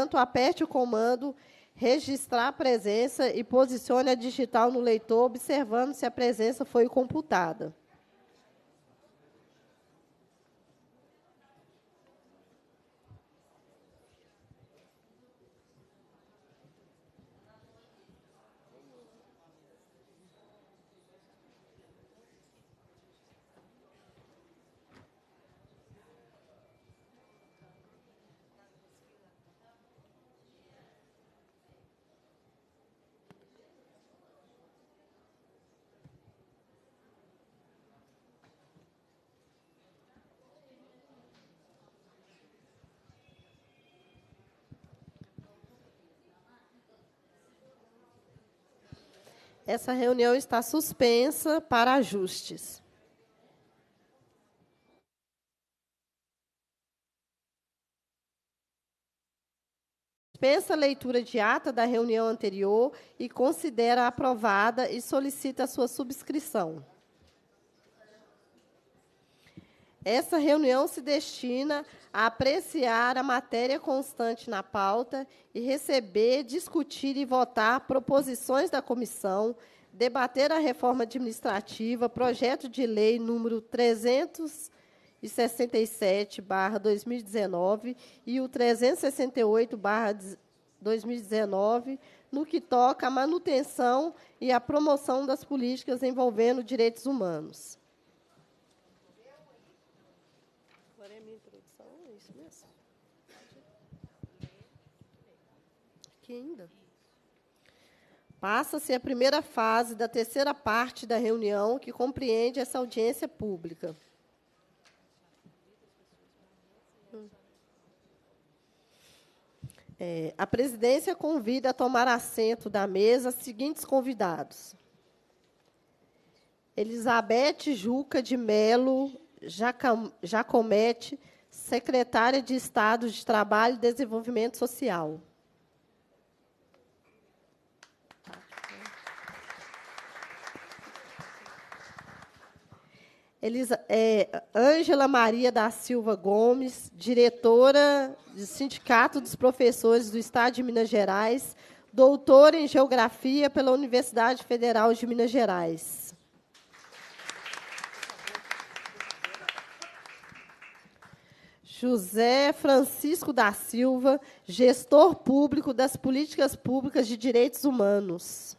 Portanto, aperte o comando registrar a presença e posicione a digital no leitor, observando se a presença foi computada. Essa reunião está suspensa para ajustes. Pensa a leitura de ata da reunião anterior e considera aprovada e solicita a sua subscrição. Essa reunião se destina a apreciar a matéria constante na pauta e receber, discutir e votar proposições da comissão, debater a reforma administrativa, projeto de lei número 367/2019 e o 368/2019, no que toca à manutenção e à promoção das políticas envolvendo direitos humanos. aqui ainda. Passa-se a primeira fase da terceira parte da reunião, que compreende essa audiência pública. É, a presidência convida a tomar assento da mesa seguintes convidados: Elizabeth Juca de Melo Jacomete, secretária de Estado de Trabalho e Desenvolvimento Social. Elisa, é, Angela Maria da Silva Gomes, diretora do Sindicato dos Professores do Estado de Minas Gerais, doutora em Geografia pela Universidade Federal de Minas Gerais. José Francisco da Silva, gestor público das políticas públicas de direitos humanos.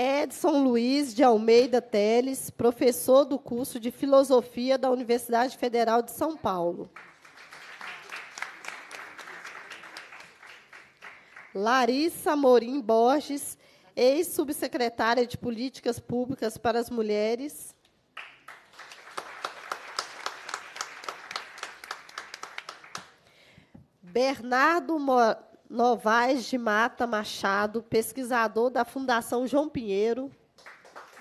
Edson Luiz de Almeida Teles, professor do curso de Filosofia da Universidade Federal de São Paulo. Larissa Morim Borges, ex-subsecretária de Políticas Públicas para as Mulheres. Bernardo Novaes de Mata Machado, pesquisador da Fundação João Pinheiro.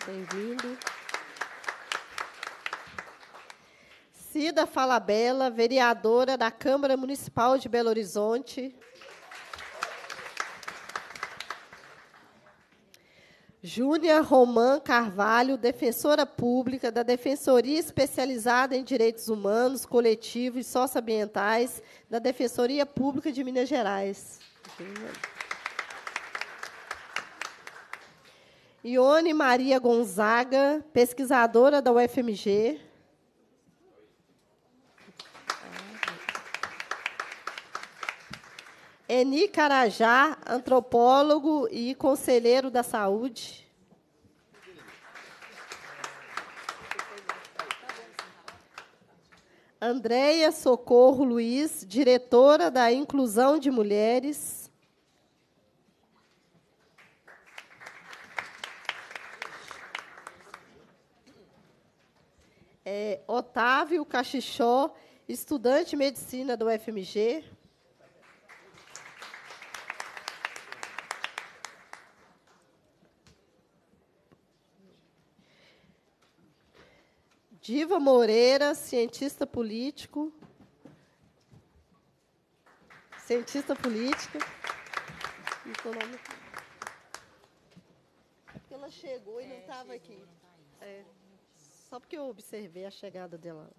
Bem-vindo. Cida Falabella, vereadora da Câmara Municipal de Belo Horizonte. Júlia Romã Carvalho, defensora pública da Defensoria Especializada em Direitos Humanos, Coletivos e Socioambientais da Defensoria Pública de Minas Gerais. Ione Maria Gonzaga, pesquisadora da UFMG. Eni Carajá, antropólogo e conselheiro da saúde. Andreia Socorro Luiz, diretora da Inclusão de Mulheres. É, Otávio Cachichó, estudante de medicina do FMG. Diva Moreira, cientista político. Cientista política. Econômica. ela chegou e não estava é, aqui. Tá é, só porque eu observei a chegada dela.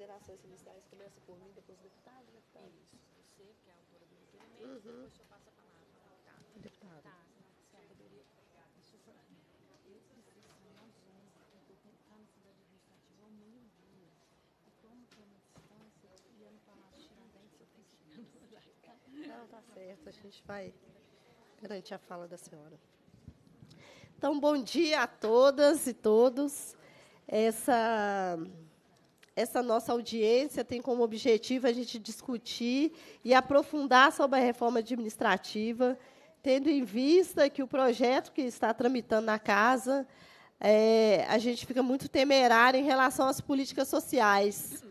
considerações iniciais começa por mim, depois o deputado, deputado. Isso, você que é a autora do requerimento, uhum. depois o senhor passa a palavra. Tá. Deputado. Tá, Deixa eu Eu preciso eu tentando administrativa meio-dia. E como tem uma distância, e não estou Não, tá certo, a gente vai garantir a fala da senhora. Então, bom dia a todas e todos. Essa essa nossa audiência tem como objetivo a gente discutir e aprofundar sobre a reforma administrativa, tendo em vista que o projeto que está tramitando na casa, é, a gente fica muito temerário em relação às políticas sociais.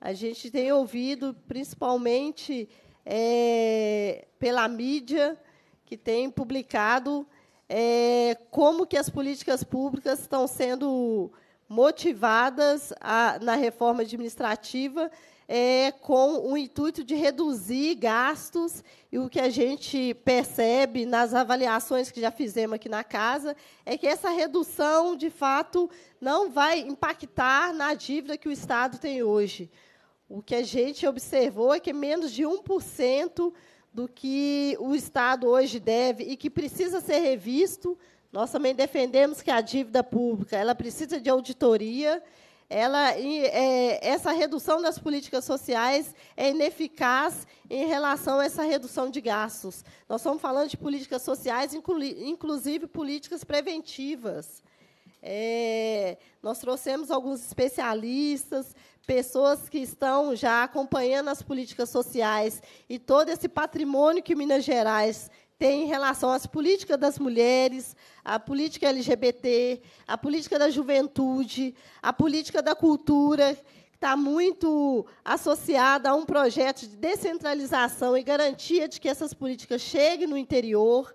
A gente tem ouvido, principalmente é, pela mídia, que tem publicado é, como que as políticas públicas estão sendo motivadas a, na reforma administrativa é, com o intuito de reduzir gastos, e o que a gente percebe nas avaliações que já fizemos aqui na casa é que essa redução, de fato, não vai impactar na dívida que o Estado tem hoje. O que a gente observou é que menos de 1% do que o Estado hoje deve e que precisa ser revisto nós também defendemos que a dívida pública ela precisa de auditoria. Ela, é, essa redução das políticas sociais é ineficaz em relação a essa redução de gastos. Nós estamos falando de políticas sociais, inclusive políticas preventivas. É, nós trouxemos alguns especialistas, pessoas que estão já acompanhando as políticas sociais e todo esse patrimônio que Minas Gerais tem em relação às políticas das mulheres, a política LGBT, a política da juventude, a política da cultura, que está muito associada a um projeto de descentralização e garantia de que essas políticas cheguem no interior.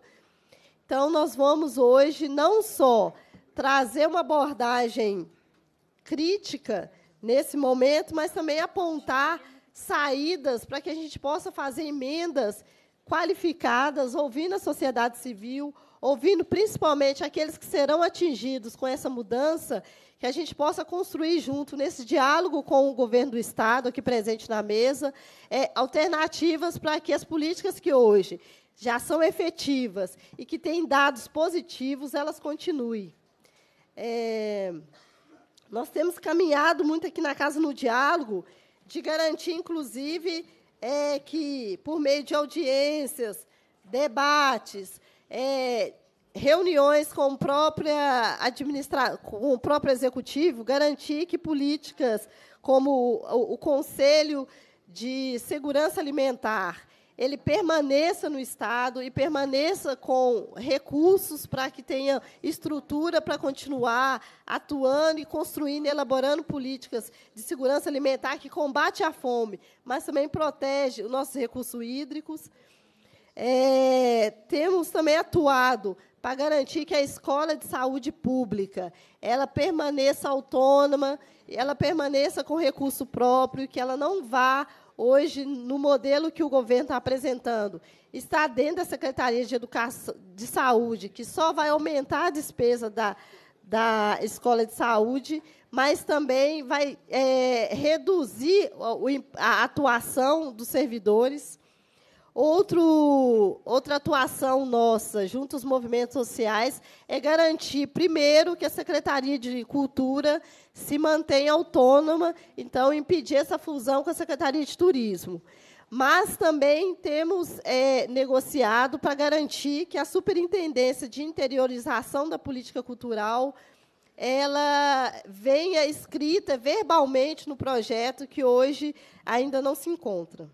Então, nós vamos hoje não só trazer uma abordagem crítica nesse momento, mas também apontar saídas para que a gente possa fazer emendas qualificadas, ouvindo a sociedade civil, ouvindo principalmente aqueles que serão atingidos com essa mudança, que a gente possa construir junto, nesse diálogo com o governo do Estado, aqui presente na mesa, é, alternativas para que as políticas que hoje já são efetivas e que têm dados positivos, elas continuem. É, nós temos caminhado muito aqui na casa no diálogo de garantir, inclusive, é, que, por meio de audiências, debates, é, reuniões com, própria administra com o próprio executivo, garantir que políticas como o, o Conselho de Segurança Alimentar ele permaneça no Estado e permaneça com recursos para que tenha estrutura para continuar atuando e construindo, elaborando políticas de segurança alimentar que combate a fome, mas também protege os nossos recursos hídricos é, temos também atuado para garantir que a escola de saúde pública ela permaneça autônoma, ela permaneça com recurso próprio, que ela não vá hoje no modelo que o governo está apresentando. Está dentro da Secretaria de Educação de Saúde, que só vai aumentar a despesa da, da escola de saúde, mas também vai é, reduzir a, a atuação dos servidores Outro, outra atuação nossa junto aos movimentos sociais é garantir, primeiro, que a Secretaria de Cultura se mantenha autônoma, então, impedir essa fusão com a Secretaria de Turismo. Mas também temos é, negociado para garantir que a Superintendência de Interiorização da Política Cultural ela venha escrita verbalmente no projeto que hoje ainda não se encontra.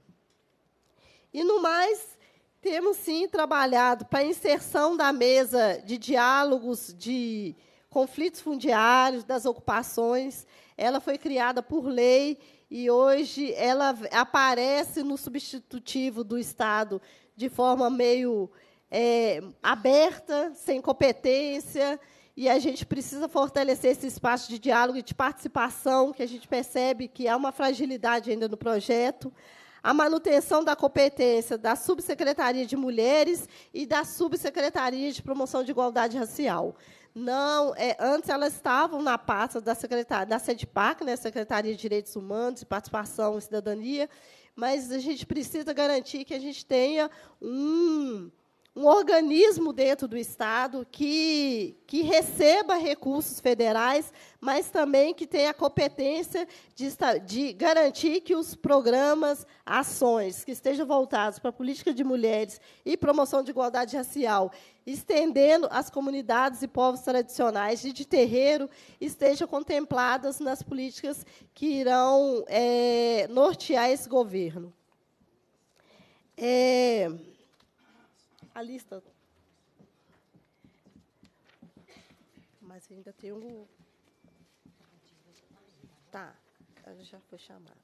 E, no mais, temos sim trabalhado para a inserção da mesa de diálogos de conflitos fundiários, das ocupações. Ela foi criada por lei e hoje ela aparece no substitutivo do Estado de forma meio é, aberta, sem competência, e a gente precisa fortalecer esse espaço de diálogo e de participação, que a gente percebe que há uma fragilidade ainda no projeto a manutenção da competência da Subsecretaria de Mulheres e da Subsecretaria de Promoção de Igualdade Racial. Não, é, antes elas estavam na pasta da secretaria, da SEDPAC, né, Secretaria de Direitos Humanos, Participação e Cidadania, mas a gente precisa garantir que a gente tenha um um organismo dentro do Estado que, que receba recursos federais, mas também que tenha a competência de, de garantir que os programas, ações que estejam voltados para a política de mulheres e promoção de igualdade racial, estendendo às comunidades e povos tradicionais e de terreiro, estejam contempladas nas políticas que irão é, nortear esse governo. É, a lista. Mas ainda tem um. Tá, ela já foi chamada.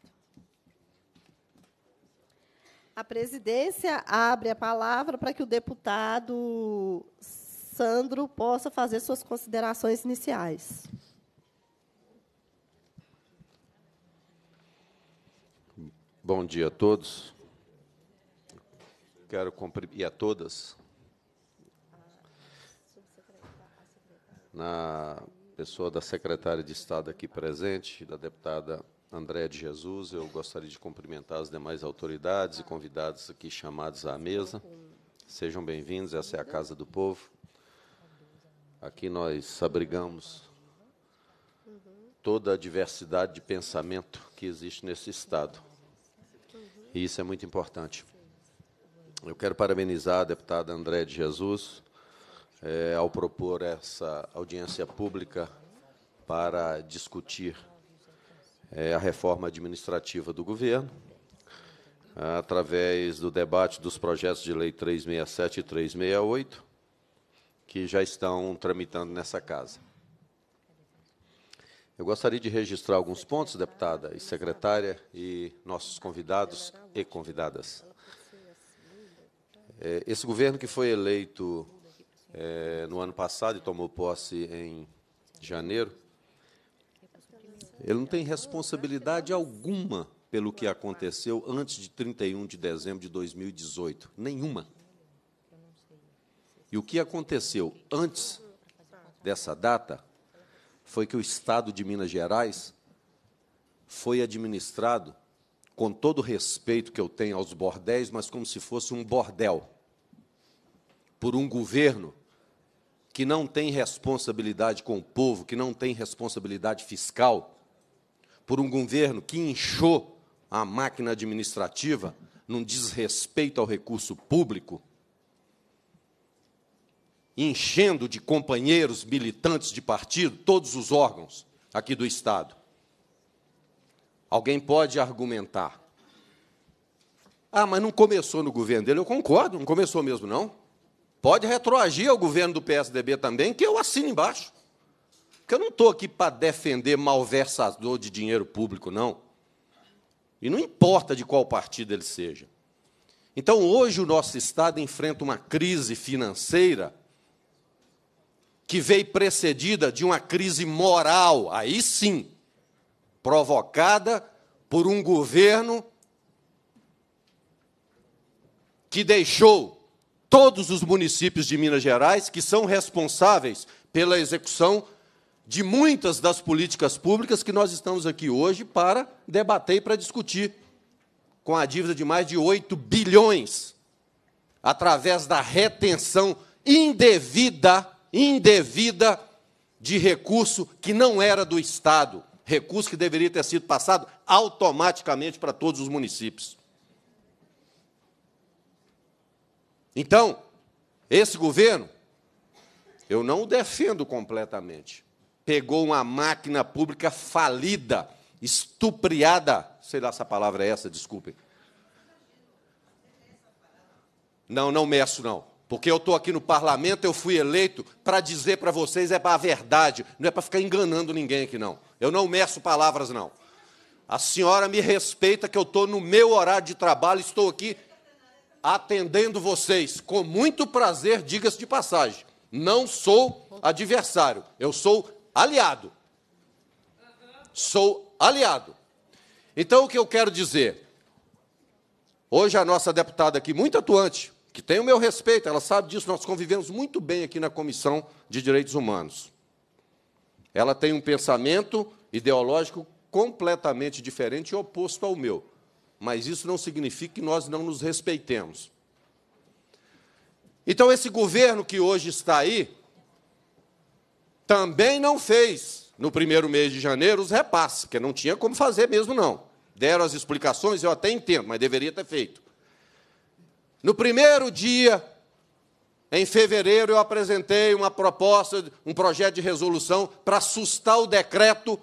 A presidência abre a palavra para que o deputado Sandro possa fazer suas considerações iniciais. Bom dia a todos quero cumprir a todas. Na pessoa da secretária de Estado aqui presente, da deputada Andréa de Jesus, eu gostaria de cumprimentar as demais autoridades e convidados aqui chamados à mesa. Sejam bem-vindos, essa é a Casa do Povo. Aqui nós abrigamos toda a diversidade de pensamento que existe nesse Estado. E isso é muito importante. Eu quero parabenizar a deputada André de Jesus é, ao propor essa audiência pública para discutir é, a reforma administrativa do governo, através do debate dos projetos de lei 367 e 368, que já estão tramitando nessa casa. Eu gostaria de registrar alguns pontos, deputada e secretária, e nossos convidados e convidadas. É, esse governo que foi eleito é, no ano passado e tomou posse em janeiro, ele não tem responsabilidade alguma pelo que aconteceu antes de 31 de dezembro de 2018. Nenhuma. E o que aconteceu antes dessa data foi que o Estado de Minas Gerais foi administrado, com todo o respeito que eu tenho aos bordéis, mas como se fosse um bordel por um governo que não tem responsabilidade com o povo, que não tem responsabilidade fiscal, por um governo que inchou a máquina administrativa num desrespeito ao recurso público, enchendo de companheiros militantes de partido todos os órgãos aqui do Estado. Alguém pode argumentar. Ah, mas não começou no governo dele. Eu concordo, não começou mesmo, não. Pode retroagir ao governo do PSDB também, que eu assino embaixo. Porque eu não estou aqui para defender malversador de dinheiro público, não. E não importa de qual partido ele seja. Então, hoje, o nosso Estado enfrenta uma crise financeira que veio precedida de uma crise moral, aí sim, provocada por um governo que deixou todos os municípios de Minas Gerais que são responsáveis pela execução de muitas das políticas públicas que nós estamos aqui hoje para debater e para discutir, com a dívida de mais de 8 bilhões, através da retenção indevida, indevida de recurso que não era do Estado, recurso que deveria ter sido passado automaticamente para todos os municípios. Então, esse governo, eu não o defendo completamente. Pegou uma máquina pública falida, estupriada, sei lá se a palavra é essa, desculpem. Não, não meço, não. Porque eu estou aqui no parlamento, eu fui eleito para dizer para vocês é para a verdade, não é para ficar enganando ninguém aqui, não. Eu não meço palavras, não. A senhora me respeita que eu estou no meu horário de trabalho, estou aqui atendendo vocês com muito prazer, diga-se de passagem. Não sou adversário, eu sou aliado. Sou aliado. Então, o que eu quero dizer? Hoje, a nossa deputada aqui, muito atuante, que tem o meu respeito, ela sabe disso, nós convivemos muito bem aqui na Comissão de Direitos Humanos. Ela tem um pensamento ideológico completamente diferente e oposto ao meu mas isso não significa que nós não nos respeitemos. Então, esse governo que hoje está aí também não fez, no primeiro mês de janeiro, os repasses, que não tinha como fazer mesmo, não. Deram as explicações, eu até entendo, mas deveria ter feito. No primeiro dia, em fevereiro, eu apresentei uma proposta, um projeto de resolução para assustar o decreto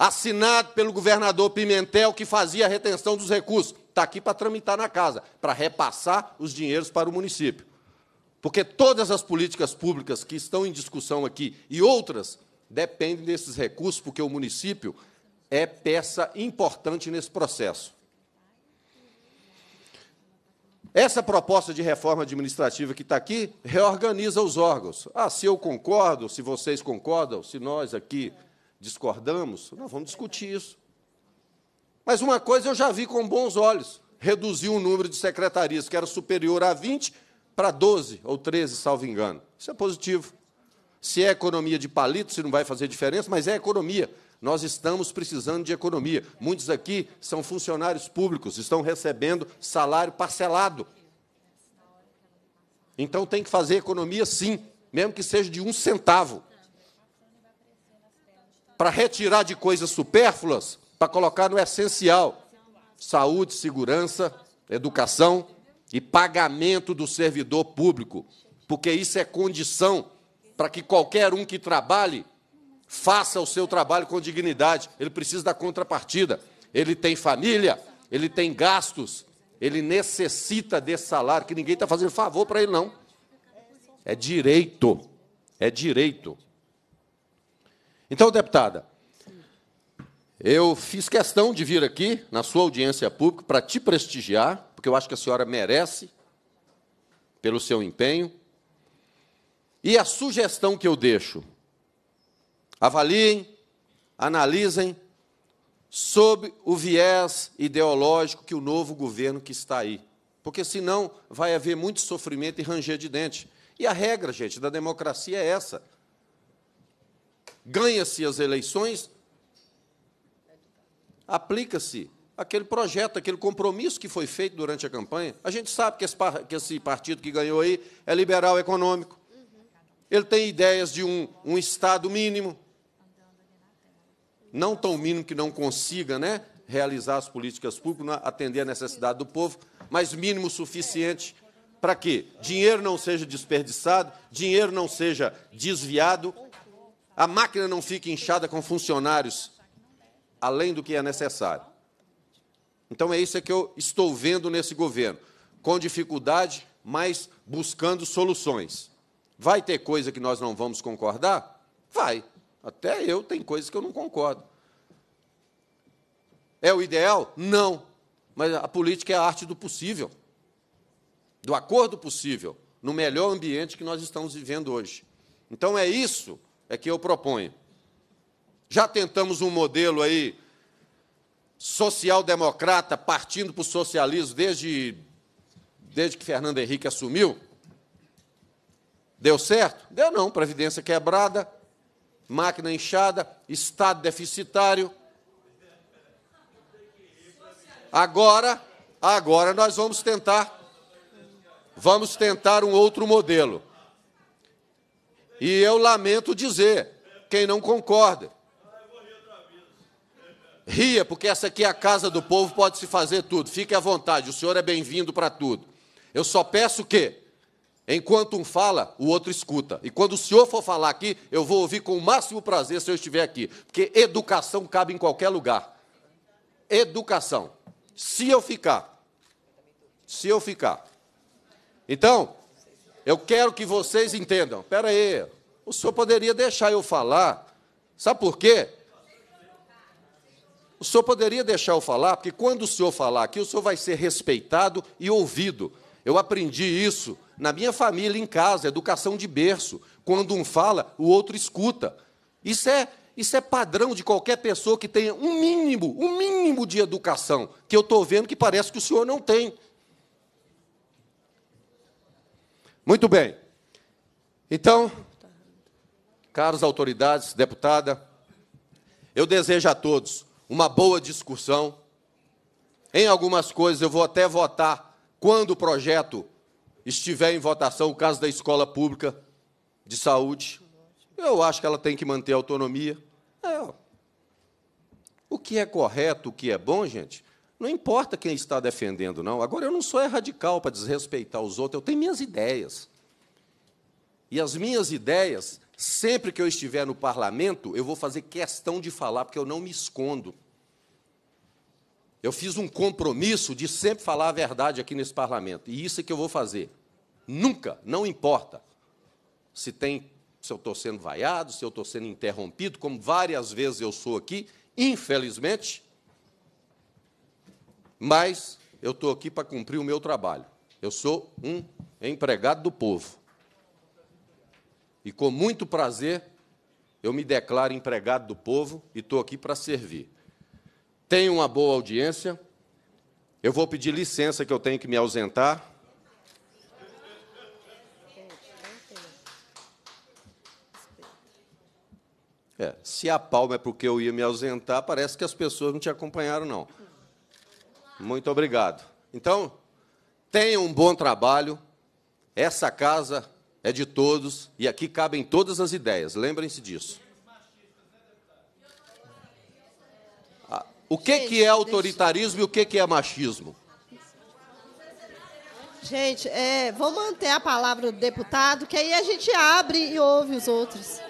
assinado pelo governador Pimentel, que fazia a retenção dos recursos. Está aqui para tramitar na casa, para repassar os dinheiros para o município. Porque todas as políticas públicas que estão em discussão aqui e outras dependem desses recursos, porque o município é peça importante nesse processo. Essa proposta de reforma administrativa que está aqui reorganiza os órgãos. Ah, se eu concordo, se vocês concordam, se nós aqui discordamos, nós vamos discutir isso. Mas uma coisa eu já vi com bons olhos: reduziu o número de secretarias, que era superior a 20, para 12 ou 13, salvo engano. Isso é positivo. Se é economia de palito, se não vai fazer diferença, mas é economia. Nós estamos precisando de economia. Muitos aqui são funcionários públicos, estão recebendo salário parcelado. Então tem que fazer economia sim, mesmo que seja de um centavo para retirar de coisas supérfluas, para colocar no essencial: saúde, segurança, educação e pagamento do servidor público, porque isso é condição para que qualquer um que trabalhe faça o seu trabalho com dignidade. Ele precisa da contrapartida. Ele tem família, ele tem gastos, ele necessita desse salário, que ninguém está fazendo favor para ele, não. É direito. É direito. Então, deputada, eu fiz questão de vir aqui na sua audiência pública para te prestigiar, porque eu acho que a senhora merece pelo seu empenho. E a sugestão que eu deixo: avaliem, analisem sob o viés ideológico que o novo governo que está aí. Porque senão vai haver muito sofrimento e ranger de dente. E a regra, gente, da democracia é essa ganha-se as eleições, aplica-se aquele projeto, aquele compromisso que foi feito durante a campanha. A gente sabe que esse, partido que ganhou aí é liberal econômico. Ele tem ideias de um, um Estado mínimo, não tão mínimo que não consiga né, realizar as políticas públicas, atender a necessidade do povo, mas mínimo suficiente para que dinheiro não seja desperdiçado, dinheiro não seja desviado, a máquina não fica inchada com funcionários além do que é necessário. Então é isso que eu estou vendo nesse governo, com dificuldade, mas buscando soluções. Vai ter coisa que nós não vamos concordar? Vai. Até eu tem coisas que eu não concordo. É o ideal? Não. Mas a política é a arte do possível, do acordo possível, no melhor ambiente que nós estamos vivendo hoje. Então é isso é que eu proponho. Já tentamos um modelo aí social-democrata partindo para o socialismo desde, desde que Fernando Henrique assumiu. Deu certo? Deu não. Previdência quebrada, máquina inchada, Estado deficitário. Agora, agora nós vamos tentar, vamos tentar um outro modelo. E eu lamento dizer, quem não concorda. Ria, porque essa aqui é a casa do povo, pode se fazer tudo. Fique à vontade, o senhor é bem-vindo para tudo. Eu só peço que, enquanto um fala, o outro escuta. E quando o senhor for falar aqui, eu vou ouvir com o máximo prazer se eu estiver aqui. Porque educação cabe em qualquer lugar. Educação. Se eu ficar. Se eu ficar. Então, eu quero que vocês entendam. Espera aí, o senhor poderia deixar eu falar. Sabe por quê? O senhor poderia deixar eu falar, porque quando o senhor falar aqui, o senhor vai ser respeitado e ouvido. Eu aprendi isso na minha família, em casa, educação de berço. Quando um fala, o outro escuta. Isso é, isso é padrão de qualquer pessoa que tenha um mínimo, um mínimo de educação, que eu estou vendo que parece que o senhor não tem. Muito bem. Então, caros autoridades, deputada, eu desejo a todos uma boa discussão. Em algumas coisas eu vou até votar quando o projeto estiver em votação, o caso da escola pública de saúde. Eu acho que ela tem que manter a autonomia. É. O que é correto, o que é bom, gente, não importa quem está defendendo, não. Agora, eu não sou é radical para desrespeitar os outros, eu tenho minhas ideias. E as minhas ideias, sempre que eu estiver no parlamento, eu vou fazer questão de falar, porque eu não me escondo. Eu fiz um compromisso de sempre falar a verdade aqui nesse parlamento. E isso é que eu vou fazer. Nunca, não importa se tem se eu estou sendo vaiado, se eu estou sendo interrompido, como várias vezes eu sou aqui, infelizmente, mas eu estou aqui para cumprir o meu trabalho. Eu sou um empregado do povo. E com muito prazer eu me declaro empregado do povo e estou aqui para servir. Tenho uma boa audiência. Eu vou pedir licença que eu tenho que me ausentar. É, se a palma é porque eu ia me ausentar, parece que as pessoas não te acompanharam, não. Muito obrigado. Então, tenham um bom trabalho. Essa casa é de todos e aqui cabem todas as ideias. Lembrem-se disso. Ah, o que, que é autoritarismo e o que, que é machismo? Gente, é, vou manter a palavra do deputado, que aí a gente abre e ouve os outros.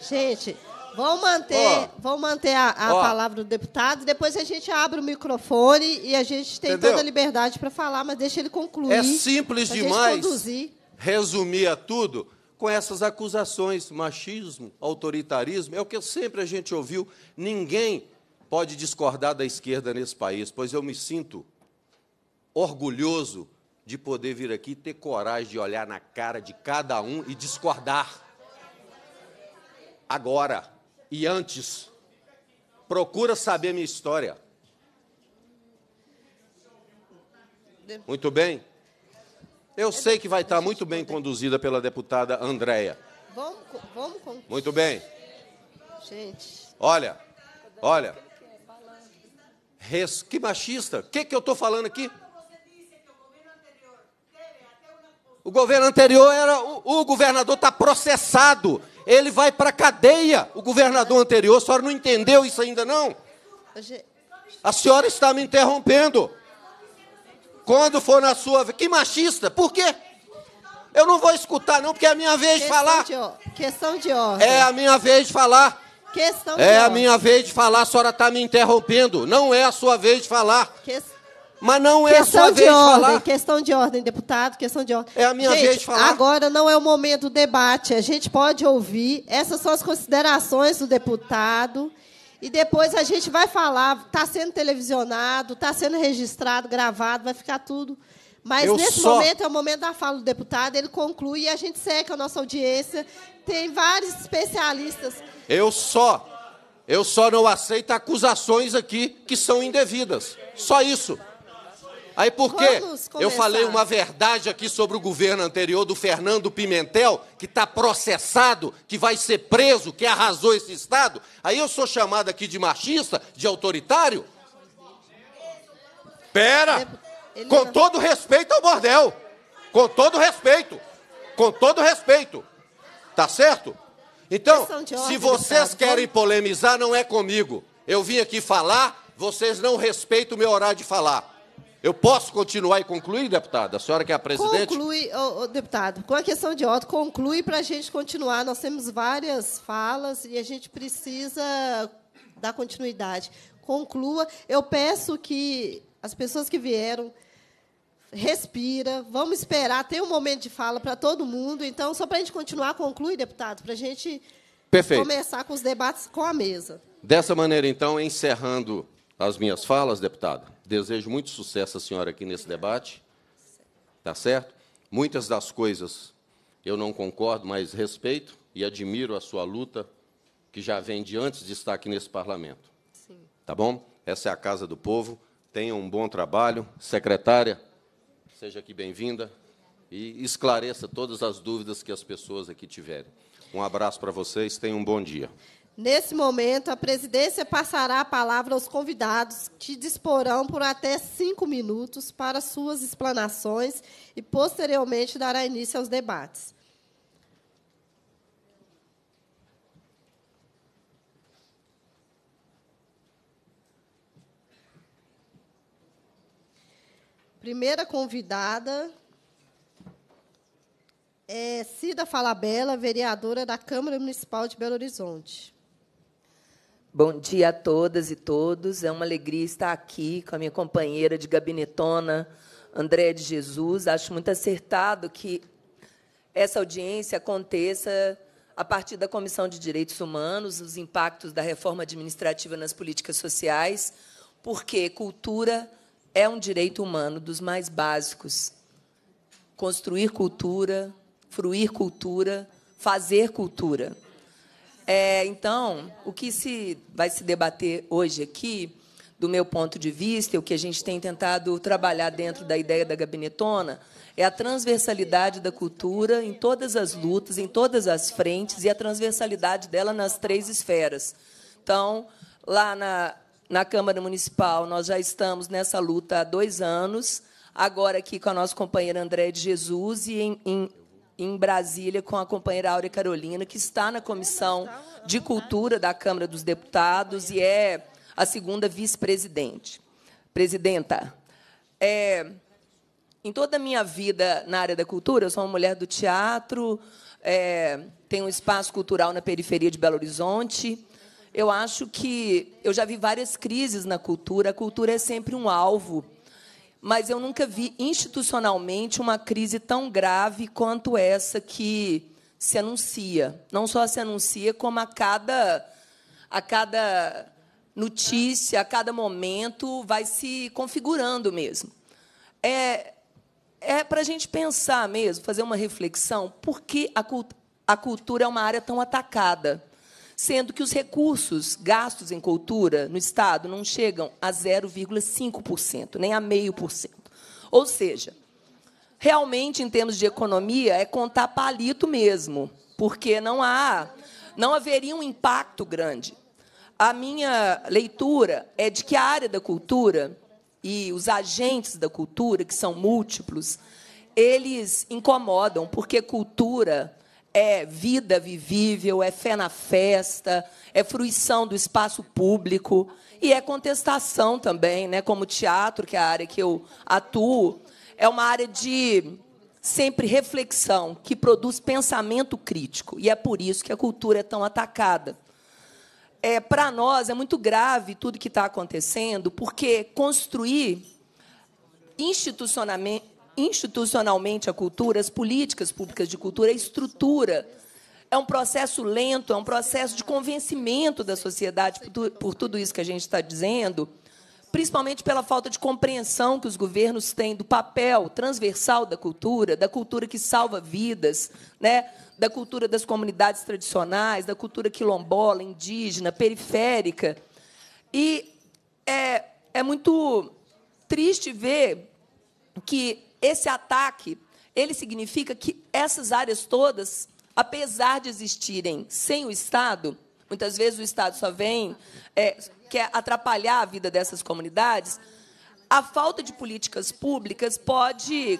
Gente, Vão manter, oh. vão manter a, a oh. palavra do deputado, depois a gente abre o microfone e a gente tem Entendeu? toda a liberdade para falar, mas deixa ele concluir. É simples demais resumir a tudo com essas acusações, machismo, autoritarismo, é o que sempre a gente ouviu. Ninguém pode discordar da esquerda nesse país, pois eu me sinto orgulhoso de poder vir aqui e ter coragem de olhar na cara de cada um e discordar. Agora e antes, procura saber minha história. Muito bem? Eu é sei que vai estar tá muito bem conduzida pela deputada Andréia. Muito bem. Gente. Olha, olha. Res... Que machista? O que, que eu estou falando aqui? O governo anterior era. O, o governador está processado ele vai para a cadeia. O governador anterior, a senhora não entendeu isso ainda não? A senhora está me interrompendo. Quando for na sua vez? que machista? Por quê? Eu não vou escutar não, porque é a minha vez de falar. questão de ordem. É a minha vez de falar. Questão de é ordem. a minha vez de falar, a senhora está me interrompendo. Não é a sua vez de falar. Questão mas não é questão a sua de vez ordem, de falar. Questão de ordem, deputado, questão de ordem. É a minha gente, vez de falar. Agora não é o momento do debate. A gente pode ouvir. Essas são as considerações do deputado. E depois a gente vai falar. Está sendo televisionado, está sendo registrado, gravado, vai ficar tudo. Mas eu nesse só... momento é o momento da fala do deputado, ele conclui e a gente segue a nossa audiência. Tem vários especialistas. Eu só, eu só não aceito acusações aqui que são indevidas. Só isso. Aí por quê? Eu falei uma verdade aqui sobre o governo anterior do Fernando Pimentel, que está processado, que vai ser preso, que arrasou esse Estado. Aí eu sou chamado aqui de machista, de autoritário? Pera! É- Com é- todo respeito ao bordel. Com todo respeito. Com todo respeito. Tá certo? Então, se vocês querem polemizar, não é comigo. Eu vim aqui falar, vocês não respeitam o meu horário de falar. Eu posso continuar e concluir, deputada? A senhora que é a presidente? Conclui, oh, oh, deputado. Com a questão de ordem, conclui para a gente continuar. Nós temos várias falas e a gente precisa dar continuidade. Conclua. Eu peço que as pessoas que vieram respira, vamos esperar, tem um momento de fala para todo mundo. Então, só para a gente continuar, conclui, deputado, para a gente Perfeito. começar com os debates com a mesa. Dessa maneira, então, encerrando as minhas falas, deputada. Desejo muito sucesso à senhora aqui nesse debate. está certo? Muitas das coisas eu não concordo, mas respeito e admiro a sua luta, que já vem de antes de estar aqui nesse parlamento. Sim. Tá bom? Essa é a Casa do Povo. Tenha um bom trabalho. Secretária, seja aqui bem-vinda e esclareça todas as dúvidas que as pessoas aqui tiverem. Um abraço para vocês, tenham um bom dia. Nesse momento, a presidência passará a palavra aos convidados, que disporão por até cinco minutos para suas explanações e, posteriormente, dará início aos debates. Primeira convidada é Cida Falabella, vereadora da Câmara Municipal de Belo Horizonte. Bom dia a todas e todos. É uma alegria estar aqui com a minha companheira de gabinetona, André de Jesus. Acho muito acertado que essa audiência aconteça a partir da Comissão de Direitos Humanos, os impactos da reforma administrativa nas políticas sociais, porque cultura é um direito humano dos mais básicos. Construir cultura, fruir cultura, fazer cultura. É, então, o que se vai se debater hoje aqui, do meu ponto de vista, o que a gente tem tentado trabalhar dentro da ideia da gabinetona, é a transversalidade da cultura em todas as lutas, em todas as frentes, e a transversalidade dela nas três esferas. Então, lá na, na Câmara Municipal, nós já estamos nessa luta há dois anos, agora aqui com a nossa companheira André de Jesus, e em, em em Brasília com a companheira Áurea Carolina, que está na Comissão de né? Cultura da Câmara dos Deputados e é a segunda vice-presidente. Presidenta, é, em toda a minha vida na área da cultura, eu sou uma mulher do teatro, é, tenho um espaço cultural na periferia de Belo Horizonte. Eu acho que eu já vi várias crises na cultura. A cultura é sempre um alvo mas eu nunca vi institucionalmente uma crise tão grave quanto essa que se anuncia. Não só se anuncia, como a cada, a cada notícia, a cada momento vai se configurando mesmo. É, é para a gente pensar mesmo, fazer uma reflexão, por que a, a cultura é uma área tão atacada? sendo que os recursos gastos em cultura no Estado não chegam a 0,5%, nem a 0,5%. Ou seja, realmente, em termos de economia, é contar palito mesmo, porque não há, não haveria um impacto grande. A minha leitura é de que a área da cultura e os agentes da cultura, que são múltiplos, eles incomodam, porque cultura é vida vivível, é fé na festa, é fruição do espaço público e é contestação também, né? Como teatro, que é a área que eu atuo, é uma área de sempre reflexão, que produz pensamento crítico, e é por isso que a cultura é tão atacada. É, para nós é muito grave tudo que está acontecendo, porque construir institucionalmente, institucionalmente a cultura, as políticas públicas de cultura, a estrutura. É um processo lento, é um processo de convencimento da sociedade por, tudo isso que a gente está dizendo, principalmente pela falta de compreensão que os governos têm do papel transversal da cultura, da cultura que salva vidas, né? da cultura das comunidades tradicionais, da cultura quilombola, indígena, periférica. E é, é muito triste ver que esse ataque, ele significa que essas áreas todas, apesar de existirem sem o Estado, muitas vezes o Estado só vem, é, quer atrapalhar a vida dessas comunidades, a falta de políticas públicas pode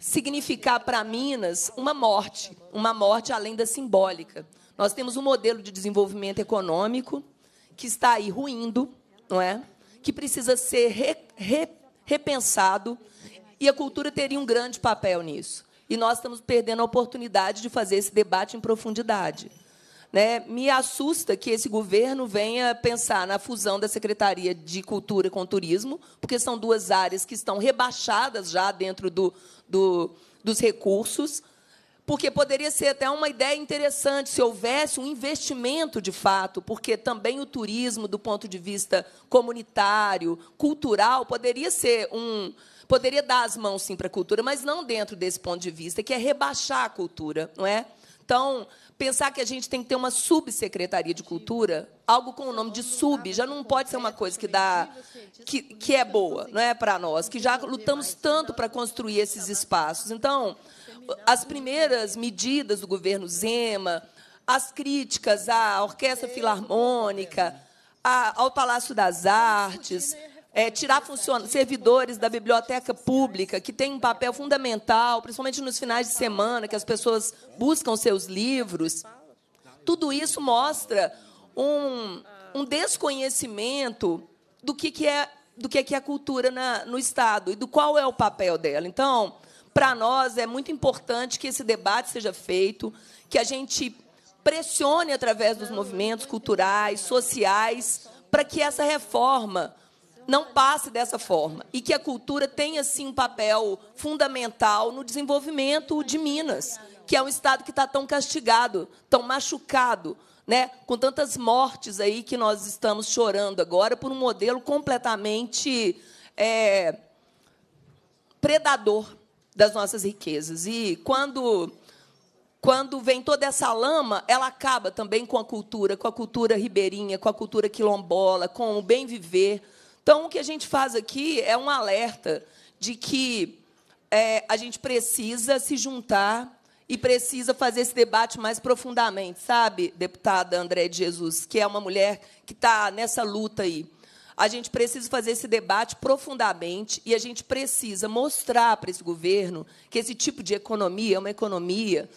significar para Minas uma morte, uma morte além da simbólica. Nós temos um modelo de desenvolvimento econômico que está aí ruindo, não é? Que precisa ser re, re, repensado e a cultura teria um grande papel nisso. E nós estamos perdendo a oportunidade de fazer esse debate em profundidade. Né? Me assusta que esse governo venha pensar na fusão da Secretaria de Cultura com Turismo, porque são duas áreas que estão rebaixadas já dentro do, do, dos recursos, porque poderia ser até uma ideia interessante se houvesse um investimento de fato, porque também o turismo, do ponto de vista comunitário, cultural, poderia ser um, poderia dar as mãos sim para a cultura, mas não dentro desse ponto de vista, que é rebaixar a cultura, não é? Então, pensar que a gente tem que ter uma subsecretaria de cultura, algo com o nome de sub, já não pode ser uma coisa que dá que, que é boa, não é para nós, que já lutamos tanto para construir esses espaços. Então, as primeiras medidas do governo Zema, as críticas à Orquestra Filarmônica, ao Palácio das Artes, é, tirar servidores da biblioteca pública, que tem um papel fundamental, principalmente nos finais de semana, que as pessoas buscam seus livros. Tudo isso mostra um, um desconhecimento do que, que é do que é, que é a cultura na, no Estado e do qual é o papel dela. Então, para nós é muito importante que esse debate seja feito, que a gente pressione através dos movimentos culturais, sociais, para que essa reforma não passe dessa forma e que a cultura tenha sim um papel fundamental no desenvolvimento de Minas, que é um estado que está tão castigado, tão machucado, né? Com tantas mortes aí que nós estamos chorando agora por um modelo completamente é, predador das nossas riquezas. E quando quando vem toda essa lama, ela acaba também com a cultura, com a cultura ribeirinha, com a cultura quilombola, com o bem viver. Então, o que a gente faz aqui é um alerta de que é, a gente precisa se juntar e precisa fazer esse debate mais profundamente, sabe, deputada André de Jesus, que é uma mulher que está nessa luta aí. A gente precisa fazer esse debate profundamente e a gente precisa mostrar para esse governo que esse tipo de economia é uma economia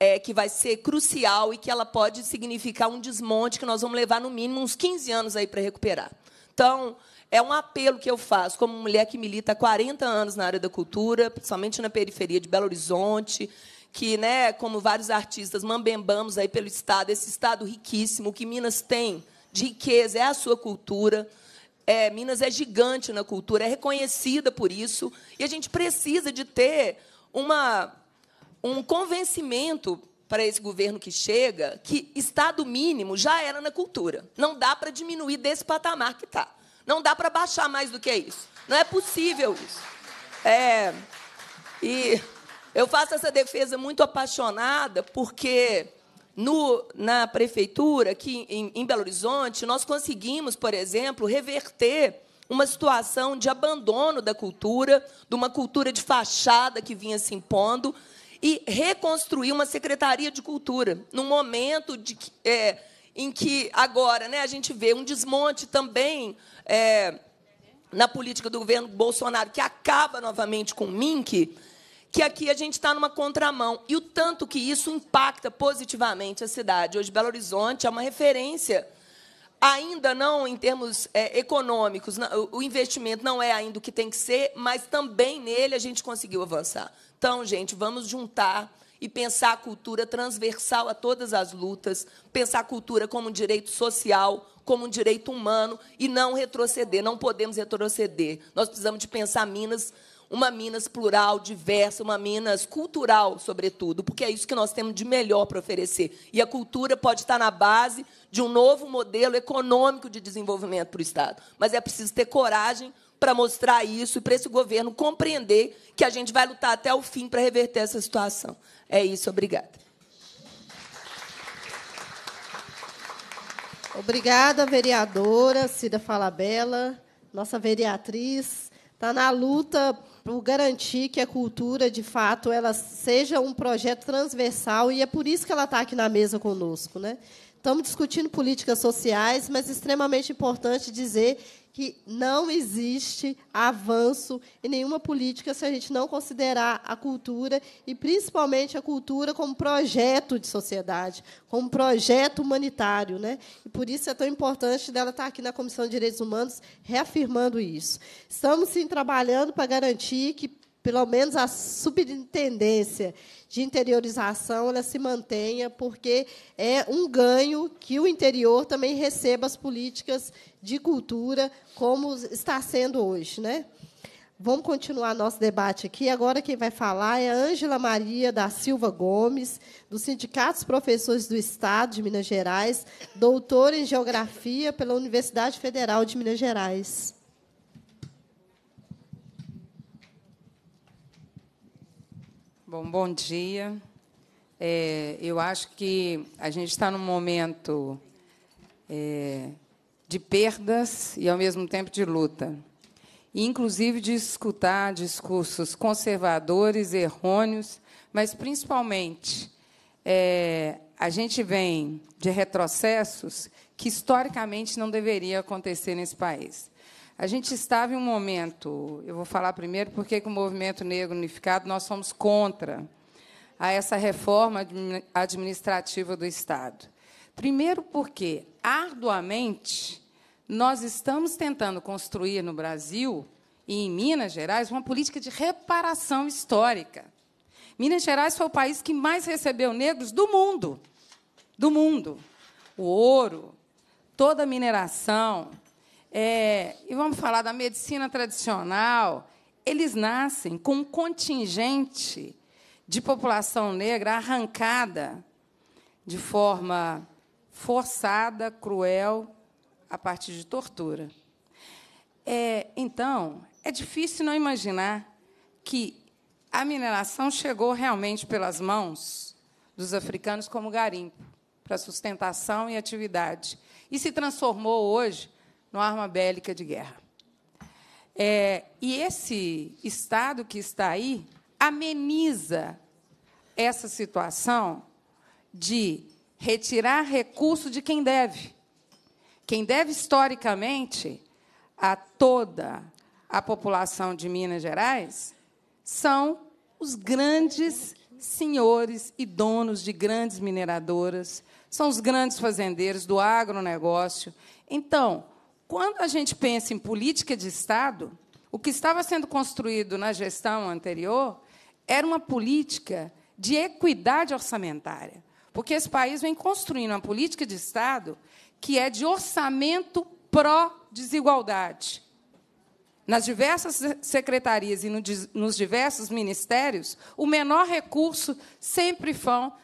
é, que vai ser crucial e que ela pode significar um desmonte que nós vamos levar, no mínimo, uns 15 anos aí para recuperar. Então, é um apelo que eu faço como mulher que milita há 40 anos na área da cultura, principalmente na periferia de Belo Horizonte, que, né, como vários artistas, mambembamos aí pelo estado, esse estado riquíssimo que Minas tem de riqueza é a sua cultura. É, Minas é gigante na cultura, é reconhecida por isso, e a gente precisa de ter uma, um convencimento para esse governo que chega que Estado mínimo já era na cultura. Não dá para diminuir desse patamar que está. Não dá para baixar mais do que isso. Não é possível isso. É, e eu faço essa defesa muito apaixonada, porque no, na prefeitura, aqui em, em Belo Horizonte, nós conseguimos, por exemplo, reverter uma situação de abandono da cultura, de uma cultura de fachada que vinha se impondo, e reconstruir uma secretaria de cultura, num momento de, é, em que agora né, a gente vê um desmonte também é, na política do governo Bolsonaro, que acaba novamente com o MINC, que aqui a gente está numa contramão. E o tanto que isso impacta positivamente a cidade. Hoje, Belo Horizonte é uma referência, ainda não em termos é, econômicos, o investimento não é ainda o que tem que ser, mas também nele a gente conseguiu avançar. Então, gente, vamos juntar e pensar a cultura transversal a todas as lutas, pensar a cultura como um direito social, como um direito humano e não retroceder, não podemos retroceder. Nós precisamos de pensar Minas, uma Minas plural, diversa, uma Minas cultural, sobretudo, porque é isso que nós temos de melhor para oferecer. E a cultura pode estar na base de um novo modelo econômico de desenvolvimento para o Estado, mas é preciso ter coragem para mostrar isso e para esse governo compreender que a gente vai lutar até o fim para reverter essa situação. É isso, obrigada. Obrigada, vereadora Cida Falabella, nossa vereatriz. Está na luta por garantir que a cultura, de fato, ela seja um projeto transversal e é por isso que ela está aqui na mesa conosco. Né? Estamos discutindo políticas sociais, mas extremamente importante dizer que não existe avanço em nenhuma política se a gente não considerar a cultura e principalmente a cultura como projeto de sociedade, como projeto humanitário, né? E por isso é tão importante dela estar aqui na Comissão de Direitos Humanos reafirmando isso. Estamos sim trabalhando para garantir que pelo menos a subintendência de interiorização ela se mantenha, porque é um ganho que o interior também receba as políticas de cultura como está sendo hoje, né? Vamos continuar nosso debate aqui. Agora quem vai falar é Ângela Maria da Silva Gomes, do Sindicato dos Professores do Estado de Minas Gerais, doutora em Geografia pela Universidade Federal de Minas Gerais. Bom, bom dia. É, eu acho que a gente está num momento é, de perdas e, ao mesmo tempo, de luta. E, inclusive de escutar discursos conservadores, errôneos, mas, principalmente, é, a gente vem de retrocessos que, historicamente, não deveria acontecer nesse país. A gente estava em um momento, eu vou falar primeiro porque que o movimento negro unificado nós somos contra a essa reforma administrativa do Estado. Primeiro porque arduamente nós estamos tentando construir no Brasil e em Minas Gerais uma política de reparação histórica. Minas Gerais foi o país que mais recebeu negros do mundo. Do mundo. O ouro, toda a mineração, é, e vamos falar da medicina tradicional, eles nascem com um contingente de população negra arrancada de forma forçada, cruel, a partir de tortura. É, então, é difícil não imaginar que a mineração chegou realmente pelas mãos dos africanos como garimpo, para sustentação e atividade. E se transformou hoje numa arma bélica de guerra. É, e esse Estado que está aí ameniza essa situação de retirar recurso de quem deve. Quem deve historicamente a toda a população de Minas Gerais são os grandes senhores e donos de grandes mineradoras, são os grandes fazendeiros do agronegócio. Então, quando a gente pensa em política de Estado, o que estava sendo construído na gestão anterior era uma política de equidade orçamentária. Porque esse país vem construindo uma política de Estado que é de orçamento pró-desigualdade. Nas diversas secretarias e nos diversos ministérios, o menor recurso sempre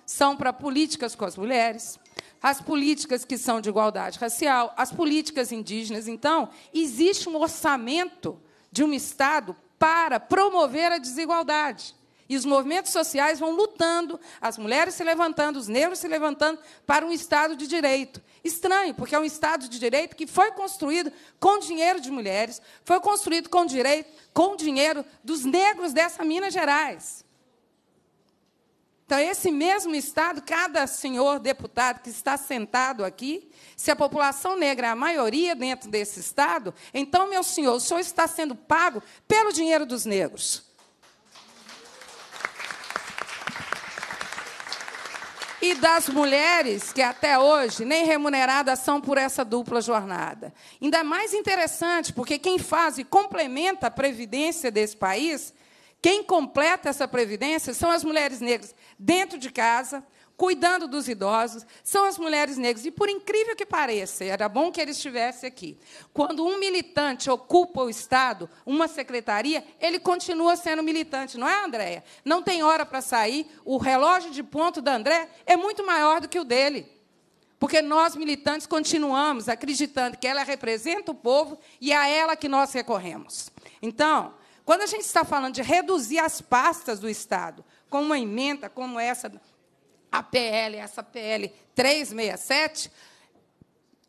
são para políticas com as mulheres, as políticas que são de igualdade racial, as políticas indígenas. Então, existe um orçamento de um Estado para promover a desigualdade. E os movimentos sociais vão lutando, as mulheres se levantando, os negros se levantando para um Estado de direito. Estranho, porque é um Estado de direito que foi construído com dinheiro de mulheres, foi construído com direito, com dinheiro dos negros dessa Minas Gerais. Então, esse mesmo Estado, cada senhor deputado que está sentado aqui, se a população negra é a maioria dentro desse Estado, então, meu senhor, o senhor está sendo pago pelo dinheiro dos negros. E das mulheres, que até hoje nem remuneradas são por essa dupla jornada. Ainda mais interessante, porque quem faz e complementa a previdência desse país quem completa essa previdência são as mulheres negras dentro de casa, cuidando dos idosos, são as mulheres negras. E por incrível que pareça, era bom que ele estivesse aqui. Quando um militante ocupa o Estado, uma secretaria, ele continua sendo militante, não é, Andréia? Não tem hora para sair. O relógio de ponto da André é muito maior do que o dele. Porque nós, militantes, continuamos acreditando que ela representa o povo e é a ela que nós recorremos. Então, quando a gente está falando de reduzir as pastas do Estado com uma emenda como essa, a PL, essa PL 367,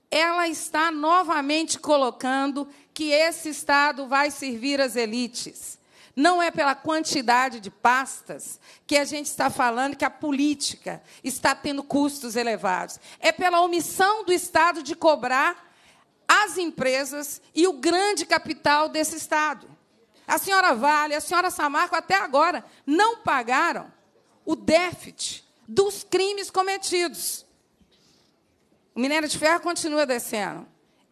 ela está novamente colocando que esse Estado vai servir as elites. Não é pela quantidade de pastas que a gente está falando que a política está tendo custos elevados. É pela omissão do Estado de cobrar as empresas e o grande capital desse Estado. A senhora Vale, a senhora Samarco, até agora, não pagaram o déficit dos crimes cometidos. O minério de ferro continua descendo.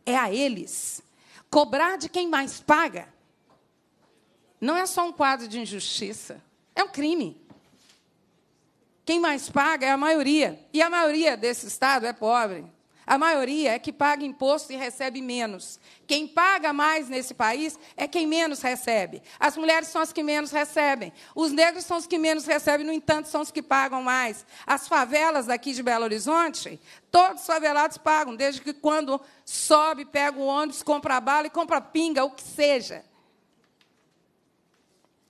É a eles. Cobrar de quem mais paga não é só um quadro de injustiça, é um crime. Quem mais paga é a maioria. E a maioria desse Estado é pobre, a maioria é que paga imposto e recebe menos. Quem paga mais nesse país é quem menos recebe. As mulheres são as que menos recebem. Os negros são os que menos recebem, no entanto, são os que pagam mais. As favelas daqui de Belo Horizonte, todos os favelados pagam, desde que quando sobe, pega o ônibus, compra bala e compra pinga, o que seja.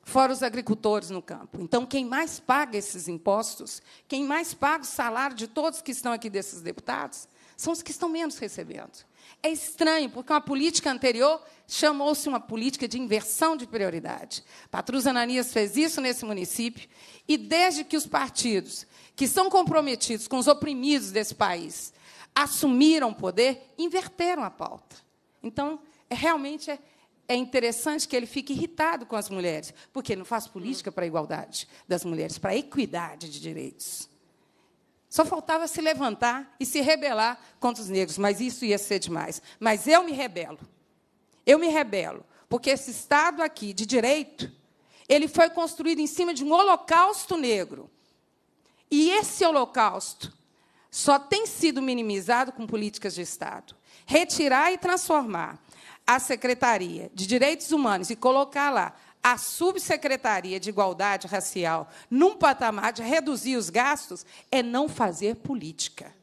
Fora os agricultores no campo. Então, quem mais paga esses impostos, quem mais paga o salário de todos que estão aqui desses deputados, são os que estão menos recebendo. É estranho, porque uma política anterior chamou-se uma política de inversão de prioridade. Patrus Ananias fez isso nesse município, e desde que os partidos que são comprometidos com os oprimidos desse país assumiram o poder, inverteram a pauta. Então, é, realmente é, é interessante que ele fique irritado com as mulheres, porque ele não faz política para a igualdade das mulheres, para a equidade de direitos. Só faltava se levantar e se rebelar contra os negros, mas isso ia ser demais. Mas eu me rebelo. Eu me rebelo, porque esse Estado aqui de direito, ele foi construído em cima de um holocausto negro. E esse holocausto só tem sido minimizado com políticas de Estado. Retirar e transformar a Secretaria de Direitos Humanos e colocar lá a subsecretaria de igualdade racial num patamar de reduzir os gastos é não fazer política.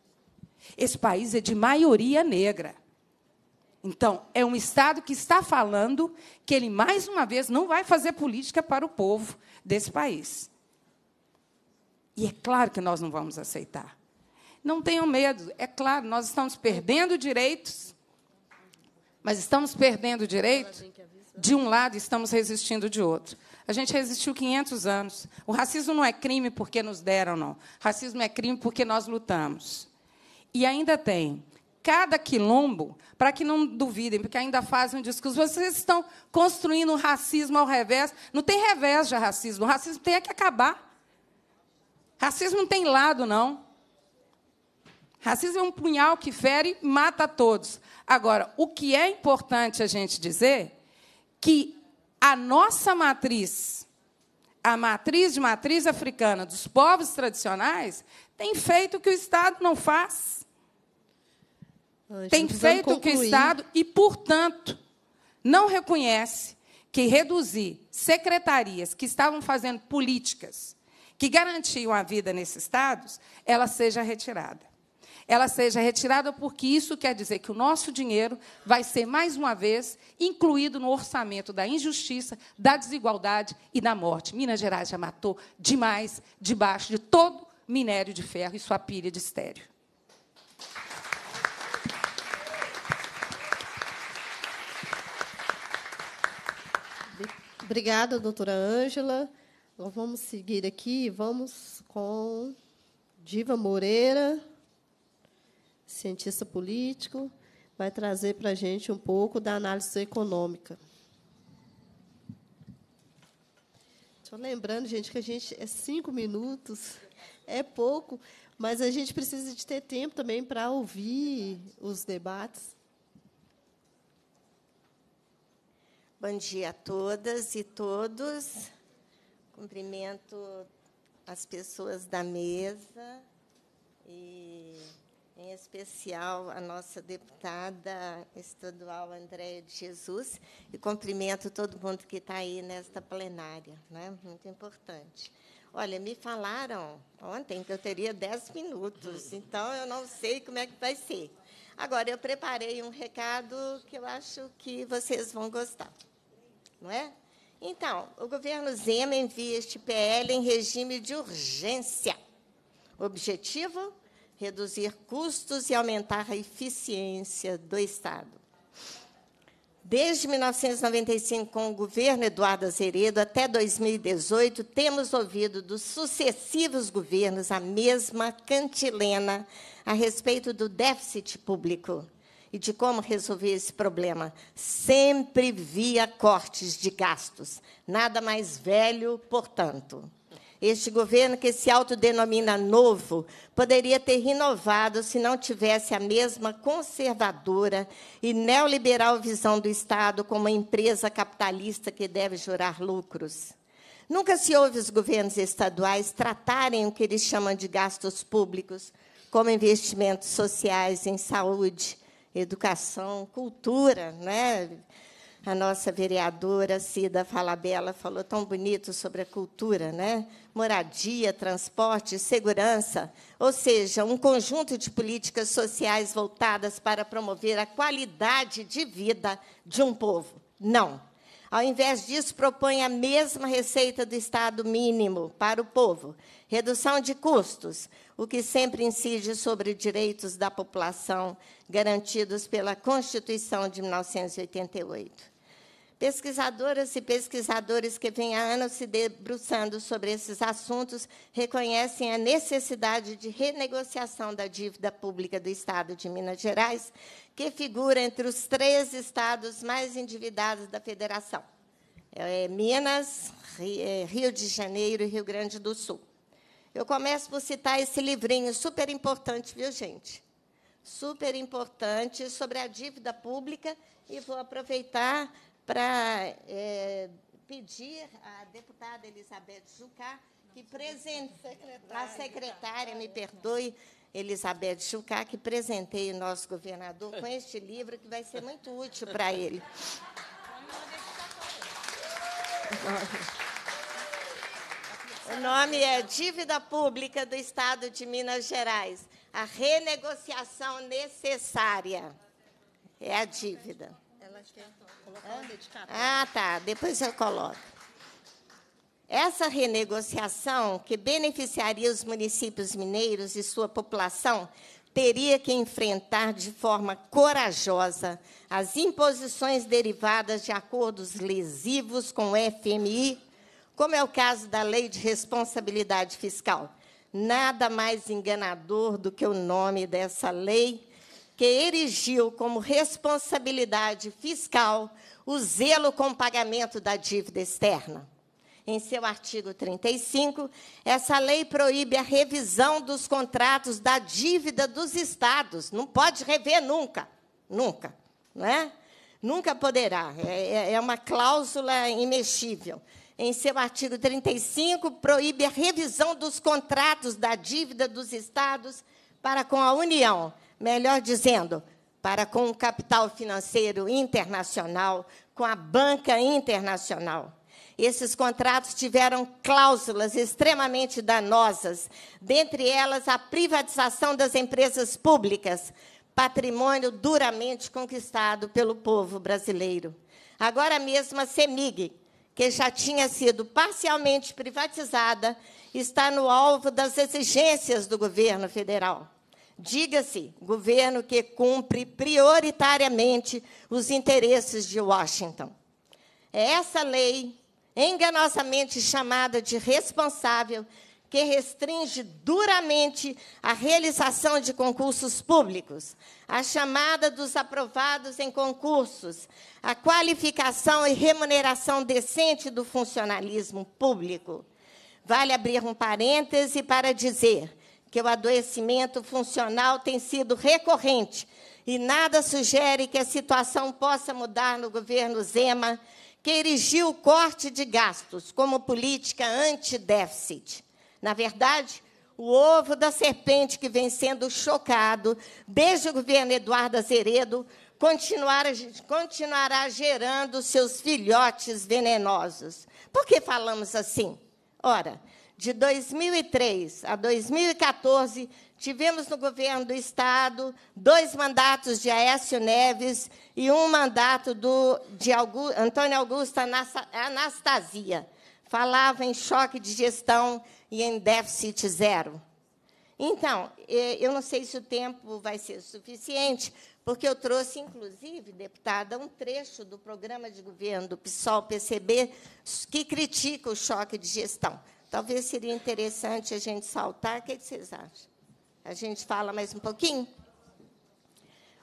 Esse país é de maioria negra. Então, é um Estado que está falando que ele, mais uma vez, não vai fazer política para o povo desse país. E é claro que nós não vamos aceitar. Não tenham medo, é claro, nós estamos perdendo direitos, mas estamos perdendo direitos de um lado e estamos resistindo de outro. A gente resistiu 500 anos. O racismo não é crime porque nos deram, não. racismo é crime porque nós lutamos. E ainda tem cada quilombo, para que não duvidem, porque ainda fazem um discurso. Vocês estão construindo o racismo ao revés. Não tem revés de racismo. O racismo tem é que acabar. Racismo não tem lado, não. Racismo é um punhal que fere e mata todos. Agora, o que é importante a gente dizer que a nossa matriz, a matriz de matriz africana dos povos tradicionais, tem feito o que o Estado não faz. tem feito o que o Estado e, portanto, não reconhece que reduzir secretarias que estavam fazendo políticas que garantiam a vida nesses estados, ela seja retirada ela seja retirada, porque isso quer dizer que o nosso dinheiro vai ser, mais uma vez, incluído no orçamento da injustiça, da desigualdade e da morte. Minas Gerais já matou demais debaixo de todo minério de ferro e sua pilha de estéreo. Obrigada, doutora Ângela. vamos seguir aqui, vamos com Diva Moreira cientista político, vai trazer para a gente um pouco da análise econômica. Só lembrando, gente, que a gente é cinco minutos, é pouco, mas a gente precisa de ter tempo também para ouvir os debates. Bom dia a todas e todos. Cumprimento as pessoas da mesa e em especial a nossa deputada estadual Andréia de Jesus, e cumprimento todo mundo que está aí nesta plenária, né? muito importante. Olha, me falaram ontem que eu teria 10 minutos, então eu não sei como é que vai ser. Agora, eu preparei um recado que eu acho que vocês vão gostar, não é? Então, o governo Zema envia este PL em regime de urgência. Objetivo? reduzir custos e aumentar a eficiência do Estado. Desde 1995, com o governo Eduardo Azeredo, até 2018, temos ouvido dos sucessivos governos a mesma cantilena a respeito do déficit público e de como resolver esse problema. Sempre via cortes de gastos. Nada mais velho, portanto. Este governo, que se autodenomina novo, poderia ter renovado se não tivesse a mesma conservadora e neoliberal visão do Estado como empresa capitalista que deve jurar lucros. Nunca se ouve os governos estaduais tratarem o que eles chamam de gastos públicos, como investimentos sociais em saúde, educação, cultura, né? a nossa vereadora Cida Falabella falou tão bonito sobre a cultura, né? Moradia, transporte, segurança, ou seja, um conjunto de políticas sociais voltadas para promover a qualidade de vida de um povo. Não. Ao invés disso, propõe a mesma receita do Estado mínimo para o povo, redução de custos, o que sempre incide sobre direitos da população garantidos pela Constituição de 1988. Pesquisadoras e pesquisadores que vêm há anos se debruçando sobre esses assuntos reconhecem a necessidade de renegociação da dívida pública do Estado de Minas Gerais, que figura entre os três estados mais endividados da Federação: é, é Minas, é, Rio de Janeiro e Rio Grande do Sul. Eu começo por citar esse livrinho super importante, viu, gente? Super importante sobre a dívida pública e vou aproveitar para é, pedir à deputada Elizabeth Jucá que presente a secretária, me perdoe, Elizabeth Jucá, que presenteie o nosso governador com este livro que vai ser muito útil para ele. O nome é Dívida Pública do Estado de Minas Gerais. A renegociação necessária é a dívida. Ela esquentou. É? Ah, tá. Depois eu coloco. Essa renegociação, que beneficiaria os municípios mineiros e sua população, teria que enfrentar de forma corajosa as imposições derivadas de acordos lesivos com o FMI, como é o caso da Lei de Responsabilidade Fiscal. Nada mais enganador do que o nome dessa lei, que erigiu como responsabilidade fiscal o zelo com o pagamento da dívida externa. Em seu artigo 35, essa lei proíbe a revisão dos contratos da dívida dos estados. Não pode rever nunca, nunca, não é? Nunca poderá. É, é, é uma cláusula imexível. Em seu artigo 35, proíbe a revisão dos contratos da dívida dos estados para com a União, melhor dizendo, para com o capital financeiro internacional, com a banca internacional. Esses contratos tiveram cláusulas extremamente danosas, dentre elas a privatização das empresas públicas, patrimônio duramente conquistado pelo povo brasileiro. Agora mesmo a CEMIG, que já tinha sido parcialmente privatizada, está no alvo das exigências do governo federal. Diga-se, governo que cumpre prioritariamente os interesses de Washington. É essa lei, enganosamente chamada de responsável, que restringe duramente a realização de concursos públicos, a chamada dos aprovados em concursos, a qualificação e remuneração decente do funcionalismo público. Vale abrir um parêntese para dizer que o adoecimento funcional tem sido recorrente e nada sugere que a situação possa mudar no governo Zema, que erigiu o corte de gastos como política anti-déficit. Na verdade, o ovo da serpente que vem sendo chocado desde o governo Eduardo Azeredo continuará, continuará gerando seus filhotes venenosos. Por que falamos assim? Ora, de 2003 a 2014, tivemos no governo do Estado dois mandatos de Aécio Neves e um mandato do, de Augusto, Antônio Augusto Anastasia. Falava em choque de gestão e em déficit zero. Então, eu não sei se o tempo vai ser suficiente, porque eu trouxe, inclusive, deputada, um trecho do programa de governo do PSOL-PCB que critica o choque de gestão. Talvez seria interessante a gente saltar. O que vocês acham? A gente fala mais um pouquinho?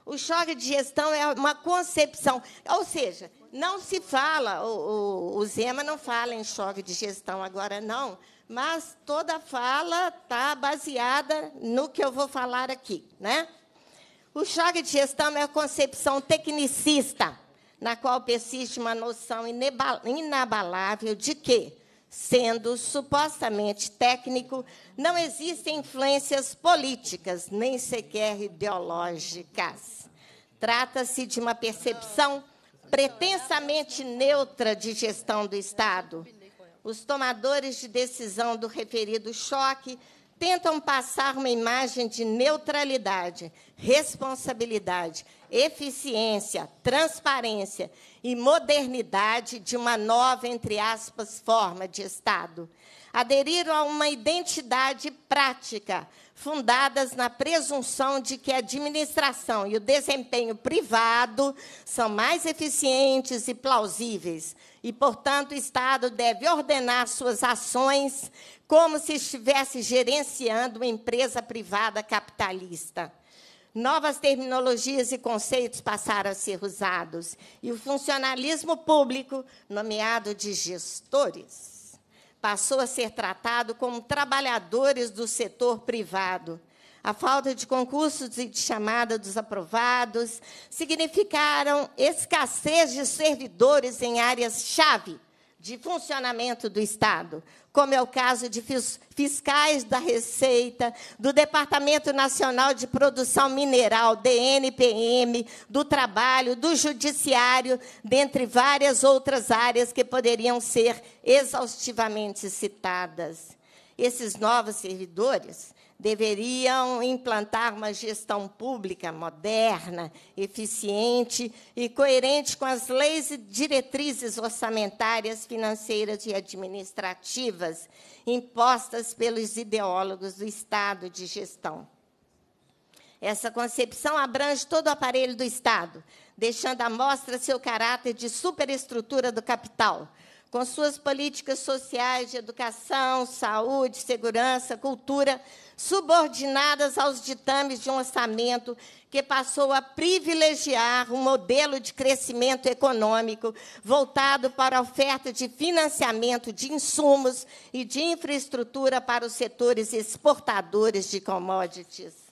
O choque de gestão é uma concepção, ou seja, não se fala, o, o, o Zema não fala em choque de gestão agora, não, mas toda fala está baseada no que eu vou falar aqui. Né? O choque de gestão é a concepção tecnicista, na qual persiste uma noção inabalável de que sendo supostamente técnico, não existem influências políticas, nem sequer ideológicas. Trata-se de uma percepção pretensamente neutra de gestão do Estado. Os tomadores de decisão do referido choque tentam passar uma imagem de neutralidade, responsabilidade, eficiência, transparência e modernidade de uma nova, entre aspas, forma de Estado. Aderiram a uma identidade prática, fundadas na presunção de que a administração e o desempenho privado são mais eficientes e plausíveis e, portanto, o Estado deve ordenar suas ações como se estivesse gerenciando uma empresa privada capitalista. Novas terminologias e conceitos passaram a ser usados, e o funcionalismo público, nomeado de gestores, passou a ser tratado como trabalhadores do setor privado, a falta de concursos e de chamada dos aprovados significaram escassez de servidores em áreas-chave de funcionamento do Estado, como é o caso de fiscais da Receita, do Departamento Nacional de Produção Mineral, DNPM, do Trabalho, do Judiciário, dentre várias outras áreas que poderiam ser exaustivamente citadas. Esses novos servidores deveriam implantar uma gestão pública moderna, eficiente e coerente com as leis e diretrizes orçamentárias, financeiras e administrativas impostas pelos ideólogos do Estado de gestão. Essa concepção abrange todo o aparelho do Estado, deixando à mostra seu caráter de superestrutura do capital, com suas políticas sociais de educação, saúde, segurança, cultura, subordinadas aos ditames de um orçamento que passou a privilegiar um modelo de crescimento econômico voltado para a oferta de financiamento de insumos e de infraestrutura para os setores exportadores de commodities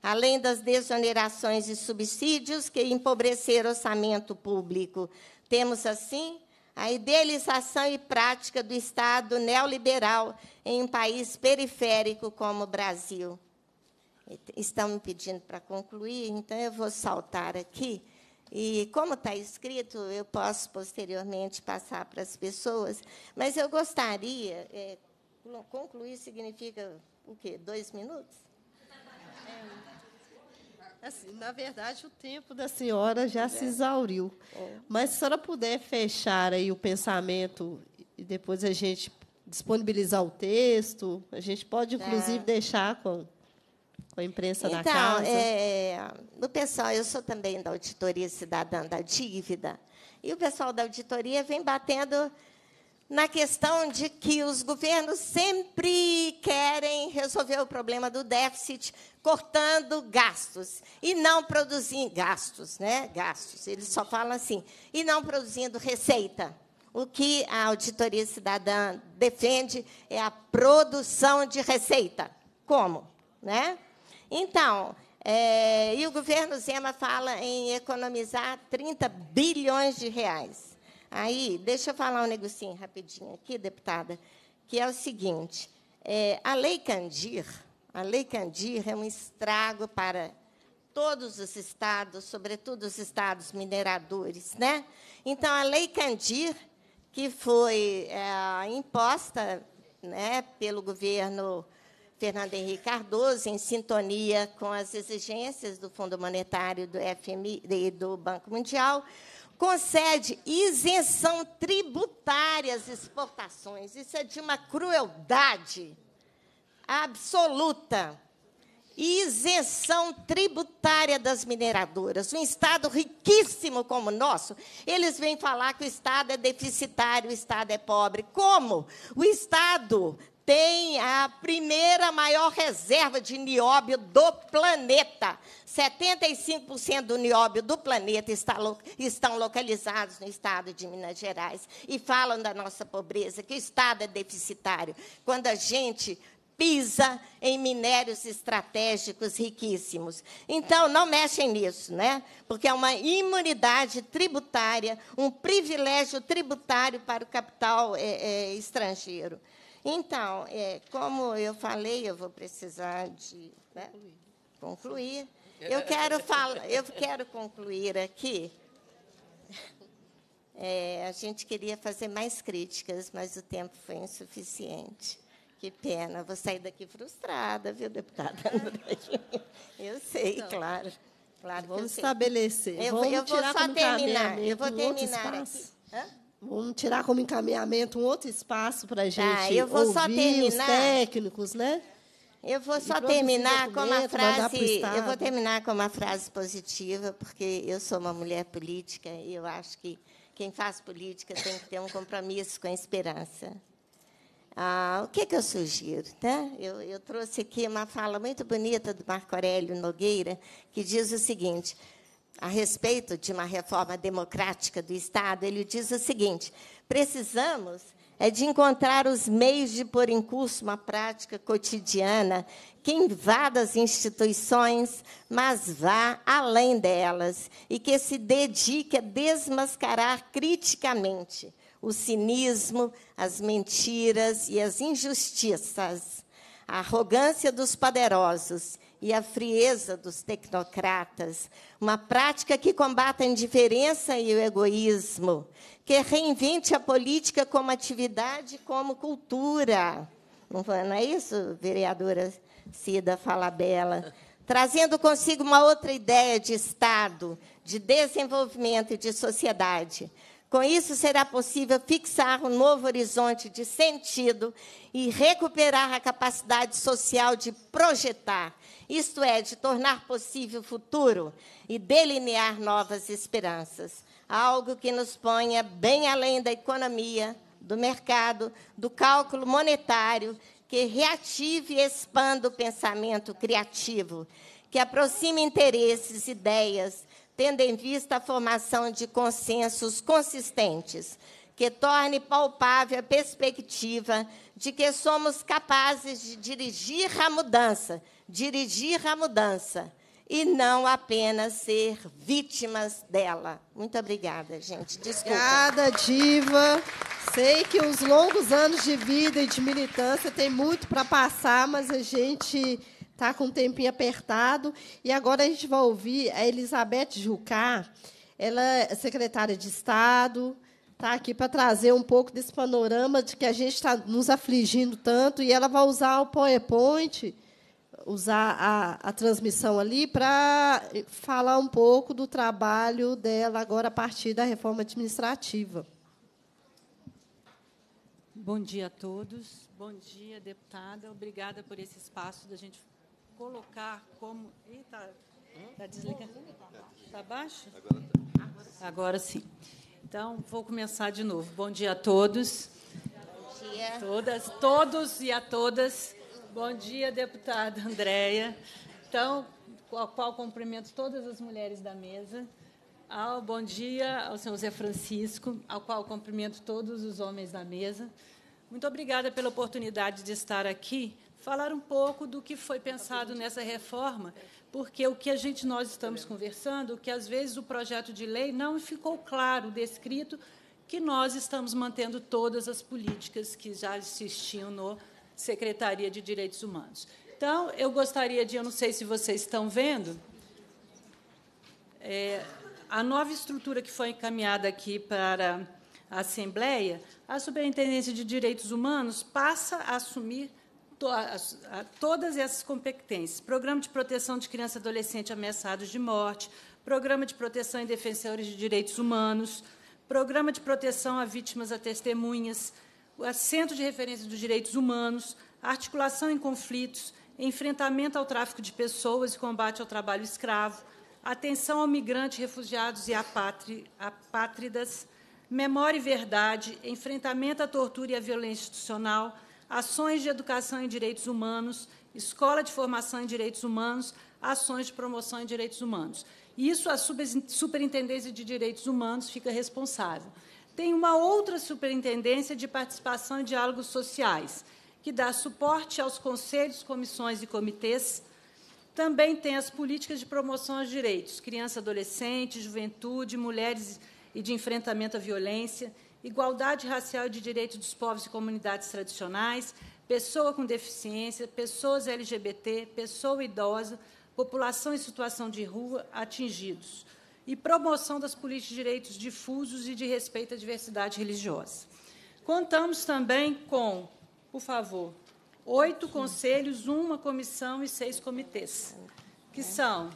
além das desonerações e subsídios que empobreceram o orçamento público. Temos, assim, a idealização e prática do Estado neoliberal em um país periférico como o Brasil. Estão me pedindo para concluir, então eu vou saltar aqui. E como está escrito, eu posso posteriormente passar para as pessoas, mas eu gostaria. É, concluir significa o quê? Dois minutos? É. Assim, na verdade, o tempo da senhora já é. se exauriu. É. Mas se a senhora puder fechar aí o pensamento e depois a gente disponibilizar o texto, a gente pode, tá. inclusive, é. deixar com, com a imprensa então, da casa. Então, é, o pessoal, eu sou também da Auditoria Cidadã da Dívida, e o pessoal da auditoria vem batendo na questão de que os governos sempre querem resolver o problema do déficit cortando gastos e não produzindo gastos, né? Gastos. Eles só falam assim, e não produzindo receita. O que a auditoria cidadã defende é a produção de receita. Como, né? Então, é, e o governo Zema fala em economizar 30 bilhões de reais. Aí, deixa eu falar um negocinho rapidinho aqui, deputada, que é o seguinte: é, a Lei Candir, a Lei Candir é um estrago para todos os estados, sobretudo os estados mineradores. Né? Então, a Lei Candir, que foi é, imposta né, pelo governo Fernando Henrique Cardoso, em sintonia com as exigências do Fundo Monetário do FMI e do Banco Mundial, concede isenção tributária às exportações. Isso é de uma crueldade absoluta isenção tributária das mineradoras. Um Estado riquíssimo como o nosso, eles vêm falar que o Estado é deficitário, o Estado é pobre. Como? O Estado tem a primeira maior reserva de nióbio do planeta. 75% do nióbio do planeta está, estão localizados no estado de Minas Gerais. E falam da nossa pobreza, que o Estado é deficitário. Quando a gente pisa em minérios estratégicos riquíssimos. Então, não mexem nisso, né? Porque é uma imunidade tributária, um privilégio tributário para o capital é, é, estrangeiro. Então, é, como eu falei, eu vou precisar de né, concluir. Eu quero, falar, eu quero concluir aqui. É, a gente queria fazer mais críticas, mas o tempo foi insuficiente. Que pena, vou sair daqui frustrada, viu, deputada? Eu sei, então, claro. claro vamos estabelecer. Eu, vamos eu vou só terminar. Eu vou um aqui. Vamos tirar como encaminhamento um outro espaço para a tá, gente tá, eu vou ouvir só terminar. os técnicos, né? Eu vou só terminar com uma frase. Eu vou terminar com uma frase positiva, porque eu sou uma mulher política e eu acho que quem faz política tem que ter um compromisso com a esperança. Ah, o que, que eu sugiro? Né? Eu, eu trouxe aqui uma fala muito bonita do Marco Aurélio Nogueira, que diz o seguinte: a respeito de uma reforma democrática do Estado, ele diz o seguinte: precisamos é de encontrar os meios de pôr em curso uma prática cotidiana que invada as instituições, mas vá além delas e que se dedique a desmascarar criticamente o cinismo, as mentiras e as injustiças, a arrogância dos poderosos e a frieza dos tecnocratas, uma prática que combata a indiferença e o egoísmo, que reinvente a política como atividade, como cultura. Não é isso, vereadora Cida Falabella? Trazendo consigo uma outra ideia de Estado, de desenvolvimento e de sociedade, com isso, será possível fixar um novo horizonte de sentido e recuperar a capacidade social de projetar, isto é, de tornar possível o futuro e delinear novas esperanças. Algo que nos ponha bem além da economia, do mercado, do cálculo monetário, que reative e expanda o pensamento criativo, que aproxime interesses, ideias tendo em vista a formação de consensos consistentes que torne palpável a perspectiva de que somos capazes de dirigir a mudança, dirigir a mudança e não apenas ser vítimas dela. Muito obrigada, gente. Desculpa. Obrigada, diva. Sei que os longos anos de vida e de militância tem muito para passar, mas a gente tá com o tempinho apertado. E agora a gente vai ouvir a Elizabeth Jucá, ela é secretária de Estado, está aqui para trazer um pouco desse panorama de que a gente está nos afligindo tanto, e ela vai usar o PowerPoint, usar a, a transmissão ali, para falar um pouco do trabalho dela agora a partir da reforma administrativa. Bom dia a todos. Bom dia, deputada. Obrigada por esse espaço da gente colocar como. Eita, está hum? tá desligando. desligado. Tá baixo? Tá. Agora sim. Então, vou começar de novo. Bom dia a todos. Bom dia. Todas, todos e a todas. Bom dia, deputada Andréia. Então, ao qual cumprimento todas as mulheres da mesa. Ao bom dia ao senhor Zé Francisco, ao qual cumprimento todos os homens da mesa. Muito obrigada pela oportunidade de estar aqui falar um pouco do que foi pensado nessa reforma, porque o que a gente nós estamos conversando, que às vezes o projeto de lei não ficou claro, descrito, que nós estamos mantendo todas as políticas que já existiam no Secretaria de Direitos Humanos. Então, eu gostaria de, eu não sei se vocês estão vendo, é, a nova estrutura que foi encaminhada aqui para a Assembleia, a Superintendência de Direitos Humanos passa a assumir a, todas essas competências. Programa de proteção de criança e adolescente ameaçados de morte, Programa de proteção e defensores de direitos humanos, Programa de proteção a vítimas a testemunhas, o Centro de referência dos direitos humanos, articulação em conflitos, enfrentamento ao tráfico de pessoas e combate ao trabalho escravo, atenção ao migrante, refugiados e apátridas, memória e verdade, enfrentamento à tortura e à violência institucional, ações de educação em direitos humanos, escola de formação em direitos humanos, ações de promoção em direitos humanos. Isso a Superintendência de Direitos Humanos fica responsável. Tem uma outra Superintendência de Participação e Diálogos Sociais, que dá suporte aos conselhos, comissões e comitês. Também tem as políticas de promoção aos direitos, criança, adolescente, juventude, mulheres e de enfrentamento à violência, igualdade racial e de direitos dos povos e comunidades tradicionais, pessoa com deficiência, pessoas LGBT, pessoa idosa, população em situação de rua atingidos, e promoção das políticas de direitos difusos e de respeito à diversidade religiosa. Contamos também com, por favor, oito conselhos, uma comissão e seis comitês, que são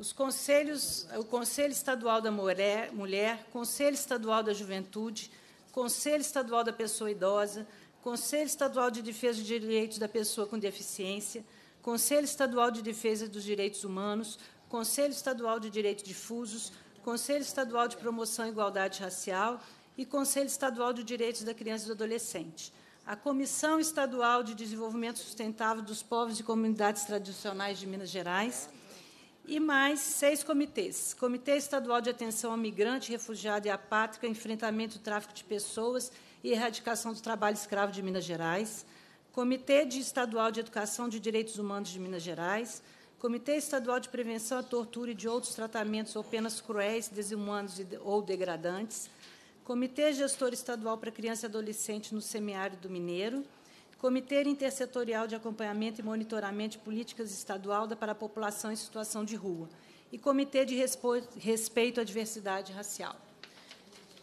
os conselhos, o Conselho Estadual da Mulher, Conselho Estadual da Juventude, Conselho Estadual da Pessoa Idosa, Conselho Estadual de Defesa de Direitos da Pessoa com Deficiência, Conselho Estadual de Defesa dos Direitos Humanos, Conselho Estadual de Direitos Difusos, Conselho Estadual de Promoção e Igualdade Racial e Conselho Estadual de Direitos da Criança e do Adolescente. A Comissão Estadual de Desenvolvimento Sustentável dos Povos e Comunidades Tradicionais de Minas Gerais, e mais seis comitês: Comitê Estadual de Atenção ao Migrante, Refugiado e Apátrica, Enfrentamento do Tráfico de Pessoas e Erradicação do Trabalho Escravo de Minas Gerais, Comitê de Estadual de Educação de Direitos Humanos de Minas Gerais, Comitê Estadual de Prevenção à Tortura e de Outros Tratamentos ou Penas Cruéis, Desumanos ou Degradantes, Comitê Gestor Estadual para Criança e Adolescente no do Mineiro Comitê Intersetorial de Acompanhamento e Monitoramento de Políticas Estadual para a População em Situação de Rua e Comitê de Respeito à Diversidade Racial.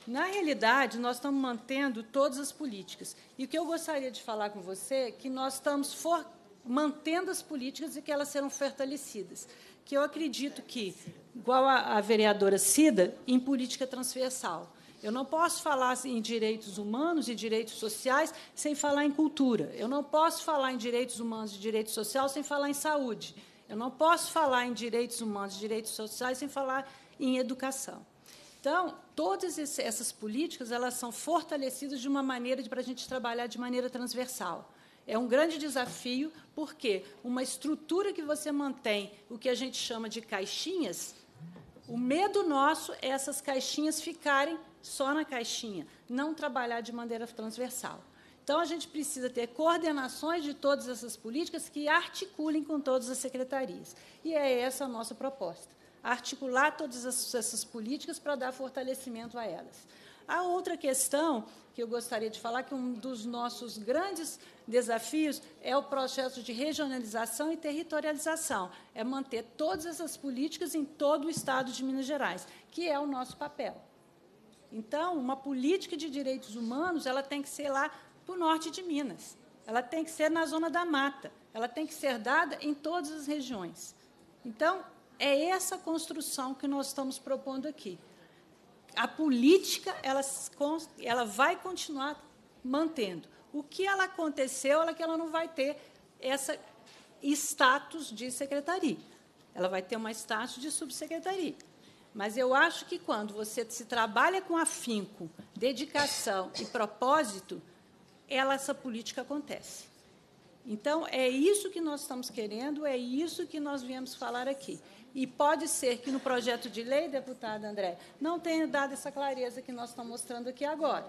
Na realidade, nós estamos mantendo todas as políticas. E o que eu gostaria de falar com você é que nós estamos for mantendo as políticas e que elas serão fortalecidas. Que eu acredito que, igual a, a vereadora Cida, em política transversal. Eu não posso falar assim em direitos humanos e direitos sociais sem falar em cultura. Eu não posso falar em direitos humanos e direitos sociais sem falar em saúde. Eu não posso falar em direitos humanos e direitos sociais sem falar em educação. Então, todas essas políticas elas são fortalecidas de uma maneira para a gente trabalhar de maneira transversal. É um grande desafio, porque uma estrutura que você mantém, o que a gente chama de caixinhas, o medo nosso é essas caixinhas ficarem só na caixinha, não trabalhar de maneira transversal. Então, a gente precisa ter coordenações de todas essas políticas que articulem com todas as secretarias. E é essa a nossa proposta: articular todas essas políticas para dar fortalecimento a elas. A outra questão que eu gostaria de falar, que um dos nossos grandes desafios é o processo de regionalização e territorialização, é manter todas essas políticas em todo o Estado de Minas Gerais, que é o nosso papel. Então, uma política de direitos humanos ela tem que ser lá para o norte de Minas, ela tem que ser na zona da mata, ela tem que ser dada em todas as regiões. Então, é essa construção que nós estamos propondo aqui. A política ela, ela vai continuar mantendo. O que ela aconteceu, ela é que ela não vai ter esse status de secretaria. Ela vai ter uma status de subsecretaria. Mas eu acho que quando você se trabalha com afinco, dedicação e propósito, ela, essa política acontece. Então, é isso que nós estamos querendo, é isso que nós viemos falar aqui. E pode ser que no projeto de lei, deputada André, não tenha dado essa clareza que nós estamos mostrando aqui agora.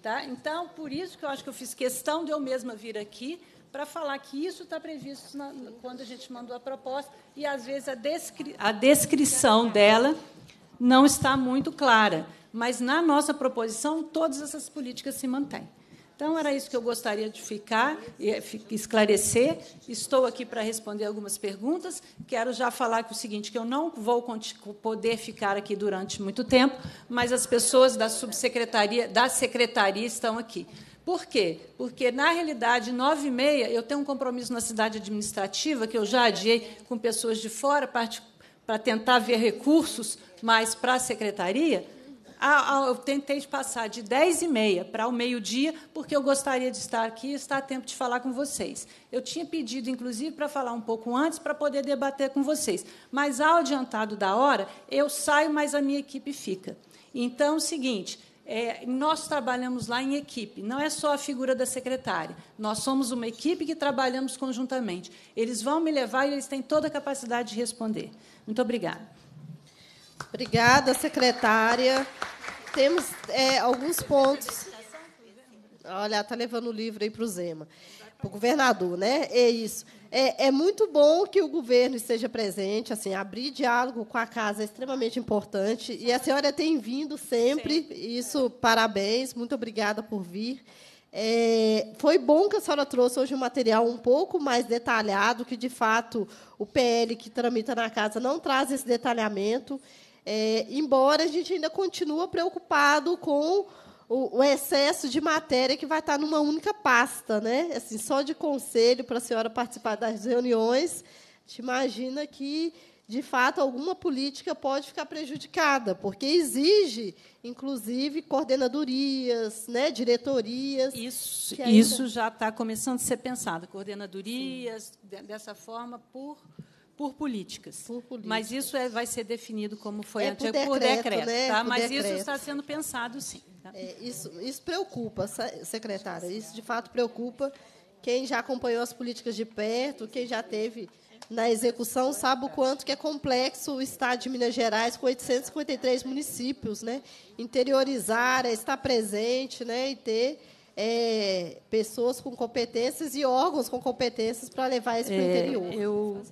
Tá? Então, por isso que eu acho que eu fiz questão de eu mesma vir aqui para falar que isso está previsto na, quando a gente mandou a proposta, e às vezes a, descri a descrição dela não está muito clara. Mas na nossa proposição, todas essas políticas se mantêm. Então, era isso que eu gostaria de ficar, e eh, esclarecer. Estou aqui para responder algumas perguntas. Quero já falar que o seguinte, que eu não vou poder ficar aqui durante muito tempo, mas as pessoas da subsecretaria, da secretaria estão aqui. Por quê? Porque, na realidade, nove e meia, eu tenho um compromisso na cidade administrativa, que eu já adiei com pessoas de fora para tentar ver recursos mais para a secretaria. Eu tentei passar de dez e meia para o meio-dia, porque eu gostaria de estar aqui e estar a tempo de falar com vocês. Eu tinha pedido, inclusive, para falar um pouco antes, para poder debater com vocês. Mas, ao adiantado da hora, eu saio, mas a minha equipe fica. Então, é o seguinte, é, nós trabalhamos lá em equipe, não é só a figura da secretária. Nós somos uma equipe que trabalhamos conjuntamente. Eles vão me levar e eles têm toda a capacidade de responder. Muito obrigada. Obrigada, secretária. Temos é, alguns pontos. Olha, tá levando o livro aí para o Zema, para o governador, né? É isso. É, é, muito bom que o governo esteja presente, assim, abrir diálogo com a casa é extremamente importante. E a senhora tem vindo sempre. sempre. Isso, é. parabéns. Muito obrigada por vir. É, foi bom que a senhora trouxe hoje um material um pouco mais detalhado, que de fato o PL que tramita na casa não traz esse detalhamento. É, embora a gente ainda continua preocupado com o, o, excesso de matéria que vai estar numa única pasta, né? Assim, só de conselho para a senhora participar das reuniões, a gente imagina que de fato alguma política pode ficar prejudicada, porque exige, inclusive, coordenadorias, né, diretorias. Isso, ainda... isso já está começando a ser pensado, coordenadorias Sim. dessa forma por por políticas. Por políticas. Mas isso é, vai ser definido como foi é antes, por, é por decreto. né? tá? por Mas decreto. isso está sendo pensado, sim. Tá? É, isso, isso preocupa, secretária. Isso, de fato, preocupa quem já acompanhou as políticas de perto, quem já teve na execução, sabe o quanto que é complexo o Estado de Minas Gerais, com 853 municípios, né? interiorizar, é estar presente né? e ter é, pessoas com competências e órgãos com competências para levar isso para o é, interior. Eu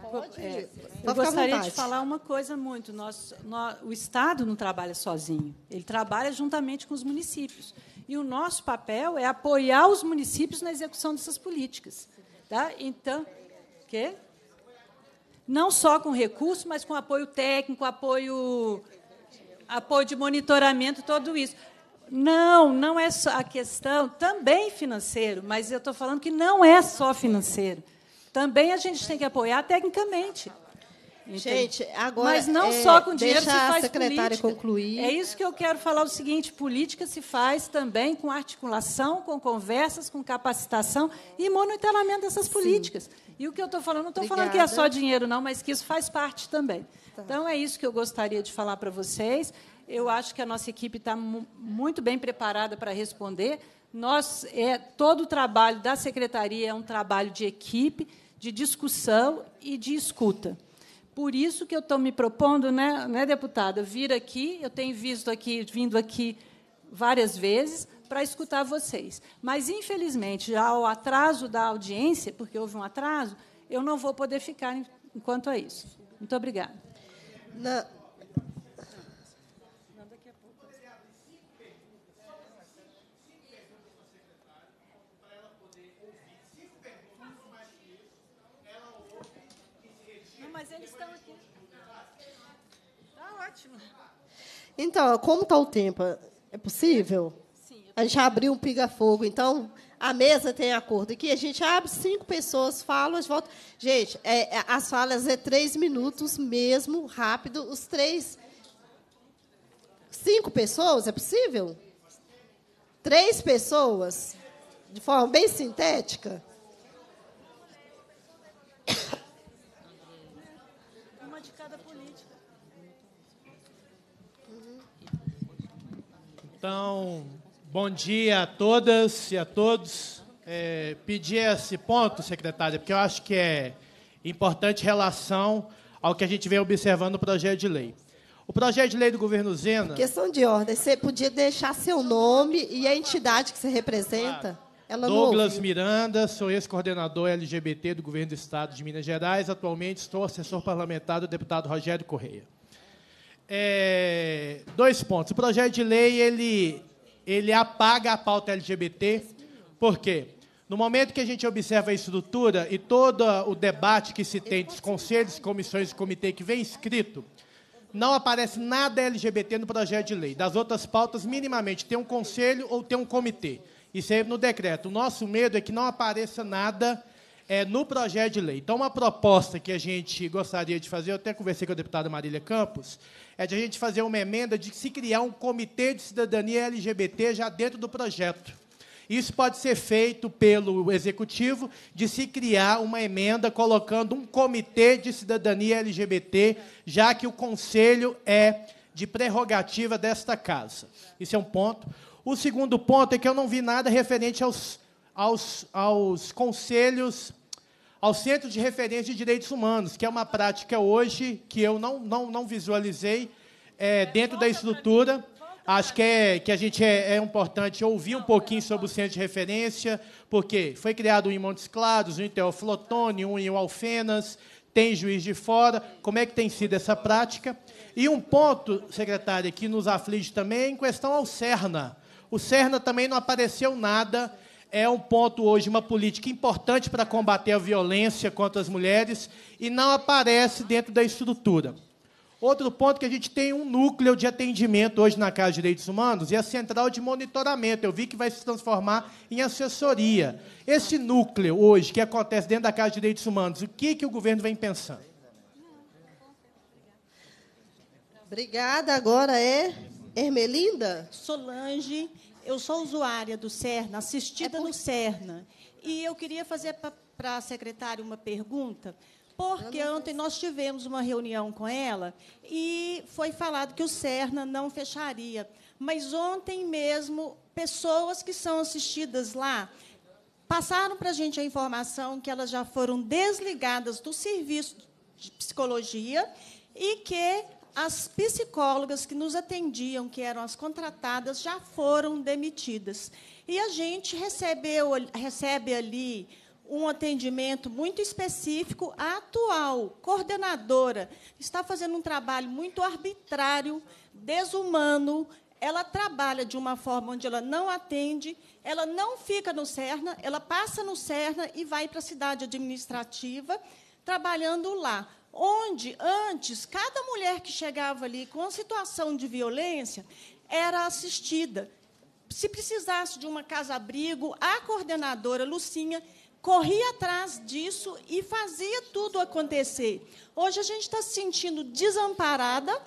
né? Pode. É, eu gostaria de falar uma coisa muito. Nós, nós, o Estado não trabalha sozinho. Ele trabalha juntamente com os municípios. E o nosso papel é apoiar os municípios na execução dessas políticas. Tá? Então, quê? Não só com recursos, mas com apoio técnico, apoio, apoio de monitoramento, tudo isso. Não, não é só a questão, também financeiro, mas eu estou falando que não é só financeiro. Também a gente tem que apoiar tecnicamente. Gente, agora. Mas não é, só com dinheiro deixa se faz a secretária política. concluir. É isso que eu quero falar: o seguinte, política se faz também com articulação, com conversas, com capacitação e monitoramento dessas políticas. Sim. E o que eu estou falando, não estou falando que é só dinheiro, não, mas que isso faz parte também. Tá. Então, é isso que eu gostaria de falar para vocês. Eu acho que a nossa equipe está muito bem preparada para responder. Nós, é, todo o trabalho da secretaria é um trabalho de equipe, de discussão e de escuta. Por isso que eu estou me propondo, né, né, deputada, vir aqui. Eu tenho visto aqui, vindo aqui várias vezes para escutar vocês. Mas, infelizmente, já ao atraso da audiência, porque houve um atraso, eu não vou poder ficar enquanto a é isso. Muito obrigada. Então, como está o tempo? É possível? Sim. A gente abriu um pigafogo. fogo então a mesa tem acordo aqui, a gente abre, cinco pessoas falam, as volta. Gente, é, é, as falas é três minutos mesmo, rápido, os três. Cinco pessoas, é possível? Três pessoas, de forma bem sintética. Então, bom dia a todas e a todos. É, pedir esse ponto, secretária, porque eu acho que é importante relação ao que a gente vem observando no projeto de lei. O projeto de lei do governo Zena. Questão de ordem. Você podia deixar seu nome e a entidade que você representa? Ela Douglas Miranda, sou ex-coordenador LGBT do governo do Estado de Minas Gerais. Atualmente estou assessor parlamentar do deputado Rogério Correia. É, dois pontos. O projeto de lei ele, ele apaga a pauta LGBT. Por quê? No momento que a gente observa a estrutura e todo o debate que se tem dos conselhos, comissões e comitê que vem escrito, não aparece nada LGBT no projeto de lei. Das outras pautas, minimamente, tem um conselho ou tem um comitê. Isso aí no decreto. O nosso medo é que não apareça nada é, no projeto de lei. Então, uma proposta que a gente gostaria de fazer, eu até conversei com a deputada Marília Campos, é de a gente fazer uma emenda de se criar um comitê de cidadania LGBT já dentro do projeto. Isso pode ser feito pelo executivo de se criar uma emenda colocando um comitê de cidadania LGBT, já que o conselho é de prerrogativa desta casa. Isso é um ponto. O segundo ponto é que eu não vi nada referente aos aos, aos conselhos ao Centro de Referência de Direitos Humanos, que é uma prática hoje que eu não, não, não visualizei é, dentro da estrutura. Acho que, é, que a gente é, é, importante ouvir um pouquinho sobre o centro de referência, porque foi criado um em Montes Claros, um em Teoflotone, um em Alfenas, tem juiz de fora. Como é que tem sido essa prática? E um ponto, secretária, que nos aflige também é em questão ao CERNA. O CERNA também não apareceu nada é um ponto hoje, uma política importante para combater a violência contra as mulheres e não aparece dentro da estrutura. Outro ponto que a gente tem um núcleo de atendimento hoje na Casa de Direitos Humanos e a central de monitoramento. Eu vi que vai se transformar em assessoria. Esse núcleo hoje que acontece dentro da Casa de Direitos Humanos, o que, que o governo vem pensando? Obrigada. Agora é Hermelinda? Solange eu sou usuária do Cerna, assistida é por... no Cerna. E eu queria fazer para a secretária uma pergunta, porque ontem nós tivemos uma reunião com ela e foi falado que o Cerna não fecharia. Mas ontem mesmo, pessoas que são assistidas lá passaram para a gente a informação que elas já foram desligadas do serviço de psicologia e que as psicólogas que nos atendiam, que eram as contratadas, já foram demitidas. E a gente recebeu, recebe ali um atendimento muito específico. A atual coordenadora está fazendo um trabalho muito arbitrário, desumano. Ela trabalha de uma forma onde ela não atende, ela não fica no Cerna, ela passa no Cerna e vai para a cidade administrativa, trabalhando lá onde antes cada mulher que chegava ali com situação de violência era assistida. Se precisasse de uma casa-abrigo, a coordenadora Lucinha corria atrás disso e fazia tudo acontecer. Hoje a gente está se sentindo desamparada,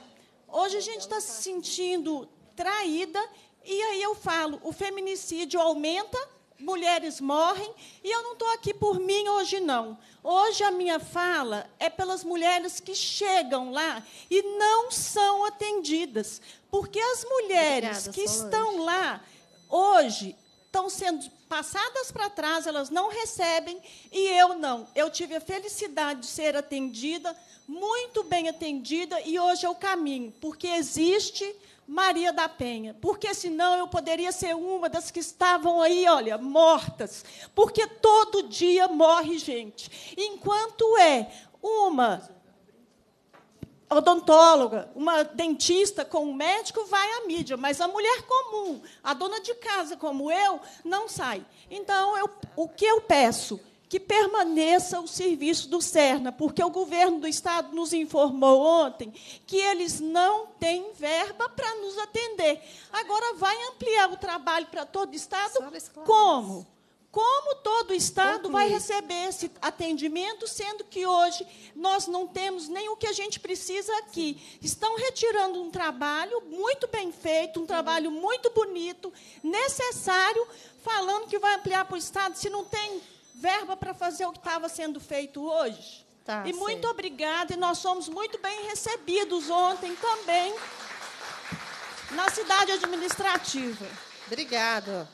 hoje a gente está se sentindo traída, e aí eu falo: o feminicídio aumenta mulheres morrem, e eu não estou aqui por mim hoje, não. Hoje a minha fala é pelas mulheres que chegam lá e não são atendidas. Porque as mulheres Obrigada, que estão hoje. lá hoje estão sendo passadas para trás, elas não recebem e eu não. Eu tive a felicidade de ser atendida, muito bem atendida, e hoje eu caminho, porque existe Maria da Penha, porque senão eu poderia ser uma das que estavam aí, olha, mortas, porque todo dia morre gente. Enquanto é uma odontóloga, uma dentista com um médico vai à mídia, mas a mulher comum, a dona de casa como eu, não sai. Então, eu, o que eu peço? que permaneça o serviço do Cerna, porque o governo do estado nos informou ontem que eles não têm verba para nos atender. Agora vai ampliar o trabalho para todo o estado? Como? Como todo o Estado vai receber esse atendimento, sendo que hoje nós não temos nem o que a gente precisa aqui? Estão retirando um trabalho muito bem feito, um trabalho muito bonito, necessário, falando que vai ampliar para o Estado, se não tem verba para fazer o que estava sendo feito hoje. Tá, e muito obrigada, e nós somos muito bem recebidos ontem também na cidade administrativa. Obrigada.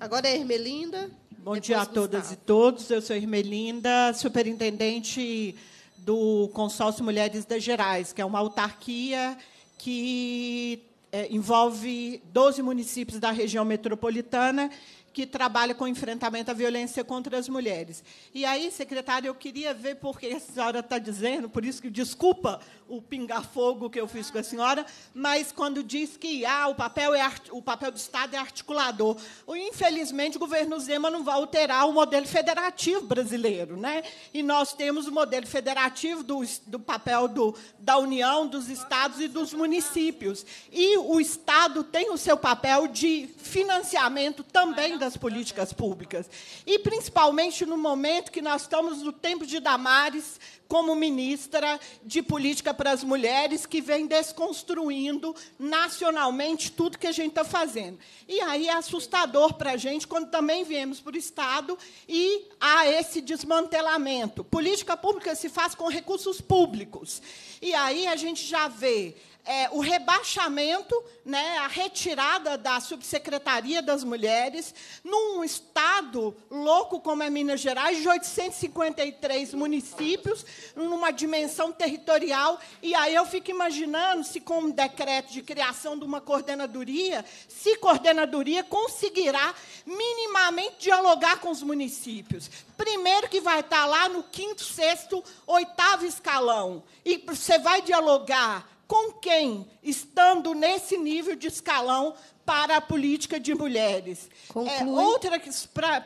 Agora é Hermelinda. Bom dia a todas Gustavo. e todos. Eu sou Hermelinda, superintendente do Consórcio Mulheres das Gerais, que é uma autarquia que é, envolve 12 municípios da região metropolitana que trabalha com enfrentamento à violência contra as mulheres. E aí, secretária, eu queria ver por que a senhora está dizendo, por isso que desculpa o pinga-fogo que eu fiz com a senhora, mas quando diz que ah, o, papel é o papel do Estado é articulador. Infelizmente, o governo Zema não vai alterar o modelo federativo brasileiro. Né? E nós temos o modelo federativo do, do papel do, da União, dos Estados e dos municípios. E o Estado tem o seu papel de financiamento também das políticas públicas. E, principalmente, no momento que nós estamos no tempo de Damares, como ministra de Política para as Mulheres, que vem desconstruindo nacionalmente tudo que a gente está fazendo. E aí é assustador para a gente quando também viemos para o Estado e há esse desmantelamento. Política pública se faz com recursos públicos. E aí a gente já vê é, o rebaixamento, né, a retirada da subsecretaria das mulheres, num estado louco como é Minas Gerais, de 853 municípios, numa dimensão territorial. E aí eu fico imaginando se, com um decreto de criação de uma coordenadoria, se coordenadoria conseguirá minimamente dialogar com os municípios. Primeiro que vai estar lá no quinto, sexto, oitavo escalão. E você vai dialogar com quem, estando nesse nível de escalão para a política de mulheres. É, outra,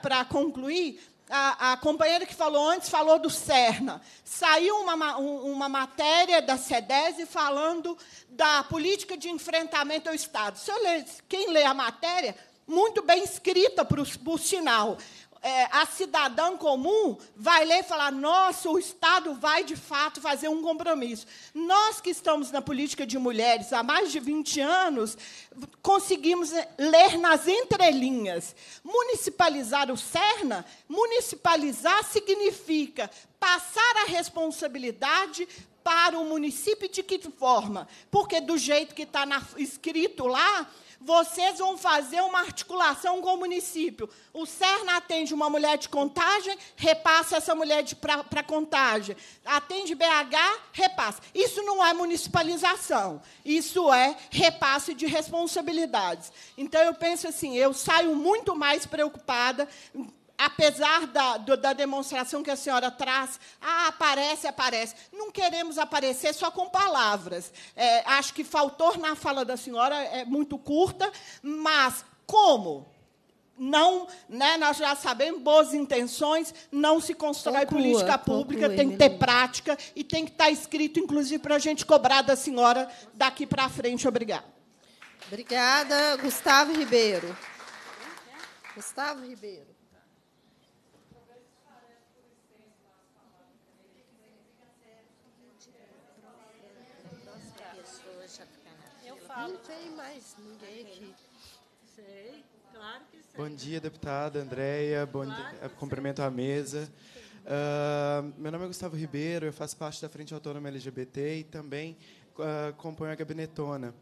para concluir, a, a, companheira que falou antes falou do Cerna. Saiu uma, uma matéria da SEDESI falando da política de enfrentamento ao Estado. Se eu ler, quem lê a matéria, muito bem escrita, por, por sinal é, a cidadã comum vai ler e falar: nossa, o Estado vai de fato fazer um compromisso. Nós que estamos na política de mulheres há mais de 20 anos, conseguimos eh, ler nas entrelinhas. Municipalizar o Cerna, municipalizar significa passar a responsabilidade para o município de que forma? Porque do jeito que está escrito lá, vocês vão fazer uma articulação com o município. O CERN atende uma mulher de contagem, repassa essa mulher para contagem. Atende BH, repassa. Isso não é municipalização, isso é repasse de responsabilidades. Então, eu penso assim, eu saio muito mais preocupada apesar da, do, da demonstração que a senhora traz, ah, aparece, aparece. Não queremos aparecer só com palavras. É, acho que faltou na fala da senhora, é muito curta, mas como? Não, né, nós já sabemos, boas intenções, não se constrói conclua, política pública, tem que ter prática e tem que estar tá escrito, inclusive, para a gente cobrar da senhora daqui para frente. Obrigada. Obrigada, Gustavo Ribeiro. Gustavo Ribeiro. Não tem mais ninguém aqui. Sei, claro que sei. Bom dia, deputada Andréia. Bom claro dia. Eh, cumprimento a mesa. Uh, meu nome é Gustavo Ribeiro, eu faço parte da Frente Autônoma LGBT e também uh, componho a Gabinetona.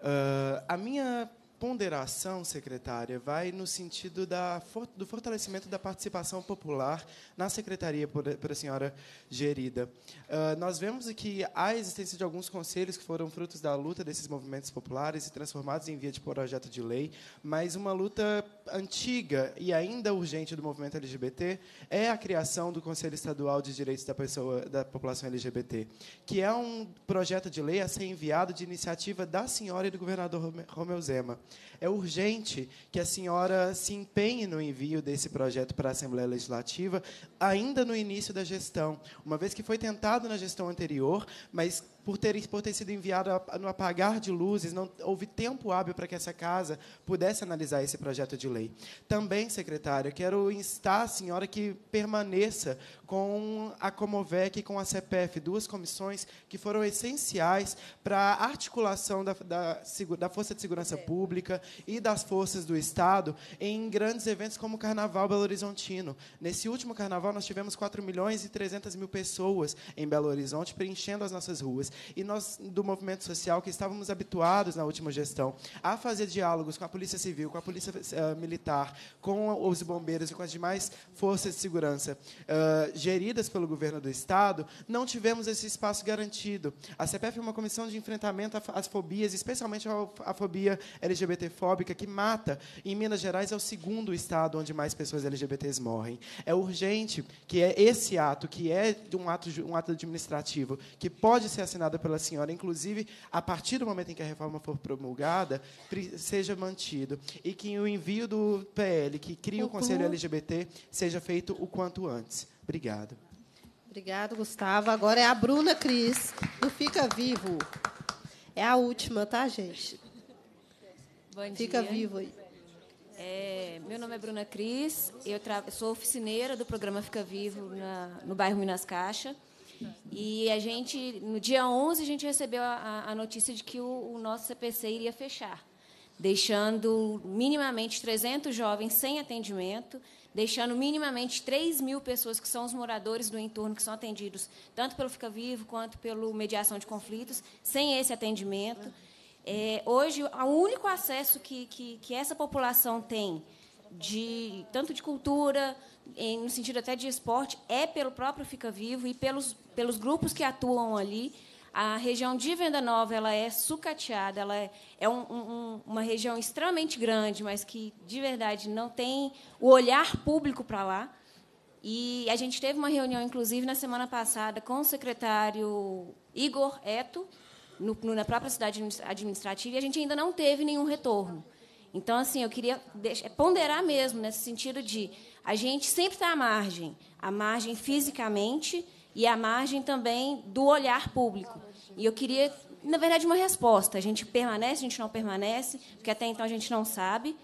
Uh, a minha ponderação, secretária, vai no sentido da, do fortalecimento da participação popular na secretaria por, a senhora gerida. Uh, nós vemos que há existência de alguns conselhos que foram frutos da luta desses movimentos populares e transformados em via de projeto de lei, mas uma luta antiga e ainda urgente do movimento LGBT é a criação do Conselho Estadual de Direitos da, Pessoa, da População LGBT, que é um projeto de lei a ser enviado de iniciativa da senhora e do governador Romeu Zema. É urgente que a senhora se empenhe no envio desse projeto para a Assembleia Legislativa, ainda no início da gestão, uma vez que foi tentado na gestão anterior, mas por ter, por ter sido enviado a, no apagar de luzes, não houve tempo hábil para que essa casa pudesse analisar esse projeto de lei. Também, secretária, quero instar a senhora que permaneça com a Comovec e com a CPF, duas comissões que foram essenciais para a articulação da, da, da Força de Segurança é. Pública e das forças do Estado em grandes eventos como o Carnaval Belo Horizontino. Nesse último carnaval, nós tivemos 4 milhões e 300 mil pessoas em Belo Horizonte preenchendo as nossas ruas e nós do movimento social que estávamos habituados na última gestão a fazer diálogos com a Polícia Civil, com a Polícia uh, Militar, com os bombeiros e com as demais forças de segurança uh, geridas pelo governo do Estado, não tivemos esse espaço garantido. A CPF é uma comissão de enfrentamento às fobias, especialmente à fobia LGBTfóbica, que mata. Em Minas Gerais é o segundo estado onde mais pessoas LGBTs morrem. É urgente que é esse ato, que é um ato, um ato administrativo, que pode ser assinado assinada pela senhora, inclusive, a partir do momento em que a reforma for promulgada, seja mantido. E que o envio do PL, que cria uhum. o Conselho LGBT, seja feito o quanto antes. Obrigado. Obrigado, Gustavo. Agora é a Bruna Cris, do Fica Vivo. É a última, tá, gente? Bom Fica vivo aí. É, meu nome é Bruna Cris, eu sou oficineira do programa Fica Vivo na, no bairro Minas Caixa. E a gente, no dia 11, a gente recebeu a, a notícia de que o, o, nosso CPC iria fechar, deixando minimamente 300 jovens sem atendimento, deixando minimamente 3 mil pessoas, que são os moradores do entorno, que são atendidos tanto pelo Fica Vivo quanto pelo Mediação de Conflitos, sem esse atendimento. É, hoje, o único acesso que, que, que essa população tem de tanto de cultura, em, no sentido até de esporte, é pelo próprio Fica Vivo e pelos pelos grupos que atuam ali. A região de Venda Nova ela é sucateada, ela é, é um, um, uma região extremamente grande, mas que, de verdade, não tem o olhar público para lá. E a gente teve uma reunião, inclusive, na semana passada, com o secretário Igor Eto, no, na própria cidade administrativa, e a gente ainda não teve nenhum retorno. Então, assim, eu queria deixar, é, ponderar mesmo nesse sentido de a gente sempre está à margem, à margem fisicamente, e à margem também do olhar público. E eu queria, na verdade, uma resposta. A gente permanece, a gente não permanece, porque até então a gente não sabe.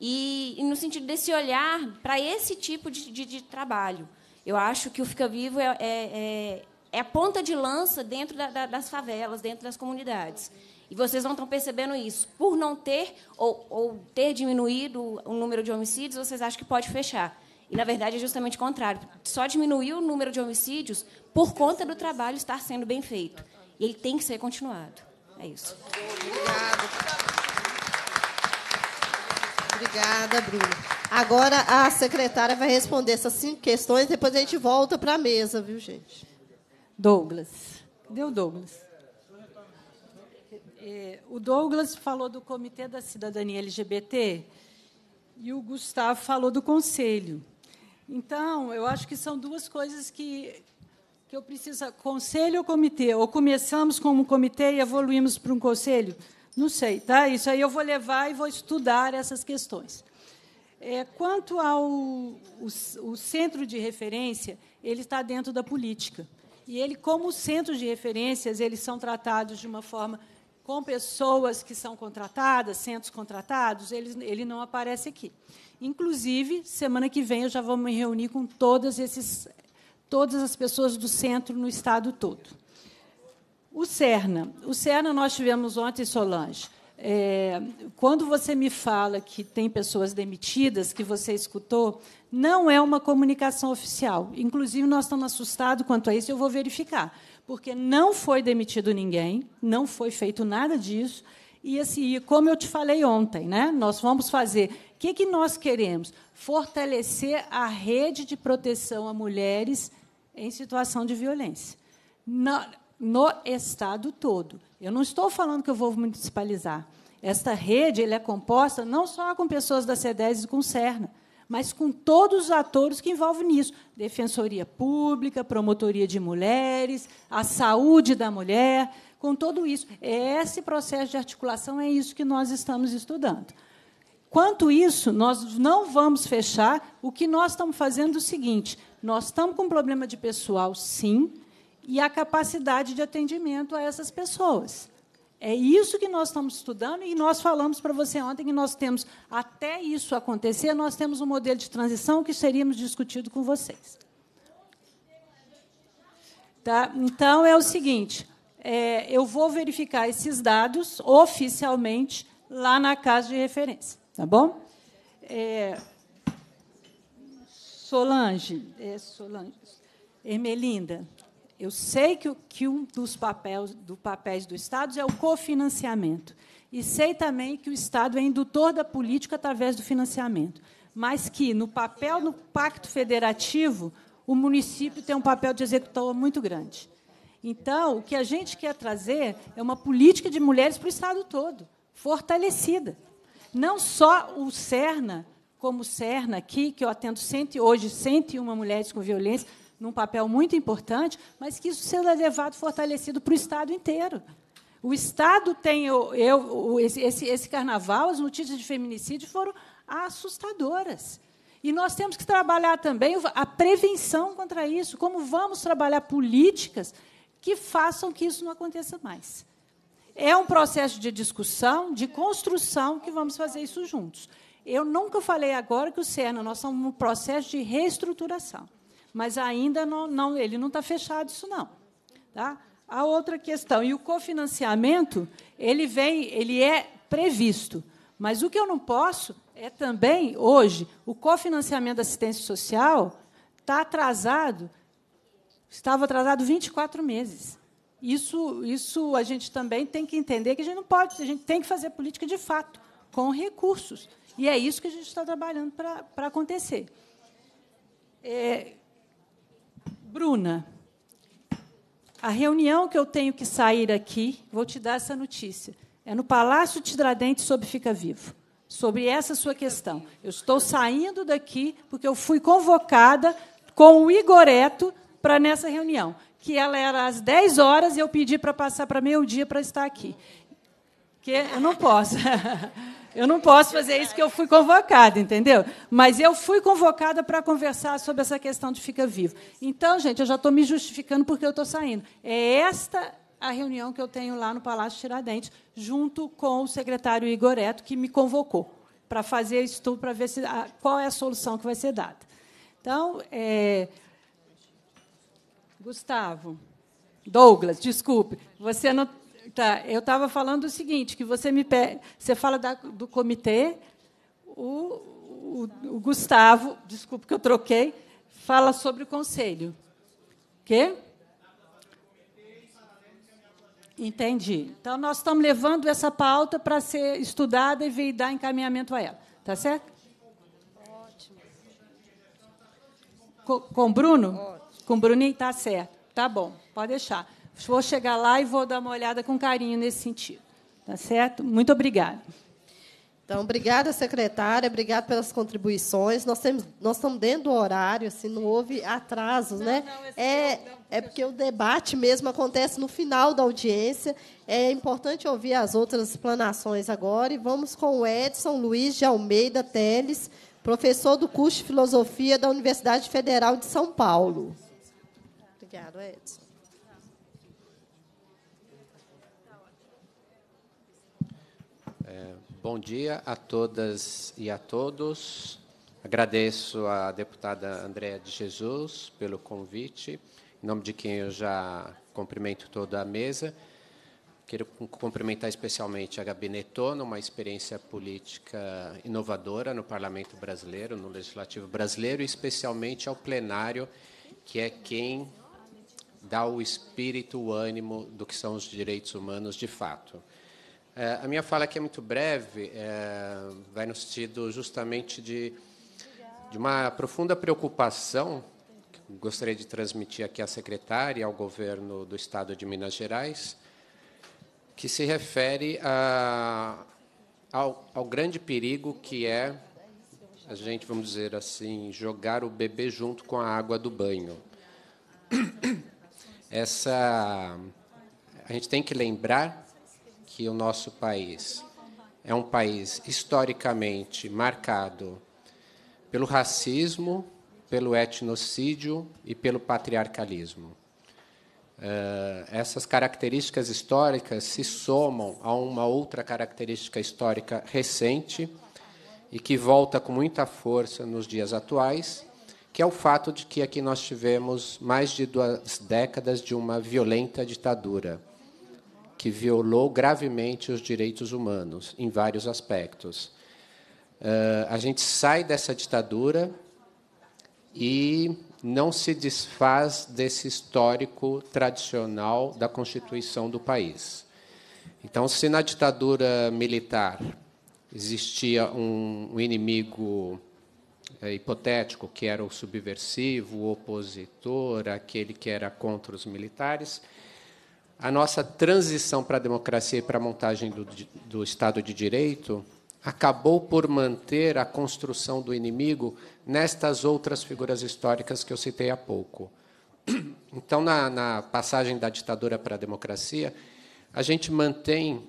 E, e no sentido desse olhar para esse tipo de, de, de, trabalho. Eu acho que o Fica Vivo é, é, é, é a ponta de lança dentro da, da, das favelas, dentro das comunidades. E vocês não estão percebendo isso. Por não ter ou, ou ter diminuído o número de homicídios, vocês acham que pode fechar. E, na verdade, é justamente o contrário. Só diminuiu o número de homicídios por conta do trabalho estar sendo bem feito. E ele tem que ser continuado. É isso. Obrigado. Obrigada, Bruna. Agora a secretária vai responder essas cinco questões, depois a gente volta para a mesa, viu, gente? Douglas. Deu Douglas. É, o Douglas falou do Comitê da Cidadania LGBT e o Gustavo falou do Conselho. Então, eu acho que são duas coisas que, que eu preciso. Conselho ou comitê? Ou começamos como comitê e evoluímos para um conselho? Não sei, tá? Isso aí eu vou levar e vou estudar essas questões. É, quanto ao o, o centro de referência, ele está dentro da política. E ele, como centros de referências, eles são tratados de uma forma com pessoas que são contratadas, centros contratados, ele, ele não aparece aqui. Inclusive, semana que vem eu já vou me reunir com todas, esses, todas as pessoas do centro no estado todo. O Cerna. O Cerna nós tivemos ontem, Solange. É, quando você me fala que tem pessoas demitidas, que você escutou, não é uma comunicação oficial. Inclusive, nós estamos assustados quanto a isso, eu vou verificar porque não foi demitido ninguém, não foi feito nada disso. E assim, como eu te falei ontem, né? Nós vamos fazer. O que, que nós queremos? Fortalecer a rede de proteção a mulheres em situação de violência. No, no estado todo. Eu não estou falando que eu vou municipalizar. Esta rede ela é composta não só com pessoas da CEDES e com Cerna, mas com todos os atores que envolvem nisso: Defensoria Pública, Promotoria de Mulheres, a saúde da mulher, com tudo isso. É esse processo de articulação é isso que nós estamos estudando. Quanto isso, nós não vamos fechar. O que nós estamos fazendo é o seguinte: nós estamos com um problema de pessoal, sim, e a capacidade de atendimento a essas pessoas. É isso que nós estamos estudando e nós falamos para você ontem que nós temos, até isso acontecer, nós temos um modelo de transição que seríamos discutido com vocês. Tá? Então, é o seguinte, é, eu vou verificar esses dados oficialmente lá na casa de referência, tá bom? É, Solange, é Solange, Ermelinda, eu sei que, que um dos papéis do, papéis do Estado é o cofinanciamento. E sei também que o Estado é indutor da política através do financiamento. Mas que, no papel no Pacto Federativo, o município tem um papel de executor muito grande. Então, o que a gente quer trazer é uma política de mulheres para o Estado todo, fortalecida. Não só o CERNA, como o CERNA aqui, que eu atendo 100, hoje 101 mulheres com violência, num papel muito importante, mas que isso seja levado, fortalecido para o Estado inteiro. O Estado tem. Eu, eu esse, esse, esse carnaval, as notícias de feminicídio foram assustadoras. E nós temos que trabalhar também a prevenção contra isso, como vamos trabalhar políticas que façam que isso não aconteça mais. É um processo de discussão, de construção, que vamos fazer isso juntos. Eu nunca falei agora que o SENA, nós estamos num processo de reestruturação mas ainda não, não ele não está fechado isso não, tá? A outra questão e o cofinanciamento ele vem, ele é previsto, mas o que eu não posso é também hoje o cofinanciamento da assistência social está atrasado, estava atrasado 24 meses. Isso, isso a gente também tem que entender que a gente não pode, a gente tem que fazer política de fato com recursos. E é isso que a gente está trabalhando para acontecer. É, Bruna, a reunião que eu tenho que sair aqui, vou te dar essa notícia, é no Palácio Tiradentes sobre Fica Vivo, sobre essa sua questão. Eu estou saindo daqui porque eu fui convocada com o Igoreto para nessa reunião, que ela era às 10 horas e eu pedi para passar para meio-dia para estar aqui. Que eu não posso. Eu não posso fazer isso que eu fui convocada, entendeu? Mas eu fui convocada para conversar sobre essa questão de fica vivo. Então, gente, eu já estou me justificando porque eu estou saindo. É esta a reunião que eu tenho lá no Palácio Tiradentes, junto com o secretário Igor Eto, que me convocou para fazer tudo, para ver se, a, qual é a solução que vai ser dada. Então, é... Gustavo, Douglas, desculpe, você não Tá, eu estava falando o seguinte, que você me pede, você fala da, do comitê, o, o, o Gustavo, desculpa que eu troquei, fala sobre o conselho. Quê? Entendi. Então, nós estamos levando essa pauta para ser estudada e veio dar encaminhamento a ela. Tá certo? Ótimo. Com, com Bruno? Ótimo. Com o Bruninho? Tá certo. Tá bom, pode deixar. Vou chegar lá e vou dar uma olhada com carinho nesse sentido. Tá certo? Muito obrigada. Então, obrigada, secretária, obrigada pelas contribuições. Nós, temos, nós estamos dentro do horário, assim, não houve atrasos, não, né? Não, é, não, é porque o debate mesmo acontece no final da audiência. É importante ouvir as outras explanações agora. E vamos com o Edson Luiz de Almeida Teles, professor do curso de Filosofia da Universidade Federal de São Paulo. Obrigado, Edson. Bom dia a todas e a todos. Agradeço à deputada Andréa de Jesus pelo convite, em nome de quem eu já cumprimento toda a mesa. Quero cumprimentar especialmente a Gabinetona, uma experiência política inovadora no Parlamento brasileiro, no Legislativo brasileiro, e especialmente ao plenário, que é quem dá o espírito, o ânimo do que são os direitos humanos de fato. É, a minha fala aqui é muito breve, é, vai no sentido justamente de, de uma profunda preocupação que gostaria de transmitir aqui à secretária, e ao governo do Estado de Minas Gerais, que se refere a, ao, ao grande perigo que é a gente, vamos dizer assim, jogar o bebê junto com a água do banho. Essa a gente tem que lembrar que o nosso país é um país historicamente marcado pelo racismo, pelo etnocídio e pelo patriarcalismo. Eh, essas características históricas se somam a uma outra característica histórica recente e que volta com muita força nos dias atuais, que é o fato de que aqui nós tivemos mais de duas décadas de uma violenta ditadura que violou gravemente os direitos humanos em vários aspectos. Uh, a gente sai dessa ditadura e não se desfaz desse histórico tradicional da Constituição do país. Então, se na ditadura militar existia um, um inimigo é, hipotético, que era o subversivo, o opositor, aquele que era contra os militares, a nossa transição para a democracia e para a montagem do, do Estado de Direito acabou por manter a construção do inimigo nestas outras figuras históricas que eu citei há pouco. Então, na, na passagem da ditadura para a democracia, a gente mantém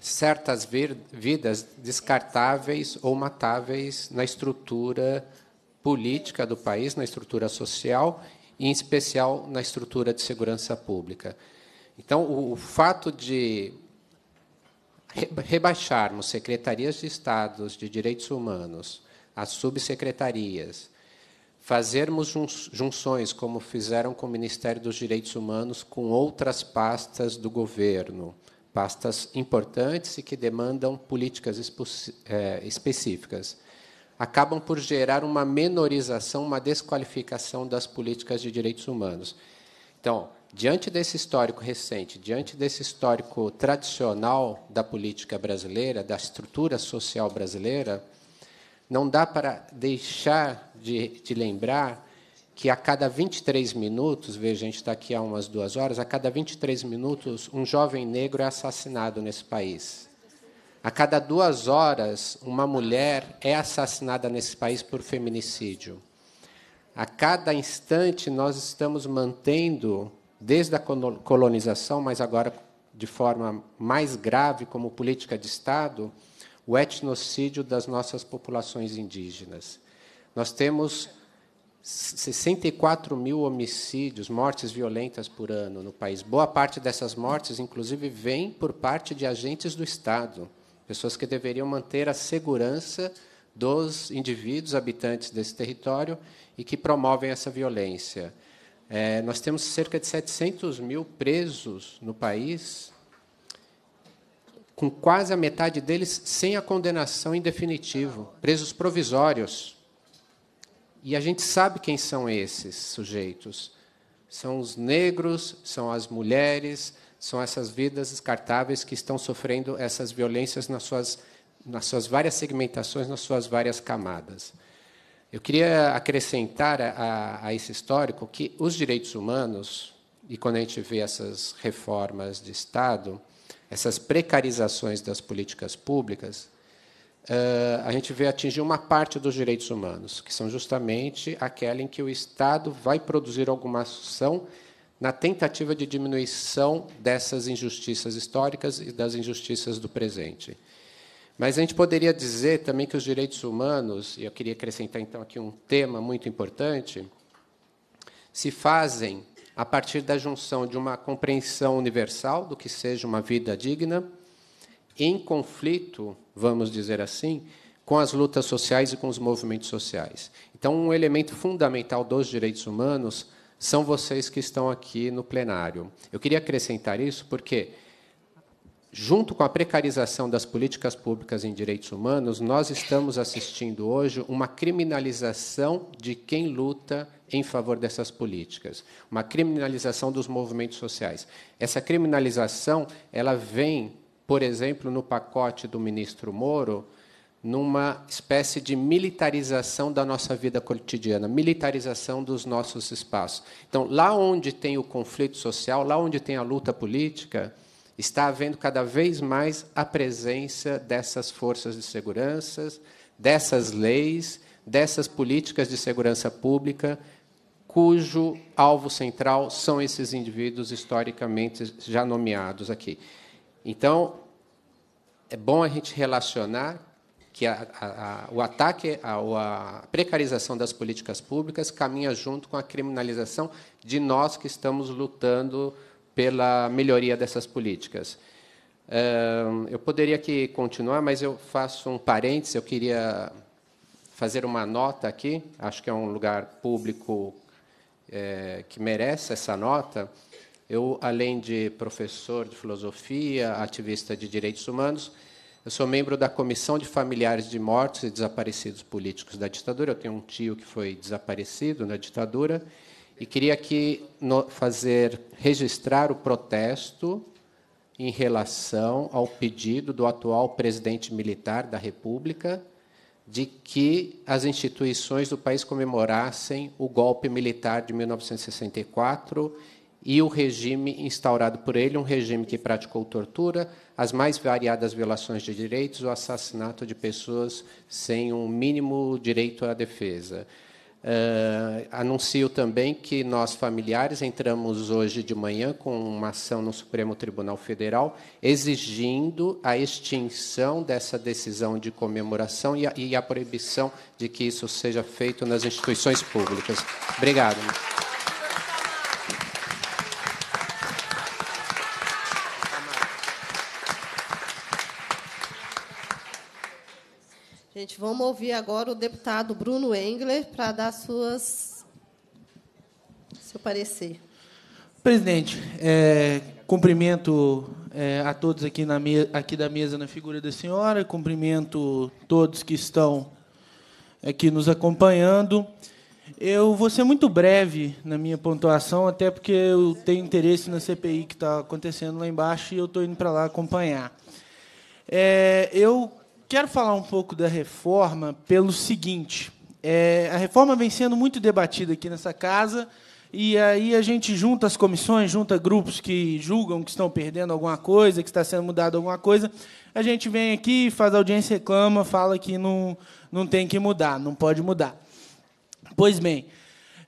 certas vir, vidas descartáveis ou matáveis na estrutura política do país, na estrutura social e, em especial, na estrutura de segurança pública. Então, o, o fato de rebaixarmos secretarias de Estados de Direitos Humanos às subsecretarias, fazermos junções, como fizeram com o Ministério dos Direitos Humanos, com outras pastas do governo, pastas importantes e que demandam políticas é, específicas, acabam por gerar uma menorização, uma desqualificação das políticas de direitos humanos. Então, Diante desse histórico recente, diante desse histórico tradicional da política brasileira, da estrutura social brasileira, não dá para deixar de, de lembrar que a cada 23 minutos, veja, a gente está aqui há umas duas horas, a cada 23 minutos um jovem negro é assassinado nesse país. A cada duas horas, uma mulher é assassinada nesse país por feminicídio. A cada instante, nós estamos mantendo desde a colonização, mas agora de forma mais grave como política de Estado, o etnocídio das nossas populações indígenas. Nós temos 64 mil homicídios, mortes violentas por ano no país. Boa parte dessas mortes, inclusive, vem por parte de agentes do Estado, pessoas que deveriam manter a segurança dos indivíduos habitantes desse território e que promovem essa violência. É, nós temos cerca de 700 mil presos no país, com quase a metade deles sem a condenação em definitivo, presos provisórios. E a gente sabe quem são esses sujeitos. São os negros, são as mulheres, são essas vidas descartáveis que estão sofrendo essas violências nas suas, nas suas várias segmentações, nas suas várias camadas. Eu queria acrescentar a, a esse histórico que os direitos humanos, e quando a gente vê essas reformas de Estado, essas precarizações das políticas públicas, a gente vê atingir uma parte dos direitos humanos, que são justamente aquela em que o Estado vai produzir alguma ação na tentativa de diminuição dessas injustiças históricas e das injustiças do presente. Mas a gente poderia dizer também que os direitos humanos, e eu queria acrescentar então aqui um tema muito importante, se fazem a partir da junção de uma compreensão universal do que seja uma vida digna, em conflito, vamos dizer assim, com as lutas sociais e com os movimentos sociais. Então, um elemento fundamental dos direitos humanos são vocês que estão aqui no plenário. Eu queria acrescentar isso porque junto com a precarização das políticas públicas em direitos humanos, nós estamos assistindo hoje uma criminalização de quem luta em favor dessas políticas, uma criminalização dos movimentos sociais. Essa criminalização, ela vem, por exemplo, no pacote do ministro Moro, numa espécie de militarização da nossa vida cotidiana, militarização dos nossos espaços. Então, lá onde tem o conflito social, lá onde tem a luta política, está havendo cada vez mais a presença dessas forças de segurança, dessas leis, dessas políticas de segurança pública, cujo alvo central são esses indivíduos historicamente já nomeados aqui. Então, é bom a gente relacionar que a, a, a, o ataque ou a precarização das políticas públicas caminha junto com a criminalização de nós que estamos lutando pela melhoria dessas políticas. Eu poderia aqui continuar, mas eu faço um parênteses. Eu queria fazer uma nota aqui. Acho que é um lugar público é, que merece essa nota. Eu, além de professor de filosofia, ativista de direitos humanos, eu sou membro da Comissão de Familiares de Mortos e Desaparecidos Políticos da Ditadura. Eu tenho um tio que foi desaparecido na ditadura e queria aqui fazer registrar o protesto em relação ao pedido do atual presidente militar da República de que as instituições do país comemorassem o golpe militar de 1964 e o regime instaurado por ele, um regime que praticou tortura, as mais variadas violações de direitos, o assassinato de pessoas sem um mínimo direito à defesa. Uh, anuncio também que nós, familiares, entramos hoje de manhã com uma ação no Supremo Tribunal Federal exigindo a extinção dessa decisão de comemoração e a, e a proibição de que isso seja feito nas instituições públicas. Obrigado. gente. Vamos ouvir agora o deputado Bruno Engler para dar suas seu parecer. Presidente, é, cumprimento é, a todos aqui, na aqui da mesa na figura da senhora, cumprimento todos que estão aqui nos acompanhando. Eu vou ser muito breve na minha pontuação, até porque eu tenho interesse na CPI que está acontecendo lá embaixo e eu estou indo para lá acompanhar. É, eu quero falar um pouco da reforma pelo seguinte: é, a reforma vem sendo muito debatida aqui nessa casa. E aí a gente junta as comissões, junta grupos que julgam que estão perdendo alguma coisa, que está sendo mudado alguma coisa. A gente vem aqui, faz audiência, reclama, fala que não, não tem que mudar, não pode mudar. Pois bem,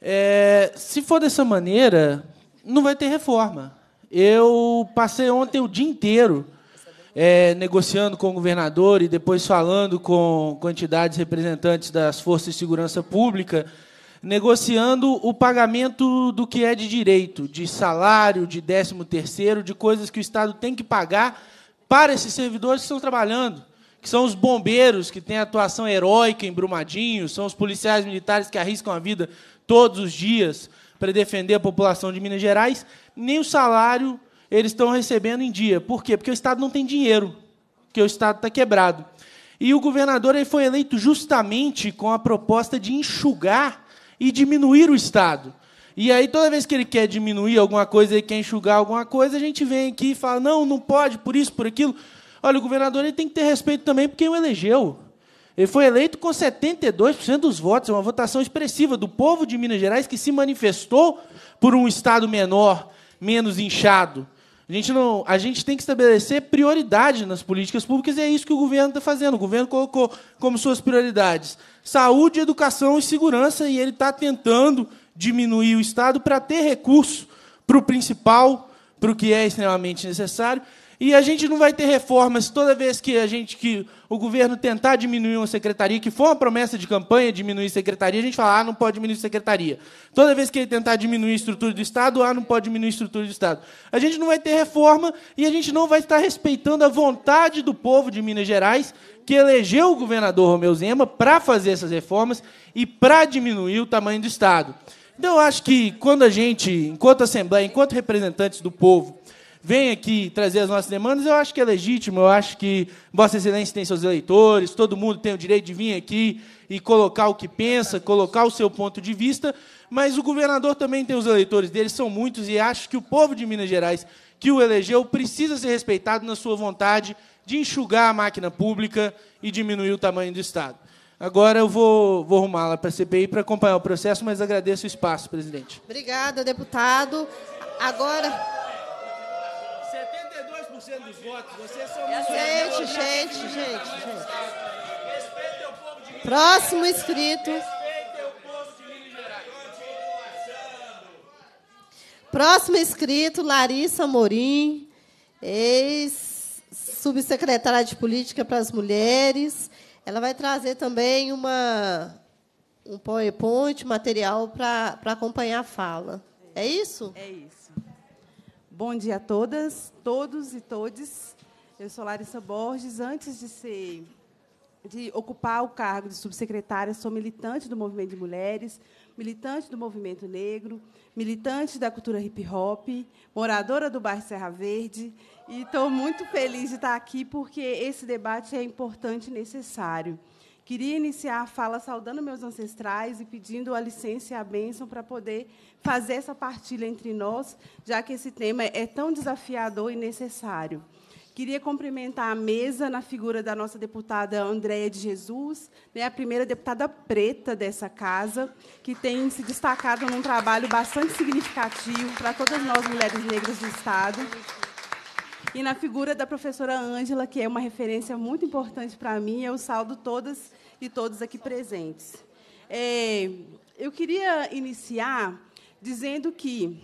é, se for dessa maneira, não vai ter reforma. Eu passei ontem o dia inteiro é, negociando com o governador e depois falando com, com entidades representantes das forças de segurança pública, negociando o pagamento do que é de direito, de salário, de 13 terceiro, de coisas que o Estado tem que pagar para esses servidores que estão trabalhando, que são os bombeiros que têm atuação heróica em Brumadinho, são os policiais militares que arriscam a vida todos os dias para defender a população de Minas Gerais, nem o salário eles estão recebendo em dia. Por quê? Porque o Estado não tem dinheiro, porque o Estado está quebrado. E o governador ele foi eleito justamente com a proposta de enxugar e diminuir o Estado. E aí, toda vez que ele quer diminuir alguma coisa, ele quer enxugar alguma coisa, a gente vem aqui e fala: não, não pode, por isso, por aquilo. Olha, o governador ele tem que ter respeito também porque o elegeu. Ele foi eleito com 72% dos votos, é uma votação expressiva do povo de Minas Gerais que se manifestou por um Estado menor, menos inchado. A gente, não, a gente tem que estabelecer prioridade nas políticas públicas e é isso que o governo está fazendo. O governo colocou como suas prioridades saúde, educação e segurança, e ele está tentando diminuir o Estado para ter recurso para o principal, para o que é extremamente necessário. E a gente não vai ter reformas toda vez que a gente que o governo tentar diminuir uma secretaria, que foi uma promessa de campanha diminuir secretaria, a gente fala, ah, não pode diminuir secretaria. Toda vez que ele tentar diminuir a estrutura do Estado, ah, não pode diminuir a estrutura do Estado. A gente não vai ter reforma e a gente não vai estar respeitando a vontade do povo de Minas Gerais, que elegeu o governador Romeu Zema para fazer essas reformas e para diminuir o tamanho do Estado. Então, eu acho que quando a gente, enquanto Assembleia, enquanto representantes do povo, vem aqui trazer as nossas demandas, eu acho que é legítimo, eu acho que Vossa Excelência tem seus eleitores, todo mundo tem o direito de vir aqui e colocar o que pensa, colocar o seu ponto de vista, mas o governador também tem os eleitores dele, são muitos, e acho que o povo de Minas Gerais que o elegeu precisa ser respeitado na sua vontade de enxugar a máquina pública e diminuir o tamanho do Estado. Agora eu vou, vou arrumá-la para a CPI para acompanhar o processo, mas agradeço o espaço, presidente. Obrigada, deputado. Agora fazendo os Vocês são gente, gente, gente, gente. o povo de Minas Próximo inscrito. o povo de Próximo inscrito, Larissa Morim, ex-subsecretária de Política para as Mulheres. Ela vai trazer também uma, um PowerPoint, material para acompanhar a fala. É isso? É isso. Bom dia a todas, todos e todes. Eu sou Larissa Borges. Antes de ser de ocupar o cargo de subsecretária, sou militante do movimento de mulheres, militante do movimento negro, militante da cultura hip hop, moradora do bairro Serra Verde, e estou muito feliz de estar aqui porque esse debate é importante e necessário. Queria iniciar a fala saudando meus ancestrais e pedindo a licença e a bênção para poder fazer essa partilha entre nós, já que esse tema é tão desafiador e necessário. Queria cumprimentar a mesa na figura da nossa deputada Andréia de Jesus, né, a primeira deputada preta dessa casa, que tem se destacado num trabalho bastante significativo para todas nós mulheres negras do Estado. E na figura da professora Ângela, que é uma referência muito importante para mim, eu saldo todas e todos aqui presentes. É, eu queria iniciar dizendo que,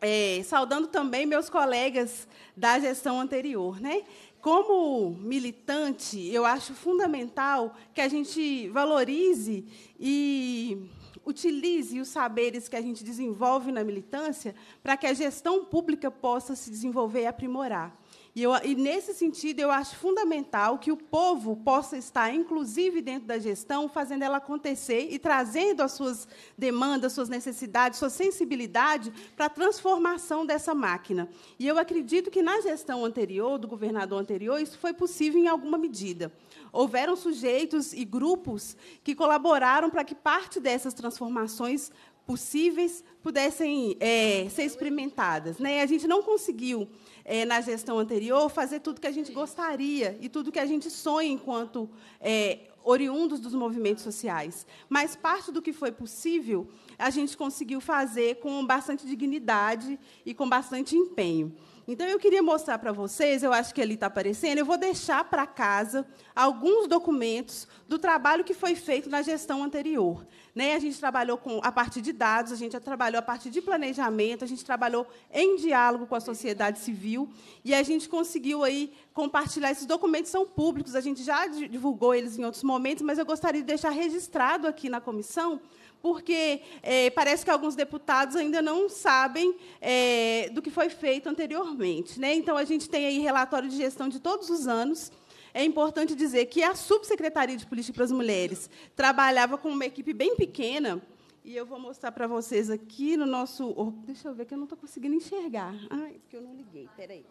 é, saudando também meus colegas da gestão anterior, né? Como militante, eu acho fundamental que a gente valorize e utilize os saberes que a gente desenvolve na militância para que a gestão pública possa se desenvolver e aprimorar. E, eu, e, nesse sentido, eu acho fundamental que o povo possa estar, inclusive dentro da gestão, fazendo ela acontecer e trazendo as suas demandas, suas necessidades, sua sensibilidade para a transformação dessa máquina. E eu acredito que na gestão anterior, do governador anterior, isso foi possível em alguma medida houveram sujeitos e grupos que colaboraram para que parte dessas transformações possíveis pudessem é, ser experimentadas. Né? A gente não conseguiu, é, na gestão anterior, fazer tudo que a gente gostaria e tudo que a gente sonha enquanto é, oriundos dos movimentos sociais. Mas parte do que foi possível, a gente conseguiu fazer com bastante dignidade e com bastante empenho. Então, eu queria mostrar para vocês, eu acho que ali está aparecendo, eu vou deixar para casa alguns documentos do trabalho que foi feito na gestão anterior. Né? A gente trabalhou com, a partir de dados, a gente trabalhou a partir de planejamento, a gente trabalhou em diálogo com a sociedade civil e a gente conseguiu aí compartilhar. Esses documentos são públicos, a gente já divulgou eles em outros momentos, mas eu gostaria de deixar registrado aqui na comissão porque é, parece que alguns deputados ainda não sabem é, do que foi feito anteriormente. Né? Então, a gente tem aí relatório de gestão de todos os anos. É importante dizer que a Subsecretaria de Política para as Mulheres trabalhava com uma equipe bem pequena, e eu vou mostrar para vocês aqui no nosso. Oh, deixa eu ver que eu não estou conseguindo enxergar. Ai, porque eu não liguei, peraí.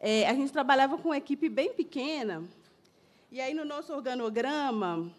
É, a gente trabalhava com uma equipe bem pequena, e aí no nosso organograma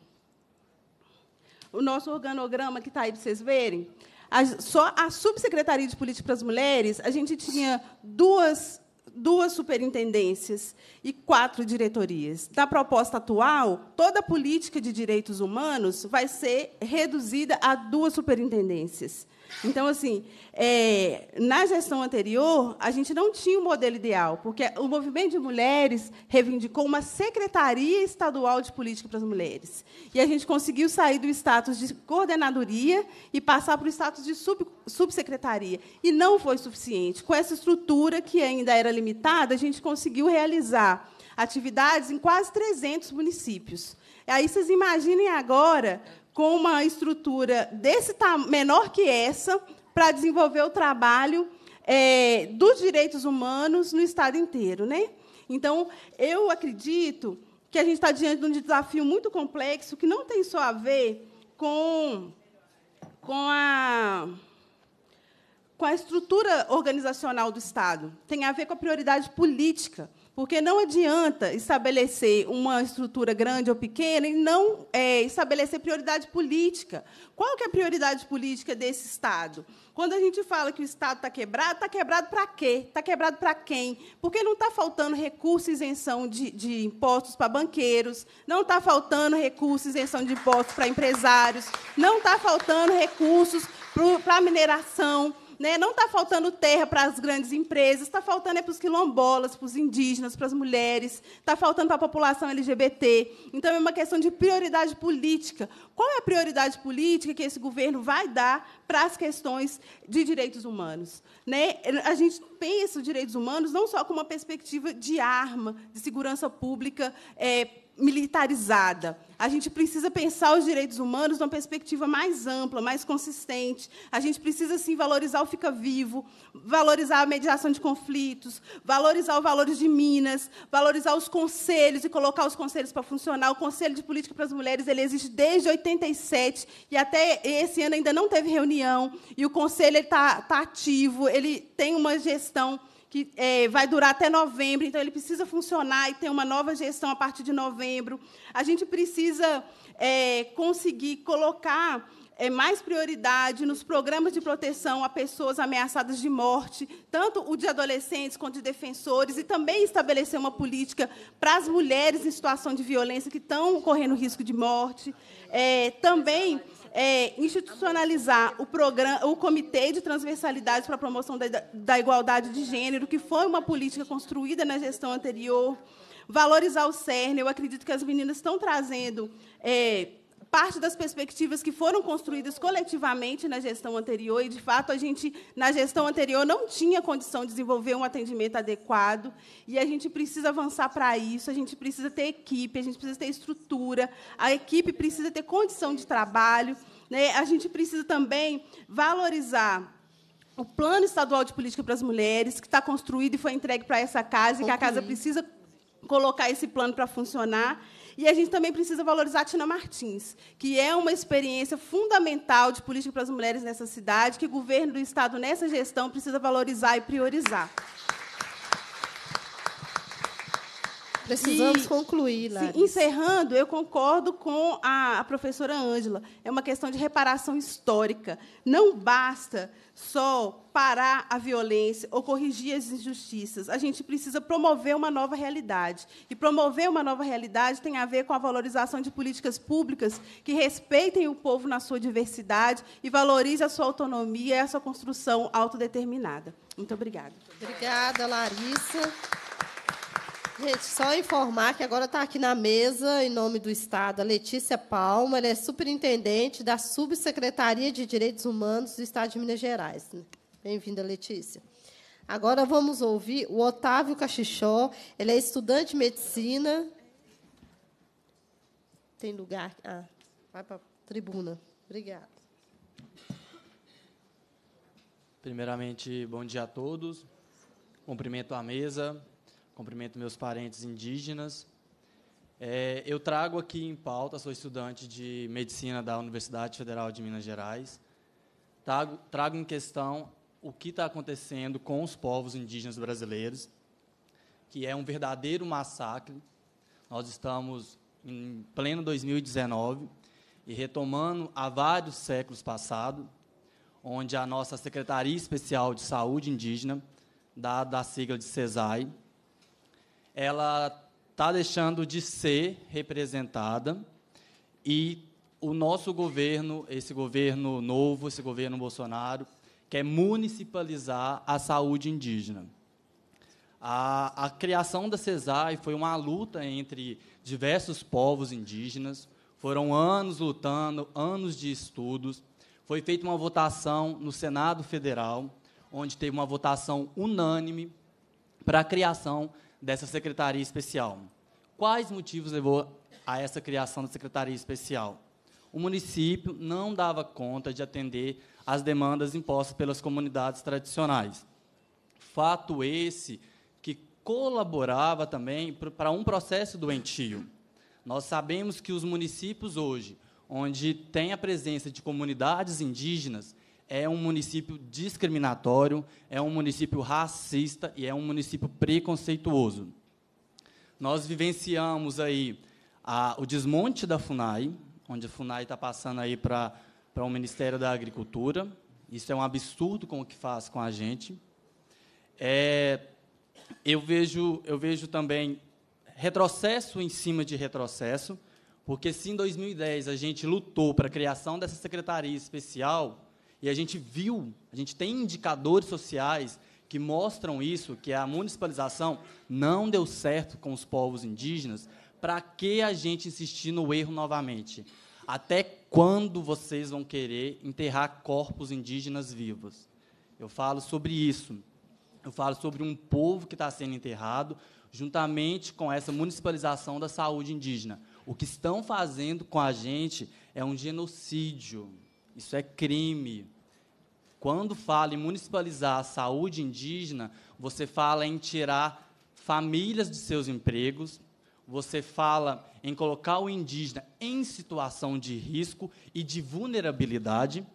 o nosso organograma que está aí para vocês verem, a, só a Subsecretaria de Política para as Mulheres, a gente tinha duas, duas superintendências e quatro diretorias. Da proposta atual, toda a política de direitos humanos vai ser reduzida a duas superintendências. Então, assim, é, na gestão anterior, a gente não tinha o um modelo ideal, porque o movimento de mulheres reivindicou uma secretaria estadual de política para as mulheres. E a gente conseguiu sair do status de coordenadoria e passar para o status de sub, subsecretaria. E não foi suficiente. Com essa estrutura, que ainda era limitada, a gente conseguiu realizar atividades em quase 300 municípios. Aí vocês imaginem agora com uma estrutura desse menor que essa para desenvolver o trabalho é, dos direitos humanos no Estado inteiro. Né? Então, eu acredito que a gente está diante de um desafio muito complexo que não tem só a ver com, com, a, com a estrutura organizacional do Estado, tem a ver com a prioridade política porque não adianta estabelecer uma estrutura grande ou pequena e não é, estabelecer prioridade política. Qual que é a prioridade política desse Estado? Quando a gente fala que o Estado está quebrado, está quebrado para quê? Está quebrado para quem? Porque não está faltando recursos isenção de, de impostos para banqueiros, não está faltando recursos isenção de impostos para empresários, não está faltando recursos para a mineração. Né? Não está faltando terra para as grandes empresas, está faltando é para os quilombolas, para os indígenas, para as mulheres, está faltando para a população LGBT. Então, é uma questão de prioridade política. Qual é a prioridade política que esse governo vai dar para as questões de direitos humanos? Né? A gente pensa os direitos humanos não só com uma perspectiva de arma, de segurança pública. É, militarizada. A gente precisa pensar os direitos humanos numa perspectiva mais ampla, mais consistente. A gente precisa, sim, valorizar o Fica Vivo, valorizar a mediação de conflitos, valorizar os Valores de Minas, valorizar os conselhos e colocar os conselhos para funcionar. O Conselho de Política para as Mulheres ele existe desde 87 e até esse ano ainda não teve reunião. E o Conselho está tá ativo, ele tem uma gestão que é, vai durar até novembro, então ele precisa funcionar e ter uma nova gestão a partir de novembro. A gente precisa é, conseguir colocar é, mais prioridade nos programas de proteção a pessoas ameaçadas de morte, tanto o de adolescentes quanto de defensores, e também estabelecer uma política para as mulheres em situação de violência que estão correndo risco de morte. É, também é, institucionalizar o, programa, o Comitê de Transversalidades para a Promoção da, da Igualdade de Gênero, que foi uma política construída na gestão anterior, valorizar o CERN. Eu acredito que as meninas estão trazendo é, parte das perspectivas que foram construídas coletivamente na gestão anterior, e, de fato, a gente, na gestão anterior, não tinha condição de desenvolver um atendimento adequado, e a gente precisa avançar para isso, a gente precisa ter equipe, a gente precisa ter estrutura, a equipe precisa ter condição de trabalho, né? a gente precisa também valorizar o Plano Estadual de Política para as Mulheres, que está construído e foi entregue para essa casa, e que a casa precisa colocar esse plano para funcionar. E a gente também precisa valorizar a Tina Martins, que é uma experiência fundamental de política para as mulheres nessa cidade, que o governo do Estado, nessa gestão, precisa valorizar e priorizar. Precisamos e, concluir, lá. Encerrando, eu concordo com a, a professora Ângela. É uma questão de reparação histórica. Não basta só parar a violência ou corrigir as injustiças. A gente precisa promover uma nova realidade. E promover uma nova realidade tem a ver com a valorização de políticas públicas que respeitem o povo na sua diversidade e valorizem a sua autonomia e a sua construção autodeterminada. Muito obrigada. Obrigada, Larissa. Gente, só informar que agora está aqui na mesa, em nome do Estado, a Letícia Palma, ela é superintendente da Subsecretaria de Direitos Humanos do Estado de Minas Gerais. Né? Bem-vinda, Letícia. Agora vamos ouvir o Otávio Caxixó, ele é estudante de medicina. Tem lugar? Ah, vai para a tribuna. Obrigada. Primeiramente, bom dia a todos. Cumprimento a mesa, cumprimento meus parentes indígenas. É, eu trago aqui em pauta, sou estudante de medicina da Universidade Federal de Minas Gerais. Trago, trago em questão o que está acontecendo com os povos indígenas brasileiros, que é um verdadeiro massacre. Nós estamos em pleno 2019 e retomando há vários séculos passados, onde a nossa Secretaria Especial de Saúde Indígena, da sigla de CESAI, ela está deixando de ser representada e o nosso governo, esse governo novo, esse governo Bolsonaro, quer municipalizar a saúde indígena. A, a criação da CESAI foi uma luta entre diversos povos indígenas, foram anos lutando, anos de estudos. Foi feita uma votação no Senado Federal, onde teve uma votação unânime para a criação dessa secretaria especial. Quais motivos levou a essa criação da secretaria especial? O município não dava conta de atender às demandas impostas pelas comunidades tradicionais. Fato esse que colaborava também para um processo doentio. Nós sabemos que os municípios hoje, onde tem a presença de comunidades indígenas, é um município discriminatório, é um município racista e é um município preconceituoso. Nós vivenciamos aí a, o desmonte da FUNAI, onde a FUNAI está passando aí para o Ministério da Agricultura. Isso é um absurdo com o que faz com a gente. É, eu, vejo, eu vejo também retrocesso em cima de retrocesso, porque se em 2010 a gente lutou para a criação dessa secretaria especial, e a gente viu, a gente tem indicadores sociais que mostram isso, que a municipalização não deu certo com os povos indígenas, para que a gente insistir no erro novamente? Até quando vocês vão querer enterrar corpos indígenas vivos? Eu falo sobre isso. Eu falo sobre um povo que está sendo enterrado, juntamente com essa municipalização da saúde indígena. O que estão fazendo com a gente é um genocídio. Isso é crime. Quando fala em municipalizar a saúde indígena, você fala em tirar famílias de seus empregos, você fala em colocar o indígena em situação de risco e de vulnerabilidade.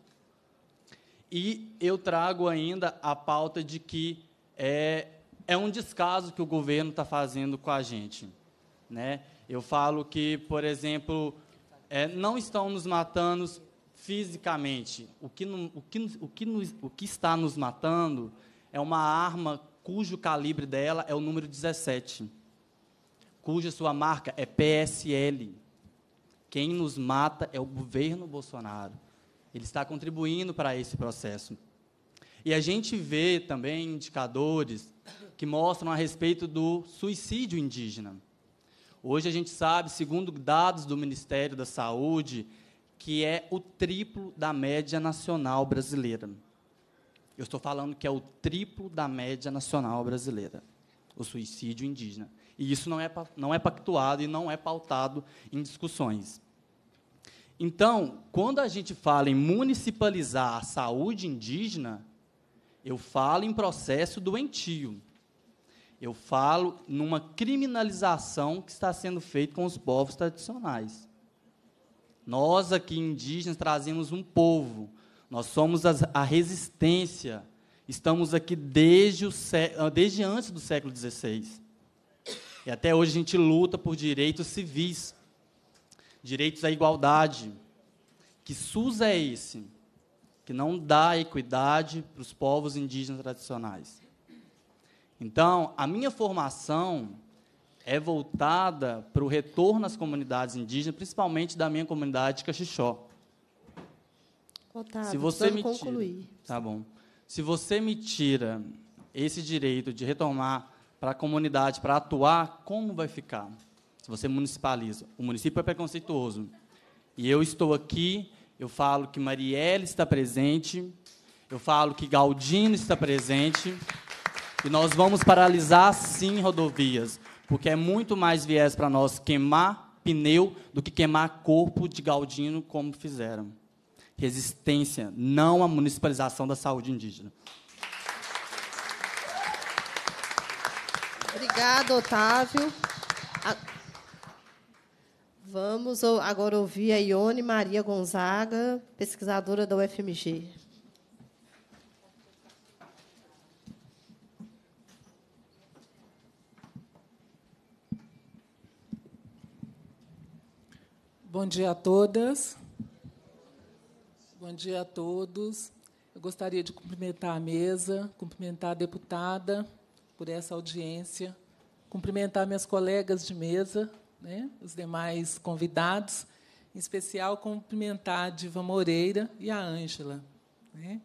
E eu trago ainda a pauta de que é, é um descaso que o governo está fazendo com a gente. Né? Eu falo que, por exemplo, é, não estão nos matando fisicamente. O que, o, que, o, que nos, o que está nos matando é uma arma cujo calibre dela é o número 17, cuja sua marca é PSL. Quem nos mata é o governo Bolsonaro. Ele está contribuindo para esse processo. E a gente vê também indicadores que mostram a respeito do suicídio indígena. Hoje a gente sabe, segundo dados do Ministério da Saúde, que é o triplo da média nacional brasileira. Eu estou falando que é o triplo da média nacional brasileira, o suicídio indígena. E isso não é, não é pactuado e não é pautado em discussões. Então, quando a gente fala em municipalizar a saúde indígena, eu falo em processo doentio. Eu falo numa criminalização que está sendo feita com os povos tradicionais. Nós aqui indígenas trazemos um povo. Nós somos a, a resistência. Estamos aqui desde, o, ah, desde antes do século XVI. E até hoje a gente luta por direitos civis, direitos à igualdade. Que SUS é esse? Que não dá equidade para os povos indígenas tradicionais. Então, a minha formação é voltada para o retorno às comunidades indígenas, principalmente da minha comunidade Caxixó. Otávio, se você me tira, concluir. Tá bom. Se você me tira esse direito de retomar para a comunidade, para atuar, como vai ficar? Se você municipaliza. O município é preconceituoso. E eu estou aqui, eu falo que Marielle está presente, eu falo que Galdino está presente, e nós vamos paralisar, sim, rodovias porque é muito mais viés para nós queimar pneu do que queimar corpo de Galdino, como fizeram. Resistência, não a municipalização da saúde indígena. Obrigada, Otávio. Vamos agora ouvir a Ione Maria Gonzaga, pesquisadora da UFMG. Bom dia a todas. Bom dia a todos. Eu gostaria de cumprimentar a mesa, cumprimentar a deputada por essa audiência, cumprimentar minhas colegas de mesa, né, os demais convidados, em especial cumprimentar a Diva Moreira e a Ângela, né,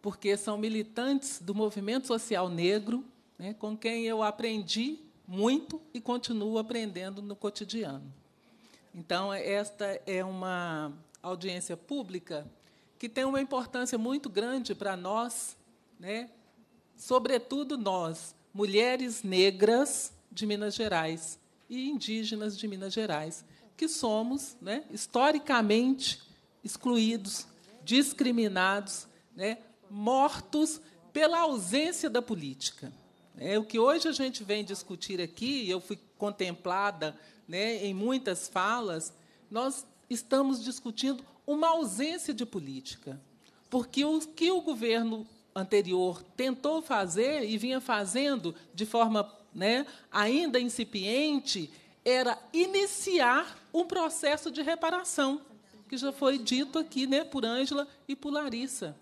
porque são militantes do movimento social negro, né, com quem eu aprendi muito e continuo aprendendo no cotidiano. Então, esta é uma audiência pública que tem uma importância muito grande para nós, né? sobretudo nós, mulheres negras de Minas Gerais e indígenas de Minas Gerais, que somos né, historicamente excluídos, discriminados, né, mortos pela ausência da política. É, o que hoje a gente vem discutir aqui, eu fui contemplada né, em muitas falas, nós estamos discutindo uma ausência de política. Porque o que o governo anterior tentou fazer e vinha fazendo de forma né, ainda incipiente era iniciar um processo de reparação, que já foi dito aqui né, por Ângela e por Larissa.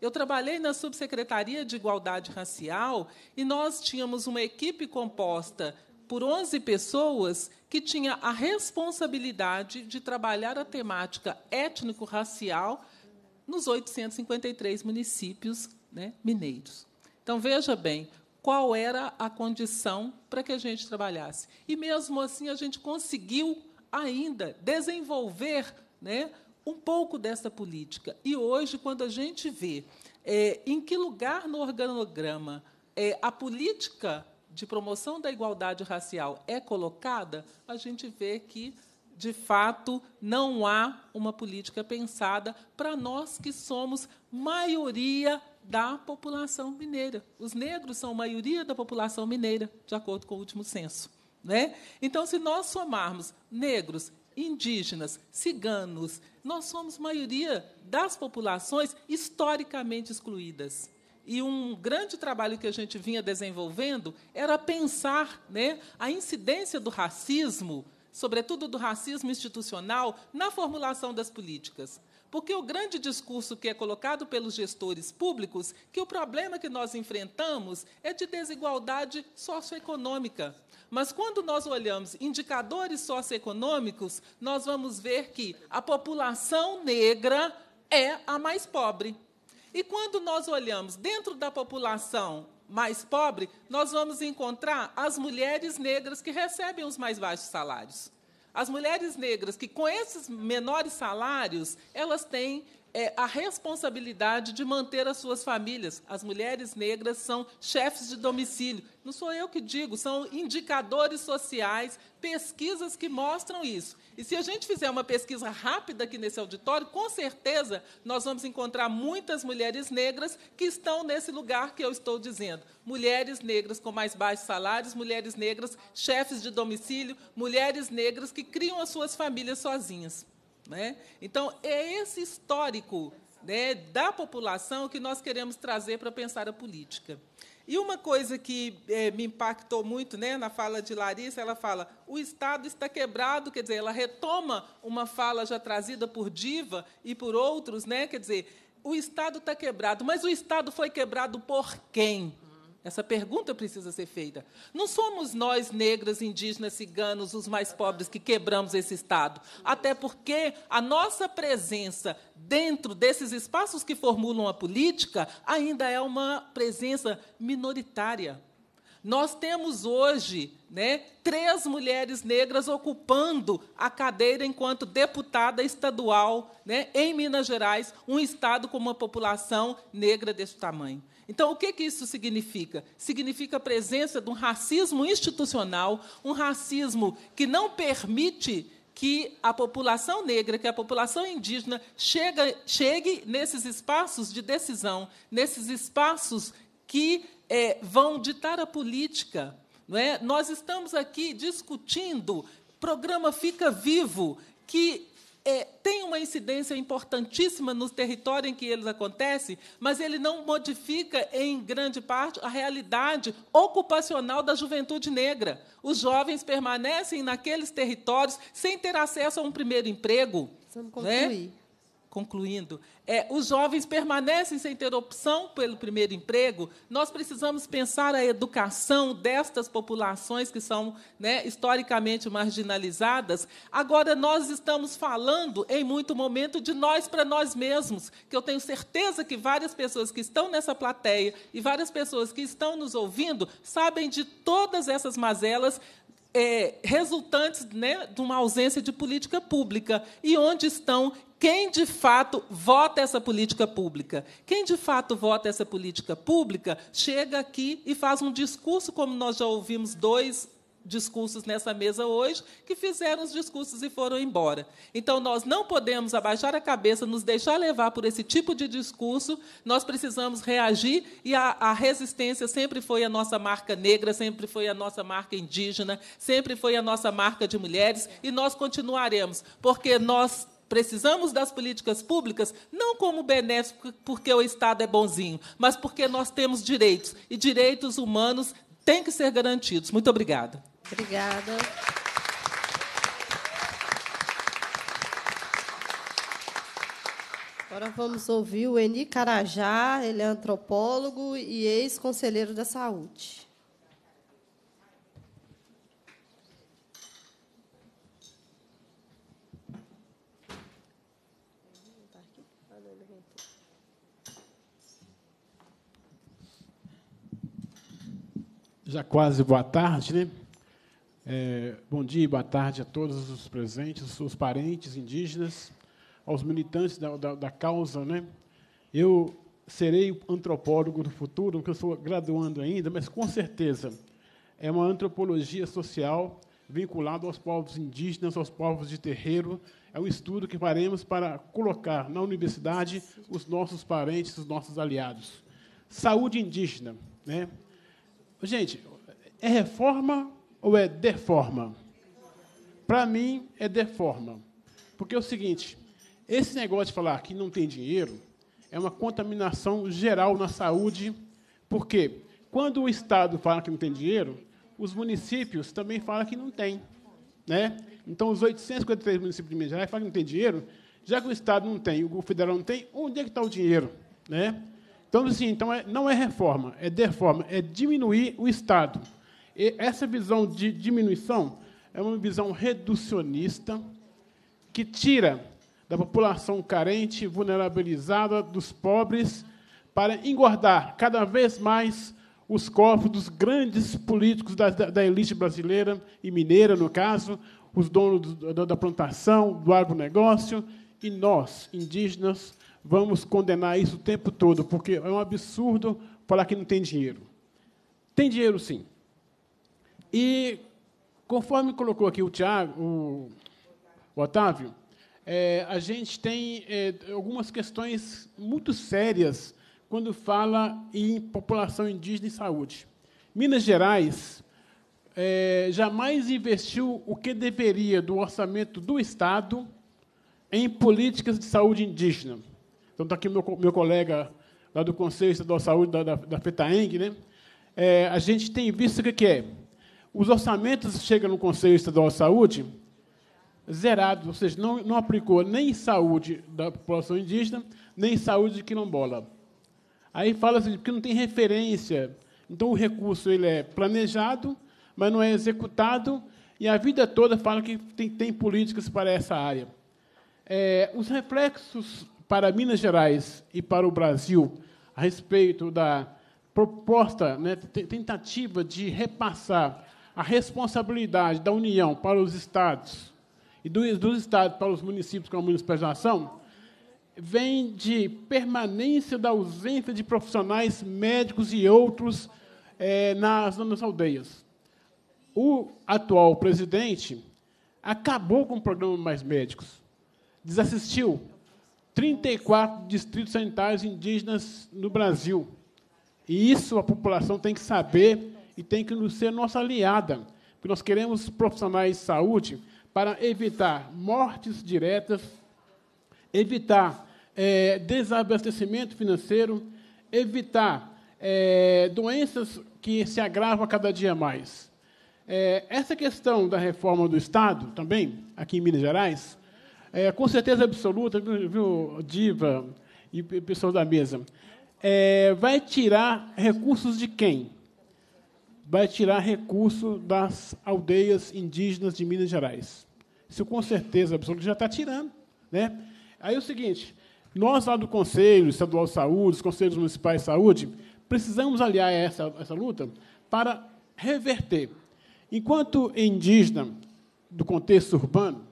Eu trabalhei na Subsecretaria de Igualdade Racial e nós tínhamos uma equipe composta por 11 pessoas que tinha a responsabilidade de trabalhar a temática étnico-racial nos 853 municípios né, mineiros. Então, veja bem qual era a condição para que a gente trabalhasse. E, mesmo assim, a gente conseguiu ainda desenvolver né, um pouco dessa política. E hoje, quando a gente vê é, em que lugar no organograma é, a política de promoção da igualdade racial é colocada, a gente vê que, de fato, não há uma política pensada para nós que somos maioria da população mineira. Os negros são maioria da população mineira, de acordo com o último censo. Né? Então, se nós somarmos negros, indígenas, ciganos, nós somos maioria das populações historicamente excluídas. E um grande trabalho que a gente vinha desenvolvendo era pensar né, a incidência do racismo, sobretudo do racismo institucional, na formulação das políticas. Porque o grande discurso que é colocado pelos gestores públicos, que o problema que nós enfrentamos é de desigualdade socioeconômica. Mas quando nós olhamos indicadores socioeconômicos, nós vamos ver que a população negra é a mais pobre. E quando nós olhamos dentro da população mais pobre, nós vamos encontrar as mulheres negras que recebem os mais baixos salários. As mulheres negras que, com esses menores salários, elas têm é, a responsabilidade de manter as suas famílias. As mulheres negras são chefes de domicílio. Não sou eu que digo, são indicadores sociais, pesquisas que mostram isso. E se a gente fizer uma pesquisa rápida aqui nesse auditório, com certeza nós vamos encontrar muitas mulheres negras que estão nesse lugar que eu estou dizendo. Mulheres negras com mais baixos salários, mulheres negras chefes de domicílio, mulheres negras que criam as suas famílias sozinhas. Né? Então, é esse histórico né, da população que nós queremos trazer para pensar a política. E uma coisa que é, me impactou muito né, na fala de Larissa, ela fala: o Estado está quebrado, quer dizer, ela retoma uma fala já trazida por Diva e por outros, né, quer dizer, o Estado está quebrado, mas o Estado foi quebrado por quem? Essa pergunta precisa ser feita. Não somos nós, negras, indígenas, ciganos, os mais pobres, que quebramos esse Estado. Até porque a nossa presença dentro desses espaços que formulam a política ainda é uma presença minoritária. Nós temos hoje né, três mulheres negras ocupando a cadeira enquanto deputada estadual né, em Minas Gerais, um estado com uma população negra desse tamanho. Então, o que, que isso significa? Significa a presença de um racismo institucional, um racismo que não permite que a população negra, que a população indígena chega, chegue nesses espaços de decisão, nesses espaços que é, vão ditar a política. Não é? Nós estamos aqui discutindo programa Fica Vivo, que é, tem uma incidência importantíssima no território em que eles acontecem, mas ele não modifica, em grande parte, a realidade ocupacional da juventude negra. Os jovens permanecem naqueles territórios sem ter acesso a um primeiro emprego. Né? concluindo, é, os jovens permanecem sem ter opção pelo primeiro emprego, nós precisamos pensar a educação destas populações que são né, historicamente marginalizadas. Agora, nós estamos falando, em muito momento, de nós para nós mesmos, que eu tenho certeza que várias pessoas que estão nessa plateia e várias pessoas que estão nos ouvindo sabem de todas essas mazelas é, resultantes né, de uma ausência de política pública. E onde estão quem de fato vota essa política pública. Quem de fato vota essa política pública chega aqui e faz um discurso, como nós já ouvimos dois discursos nessa mesa hoje, que fizeram os discursos e foram embora. Então, nós não podemos abaixar a cabeça, nos deixar levar por esse tipo de discurso, nós precisamos reagir e a, a resistência sempre foi a nossa marca negra, sempre foi a nossa marca indígena, sempre foi a nossa marca de mulheres e nós continuaremos, porque nós Precisamos das políticas públicas não como benéfico porque o Estado é bonzinho, mas porque nós temos direitos e direitos humanos têm que ser garantidos. Muito obrigada. Obrigada. Agora vamos ouvir o Eni Carajá, ele é antropólogo e ex-conselheiro da saúde. já quase boa tarde, né? É, bom dia e boa tarde a todos os presentes, os parentes indígenas, aos militantes da, da, da, causa, né? Eu serei antropólogo no futuro, porque eu sou graduando ainda, mas com certeza é uma antropologia social vinculada aos povos indígenas, aos povos de terreiro. É um estudo que faremos para colocar na universidade os nossos parentes, os nossos aliados. Saúde indígena, né? Gente, é reforma ou é deforma? Para mim, é deforma. Porque é o seguinte: esse negócio de falar que não tem dinheiro é uma contaminação geral na saúde, porque quando o Estado fala que não tem dinheiro, os municípios também falam que não tem. Né? Então, os 853 municípios de Minas Gerais falam que não tem dinheiro, já que o Estado não tem, o Federal não tem, onde é que está o dinheiro? Né? Então, assim, então é, não é reforma, é deforma, é diminuir o Estado. E essa visão de diminuição é uma visão reducionista que tira da população carente, vulnerabilizada, dos pobres, para engordar cada vez mais os corpos dos grandes políticos da, da, da elite brasileira e mineira, no caso, os donos do, da, da plantação, do agronegócio, e nós, indígenas, vamos condenar isso o tempo todo, porque é um absurdo falar que não tem dinheiro. Tem dinheiro, sim. E, conforme colocou aqui o Tiago, o, o Otávio, é, a gente tem é, algumas questões muito sérias quando fala em população indígena e saúde. Minas Gerais é, jamais investiu o que deveria do orçamento do Estado em políticas de saúde indígena. Então, está aqui meu, meu colega lá do Conselho Estadual de Saúde, da, da, da FETAENG, né? É, a gente tem visto o que, que é. Os orçamentos chegam no Conselho Estadual de Saúde zerados, ou seja, não, não aplicou nem saúde da população indígena, nem saúde de quilombola. Aí fala de assim, que não tem referência. Então, o recurso ele é planejado, mas não é executado, e a vida toda fala que tem, tem políticas para essa área. É, os reflexos para Minas Gerais e para o Brasil a respeito da proposta, né, tentativa de repassar a responsabilidade da União para os estados e dos estados para os municípios com a municipalização vem de permanência da ausência de profissionais médicos e outros é, nas, nas aldeias. O atual presidente acabou com o programa Mais Médicos, desassistiu 34 distritos sanitários indígenas no Brasil. E isso a população tem que saber e tem que ser nossa aliada, porque nós queremos profissionais de saúde para evitar mortes diretas, evitar é, desabastecimento financeiro, evitar é, doenças que se agravam a cada dia mais. É, essa questão da reforma do Estado, também, aqui em Minas Gerais, é, com certeza absoluta, viu, Diva e pessoal da mesa. É, vai tirar recursos de quem? Vai tirar recursos das aldeias indígenas de Minas Gerais. Isso com certeza absoluta já está tirando. Né? Aí é o seguinte: nós lá do Conselho Estadual de Saúde, os Conselhos Municipais de Saúde, precisamos aliar essa, essa luta para reverter. Enquanto indígena do contexto urbano,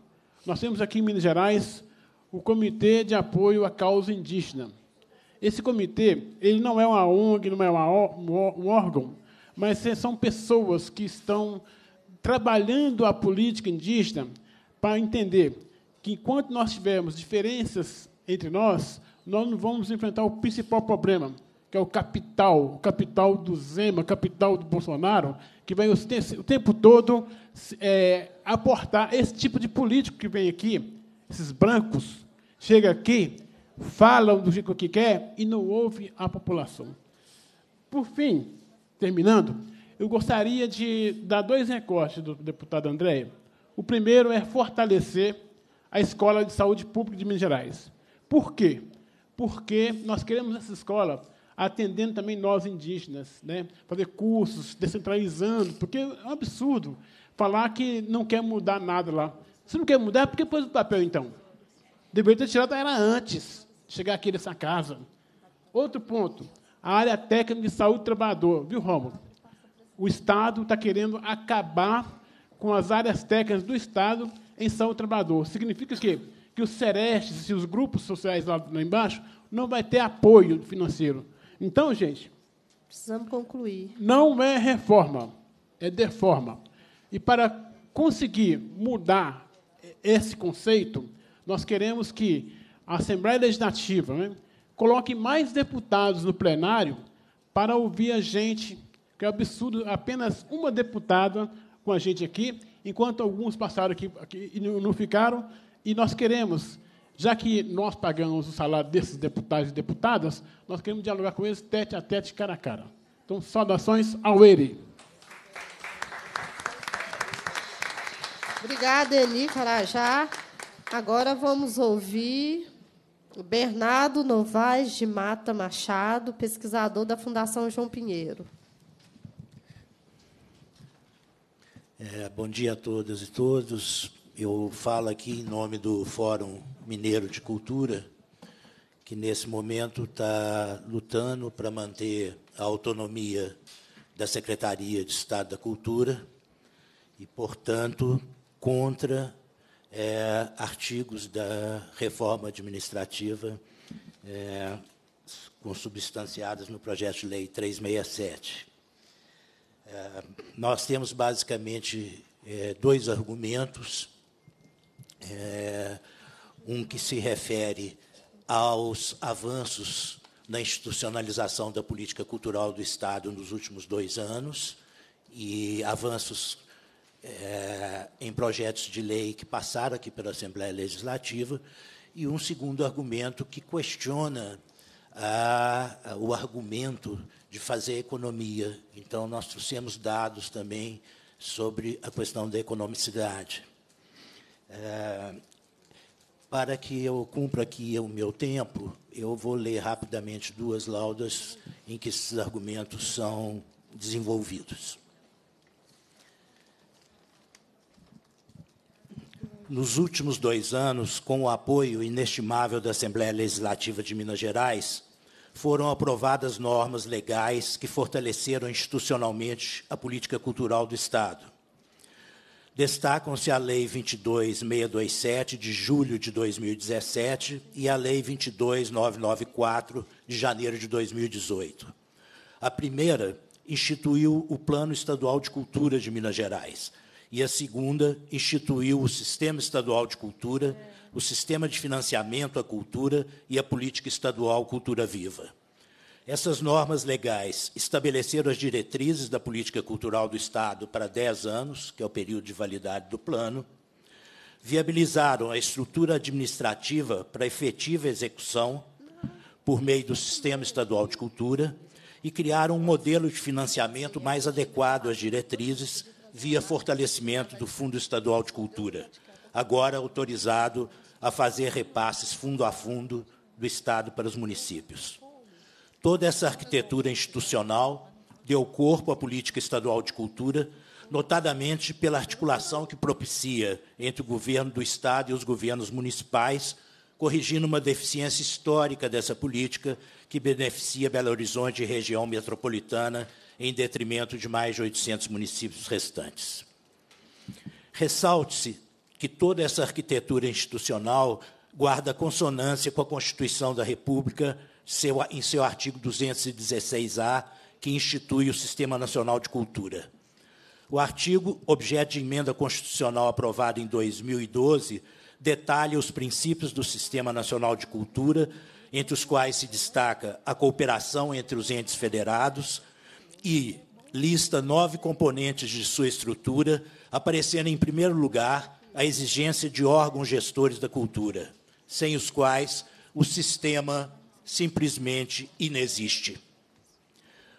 nós temos aqui em Minas Gerais o Comitê de Apoio à Causa Indígena. Esse comitê, ele não é uma ONG, não é uma, um órgão, mas é, são pessoas que estão trabalhando a política indígena para entender que, enquanto nós tivermos diferenças entre nós, nós não vamos enfrentar o principal problema, que é o capital, o capital do Zema, o capital do Bolsonaro, que vem o tempo todo é, aportar esse tipo de político que vem aqui, esses brancos, chega aqui, falam do jeito que quer e não ouve a população. Por fim, terminando, eu gostaria de dar dois recortes do deputado André. O primeiro é fortalecer a Escola de Saúde Pública de Minas Gerais. Por quê? Porque nós queremos essa escola atendendo também nós indígenas, né? fazer cursos, descentralizando, porque é um absurdo falar que não quer mudar nada lá. Se não quer mudar, por que pôs o papel então? Deveria ter tirado era antes de chegar aqui nessa casa. Outro ponto, a área técnica de saúde do trabalhador, viu, Rômulo? O Estado está querendo acabar com as áreas técnicas do Estado em saúde do trabalhador. Significa o quê? Que os Cerestes e os grupos sociais lá, lá embaixo não vai ter apoio financeiro. Então, gente. Precisamos concluir. Não é reforma, é deforma. E para conseguir mudar esse conceito, nós queremos que a Assembleia Legislativa né, coloque mais deputados no plenário para ouvir a gente, que é absurdo apenas uma deputada com a gente aqui, enquanto alguns passaram aqui, aqui e não ficaram. E nós queremos já que nós pagamos o salário desses deputados e deputadas, nós queremos dialogar com eles tete a tete, cara a cara. Então, saudações ao ERI. Obrigada, Eli Carajá. Agora vamos ouvir o Bernardo Novaes de Mata Machado, pesquisador da Fundação João Pinheiro. É, bom dia a todas e todos. Eu falo aqui em nome do Fórum Mineiro de Cultura, que nesse momento está lutando para manter a autonomia da Secretaria de Estado da Cultura e, portanto, contra é, artigos da reforma administrativa é, substanciadas no projeto de lei 367. É, nós temos basicamente é, dois argumentos é, um que se refere aos avanços na institucionalização da política cultural do Estado nos últimos dois anos e avanços é, em projetos de lei que passaram aqui pela Assembleia Legislativa, e um segundo argumento que questiona a, a, o argumento de fazer economia. Então, nós trouxemos dados também sobre a questão da economicidade. É, para que eu cumpra aqui o meu tempo, eu vou ler rapidamente duas laudas em que esses argumentos são desenvolvidos. Nos últimos dois anos, com o apoio inestimável da Assembleia Legislativa de Minas Gerais, foram aprovadas normas legais que fortaleceram institucionalmente a política cultural do Estado Destacam-se a Lei 22.627, de julho de 2017, e a Lei 22.994, de janeiro de 2018. A primeira instituiu o Plano Estadual de Cultura de Minas Gerais, e a segunda instituiu o Sistema Estadual de Cultura, o Sistema de Financiamento à Cultura e a Política Estadual Cultura Viva. Essas normas legais estabeleceram as diretrizes da política cultural do Estado para 10 anos, que é o período de validade do plano, viabilizaram a estrutura administrativa para efetiva execução por meio do Sistema Estadual de Cultura e criaram um modelo de financiamento mais adequado às diretrizes via fortalecimento do Fundo Estadual de Cultura, agora autorizado a fazer repasses fundo a fundo do Estado para os municípios. Toda essa arquitetura institucional deu corpo à política estadual de cultura, notadamente pela articulação que propicia entre o governo do Estado e os governos municipais, corrigindo uma deficiência histórica dessa política que beneficia Belo Horizonte e região metropolitana em detrimento de mais de 800 municípios restantes. Ressalte-se que toda essa arquitetura institucional guarda consonância com a Constituição da República seu, em seu artigo 216-A, que institui o Sistema Nacional de Cultura. O artigo, objeto de emenda constitucional aprovada em 2012, detalha os princípios do Sistema Nacional de Cultura, entre os quais se destaca a cooperação entre os entes federados e lista nove componentes de sua estrutura, aparecendo em primeiro lugar a exigência de órgãos gestores da cultura, sem os quais o sistema simplesmente inexiste.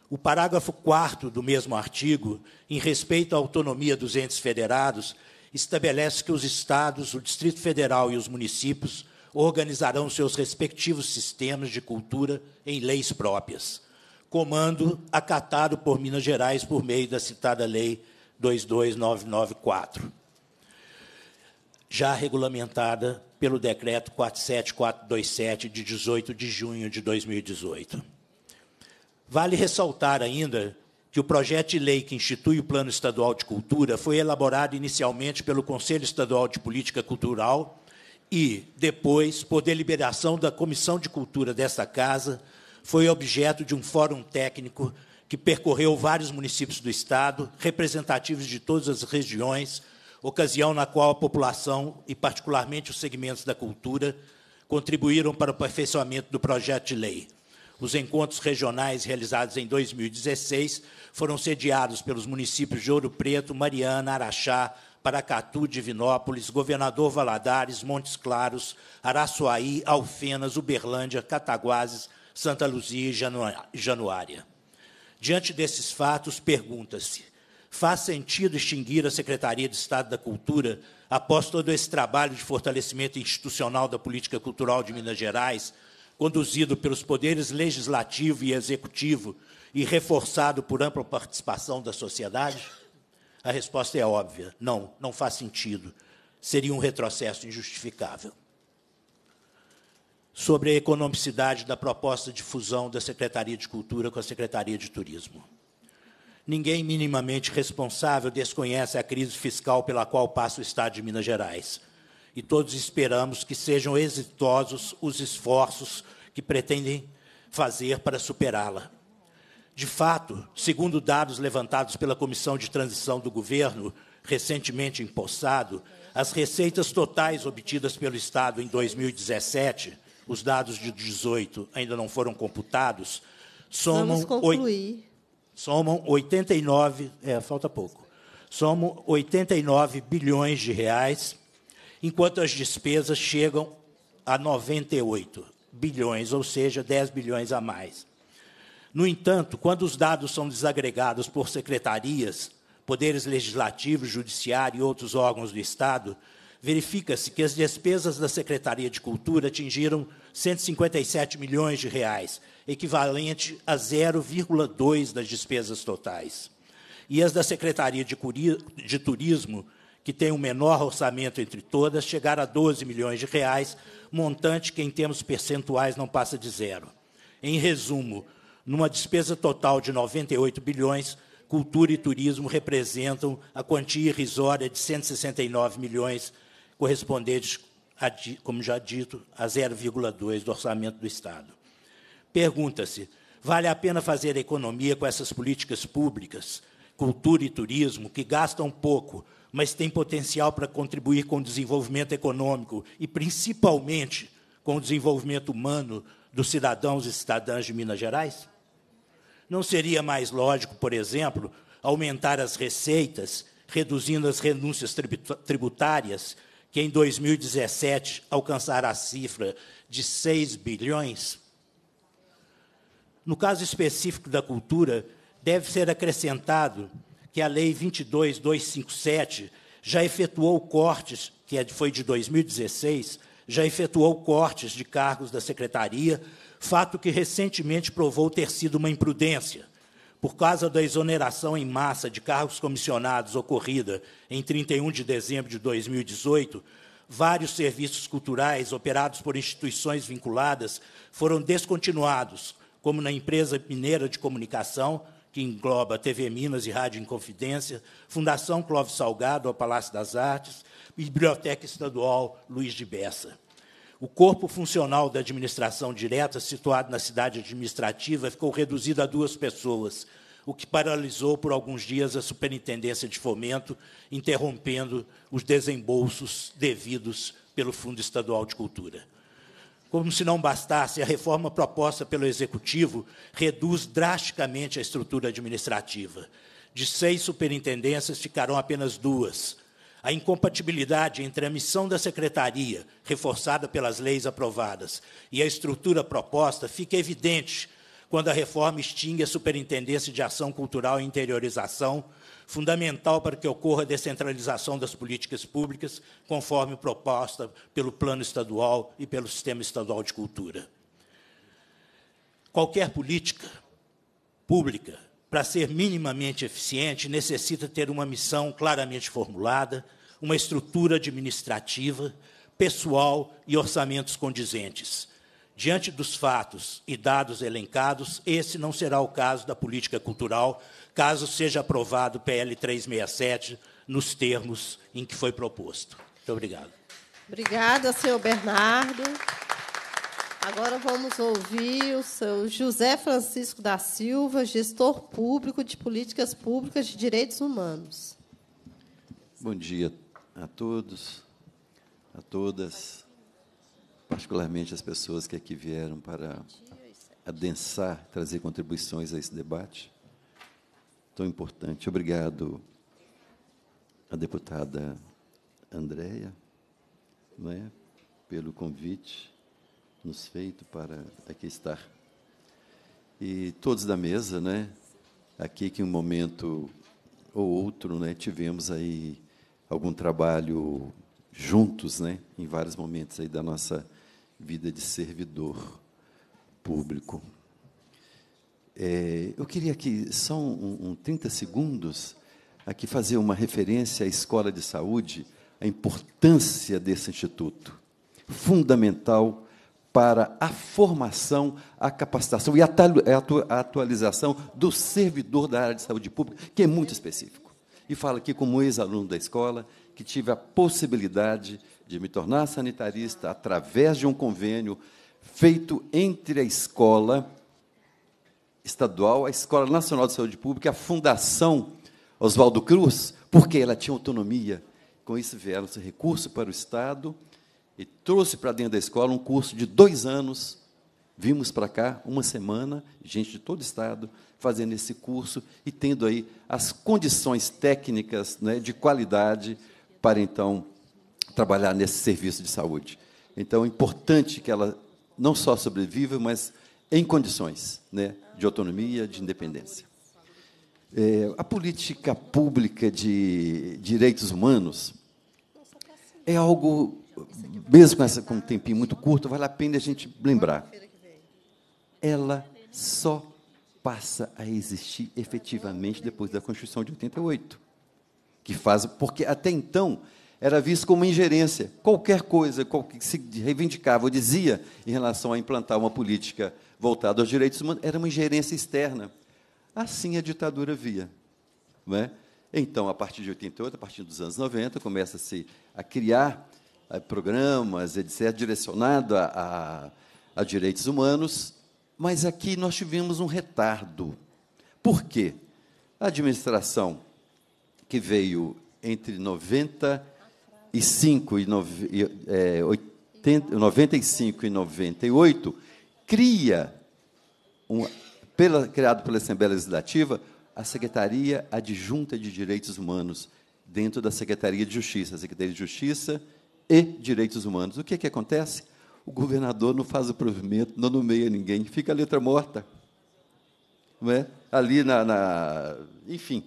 O parágrafo 4 do mesmo artigo, em respeito à autonomia dos entes federados, estabelece que os estados, o Distrito Federal e os municípios organizarão seus respectivos sistemas de cultura em leis próprias. Comando acatado por Minas Gerais por meio da citada Lei 22994, já regulamentada pelo decreto 47427 de 18 de junho de 2018. Vale ressaltar ainda que o projeto de lei que institui o Plano Estadual de Cultura foi elaborado inicialmente pelo Conselho Estadual de Política Cultural e, depois, por deliberação da Comissão de Cultura desta Casa, foi objeto de um fórum técnico que percorreu vários municípios do Estado, representativos de todas as regiões, ocasião na qual a população, e particularmente os segmentos da cultura, contribuíram para o aperfeiçoamento do projeto de lei. Os encontros regionais realizados em 2016 foram sediados pelos municípios de Ouro Preto, Mariana, Araxá, Paracatu, Divinópolis, Governador Valadares, Montes Claros, Araçuaí, Alfenas, Uberlândia, Cataguases, Santa Luzia e Januária. Diante desses fatos, pergunta-se: Faz sentido extinguir a Secretaria de Estado da Cultura após todo esse trabalho de fortalecimento institucional da política cultural de Minas Gerais, conduzido pelos poderes legislativo e executivo e reforçado por ampla participação da sociedade? A resposta é óbvia: não, não faz sentido. Seria um retrocesso injustificável. Sobre a economicidade da proposta de fusão da Secretaria de Cultura com a Secretaria de Turismo. Ninguém minimamente responsável desconhece a crise fiscal pela qual passa o Estado de Minas Gerais. E todos esperamos que sejam exitosos os esforços que pretendem fazer para superá-la. De fato, segundo dados levantados pela Comissão de Transição do Governo, recentemente empossado, as receitas totais obtidas pelo Estado em 2017, os dados de 2018 ainda não foram computados, somam. Vamos concluir somam 89, é, falta pouco, somam 89 bilhões de reais, enquanto as despesas chegam a 98 bilhões, ou seja, 10 bilhões a mais. No entanto, quando os dados são desagregados por secretarias, poderes legislativos judiciário e outros órgãos do Estado, verifica-se que as despesas da Secretaria de Cultura atingiram 157 milhões de reais, equivalente a 0,2% das despesas totais. E as da Secretaria de, de Turismo, que tem o menor orçamento entre todas, chegaram a 12 milhões de reais, montante que, em termos percentuais, não passa de zero. Em resumo, numa despesa total de 98 bilhões, cultura e turismo representam a quantia irrisória de 169 milhões, correspondentes, a, como já dito, a 0,2 do orçamento do Estado. Pergunta-se: vale a pena fazer economia com essas políticas públicas, cultura e turismo, que gastam pouco, mas têm potencial para contribuir com o desenvolvimento econômico e, principalmente, com o desenvolvimento humano dos cidadãos e cidadãs de Minas Gerais? Não seria mais lógico, por exemplo, aumentar as receitas, reduzindo as renúncias tributárias, que em 2017 alcançará a cifra de 6 bilhões? No caso específico da cultura, deve ser acrescentado que a Lei 22.257 já efetuou cortes, que é foi de 2016, já efetuou cortes de cargos da secretaria, fato que recentemente provou ter sido uma imprudência. Por causa da exoneração em massa de cargos comissionados ocorrida em 31 de dezembro de 2018, vários serviços culturais operados por instituições vinculadas foram descontinuados, como na empresa mineira de comunicação, que engloba TV Minas e Rádio Inconfidência, Fundação Clóvis Salgado ao Palácio das Artes, Biblioteca Estadual Luiz de Bessa. O corpo funcional da administração direta, situado na cidade administrativa, ficou reduzido a duas pessoas, o que paralisou por alguns dias a Superintendência de Fomento, interrompendo os desembolsos devidos pelo Fundo Estadual de Cultura. Como se não bastasse, a reforma proposta pelo Executivo reduz drasticamente a estrutura administrativa. De seis superintendências ficarão apenas duas. A incompatibilidade entre a missão da secretaria, reforçada pelas leis aprovadas, e a estrutura proposta fica evidente quando a reforma extingue a Superintendência de Ação Cultural e Interiorização fundamental para que ocorra a descentralização das políticas públicas, conforme proposta pelo Plano Estadual e pelo Sistema Estadual de Cultura. Qualquer política pública, para ser minimamente eficiente, necessita ter uma missão claramente formulada, uma estrutura administrativa, pessoal e orçamentos condizentes. Diante dos fatos e dados elencados, esse não será o caso da política cultural, caso seja aprovado o PL 367 nos termos em que foi proposto. Muito obrigado. Obrigada, senhor Bernardo. Agora vamos ouvir o seu José Francisco da Silva, gestor público de políticas públicas de direitos humanos. Bom dia a todos, a todas, particularmente as pessoas que aqui vieram para adensar, trazer contribuições a esse debate tão importante. Obrigado à deputada Andréia né, pelo convite nos feito para aqui estar. E todos da mesa, né, aqui que em um momento ou outro né, tivemos aí algum trabalho juntos né, em vários momentos aí da nossa vida de servidor público. É, eu queria aqui, só um, um 30 segundos, aqui fazer uma referência à escola de saúde, a importância desse instituto, fundamental para a formação, a capacitação e a atualização do servidor da área de saúde pública, que é muito específico. E falo aqui como ex-aluno da escola, que tive a possibilidade de me tornar sanitarista através de um convênio feito entre a escola estadual, a Escola Nacional de Saúde Pública, a Fundação Oswaldo Cruz, porque ela tinha autonomia. Com isso vieram esse recurso para o Estado e trouxe para dentro da escola um curso de dois anos. Vimos para cá uma semana, gente de todo o Estado fazendo esse curso e tendo aí as condições técnicas né, de qualidade para então trabalhar nesse serviço de saúde. Então, é importante que ela não só sobreviva, mas em condições né, de autonomia, de independência. É, a política pública de direitos humanos é algo, mesmo com, essa, com um tempinho muito curto, vale a pena a gente lembrar. Ela só passa a existir efetivamente depois da Constituição de 88, que faz porque até então era visto como ingerência. Qualquer coisa que se reivindicava ou dizia em relação a implantar uma política voltada aos direitos humanos era uma ingerência externa. Assim a ditadura via. É? Então, a partir de 88, a partir dos anos 90, começa-se a criar eh, programas, etc., direcionado a, a, a direitos humanos, mas aqui nós tivemos um retardo. Por quê? A administração que veio entre 90 e e, 95 e 98 é, cria um, pela, criado pela Assembleia Legislativa a Secretaria Adjunta de Direitos Humanos dentro da Secretaria de Justiça, a Secretaria de Justiça e Direitos Humanos. O que é que acontece? O governador não faz o provimento, não nomeia ninguém, fica a letra morta. Não é? Ali na, na enfim,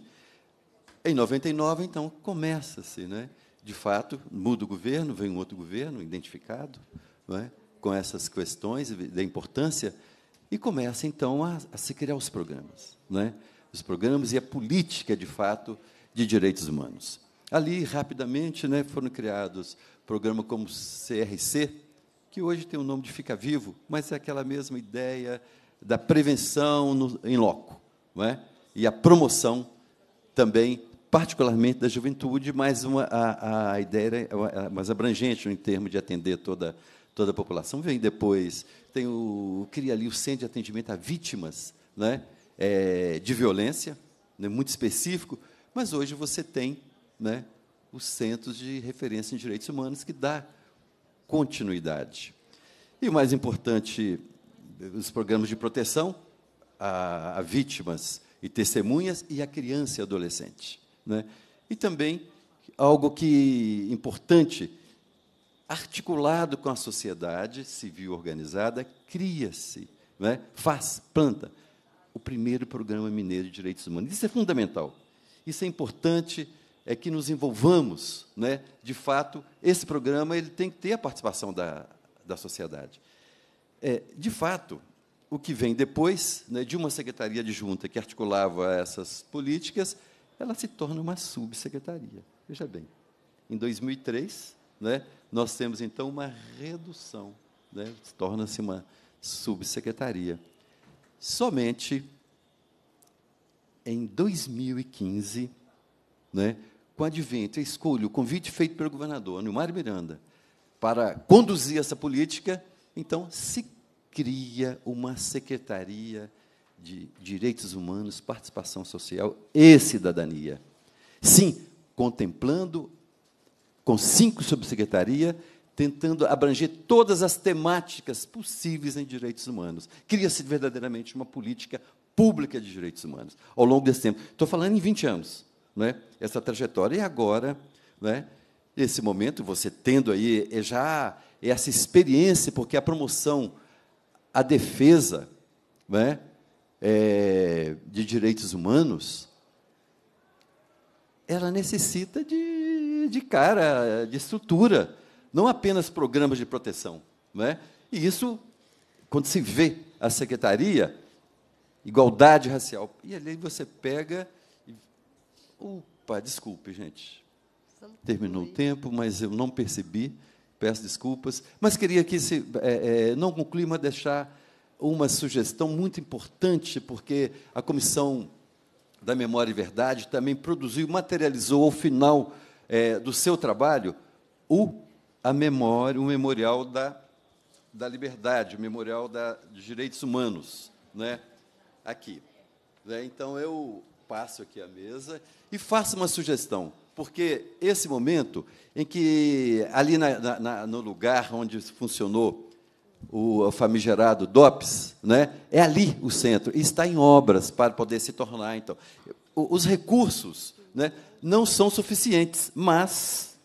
em 99, então, começa-se, né? de fato, muda o governo, vem um outro governo identificado é? com essas questões da importância e começa, então, a, a se criar os programas. É? Os programas e a política, de fato, de direitos humanos. Ali, rapidamente, né, foram criados programas como CRC, que hoje tem o nome de Fica Vivo, mas é aquela mesma ideia da prevenção no, em loco, é? e a promoção também particularmente da juventude, mas uma, a, a ideia era é é mais abrangente em termos de atender toda, toda a população. Vem depois, tem o, cria ali o centro de atendimento a vítimas né, é, de violência, né, muito específico, mas hoje você tem né, os centros de referência em direitos humanos que dá continuidade. E o mais importante, os programas de proteção a, a vítimas e testemunhas e a criança e adolescente. Né? E também algo que importante, articulado com a sociedade civil organizada, cria-se, né? faz, planta o primeiro programa mineiro de direitos humanos. Isso é fundamental. Isso é importante é que nos envolvamos, né? De fato, esse programa ele tem que ter a participação da, da sociedade. É, de fato, o que vem depois né, de uma secretaria de junta que articulava essas políticas ela se torna uma subsecretaria. Veja bem, em 2003, né, nós temos então uma redução, né, torna-se uma subsecretaria. Somente em 2015, né, com o advento, a escolha, o convite feito pelo governador Nilmar Miranda para conduzir essa política, então se cria uma secretaria de direitos humanos, participação social e cidadania. Sim, contemplando, com cinco subsecretaria, tentando abranger todas as temáticas possíveis em direitos humanos. Cria-se verdadeiramente uma política pública de direitos humanos ao longo desse tempo. Estou falando em 20 anos, né? essa trajetória. E agora, né? esse momento, você tendo aí é já essa experiência, porque a promoção, a defesa, né? é, de direitos humanos, ela necessita de, de cara, de estrutura, não apenas programas de proteção. é? E isso, quando se vê a Secretaria, igualdade racial, e ali você pega. E, opa, desculpe, gente. Terminou o tempo, mas eu não percebi, peço desculpas. Mas queria que, se, é, é, não concluir, mas deixar uma sugestão muito importante, porque a Comissão da Memória e Verdade também produziu, materializou ao final é, do seu trabalho o, a memória, o memorial da, da liberdade, o memorial da, direitos humanos, né? aqui. Né? Então, eu passo aqui a mesa e faço uma sugestão, porque esse momento em que, ali na, na, no lugar onde funcionou o famigerado DOPS, né? é ali o centro, e está em obras para poder se tornar. Então, os recursos né, não são suficientes, mas,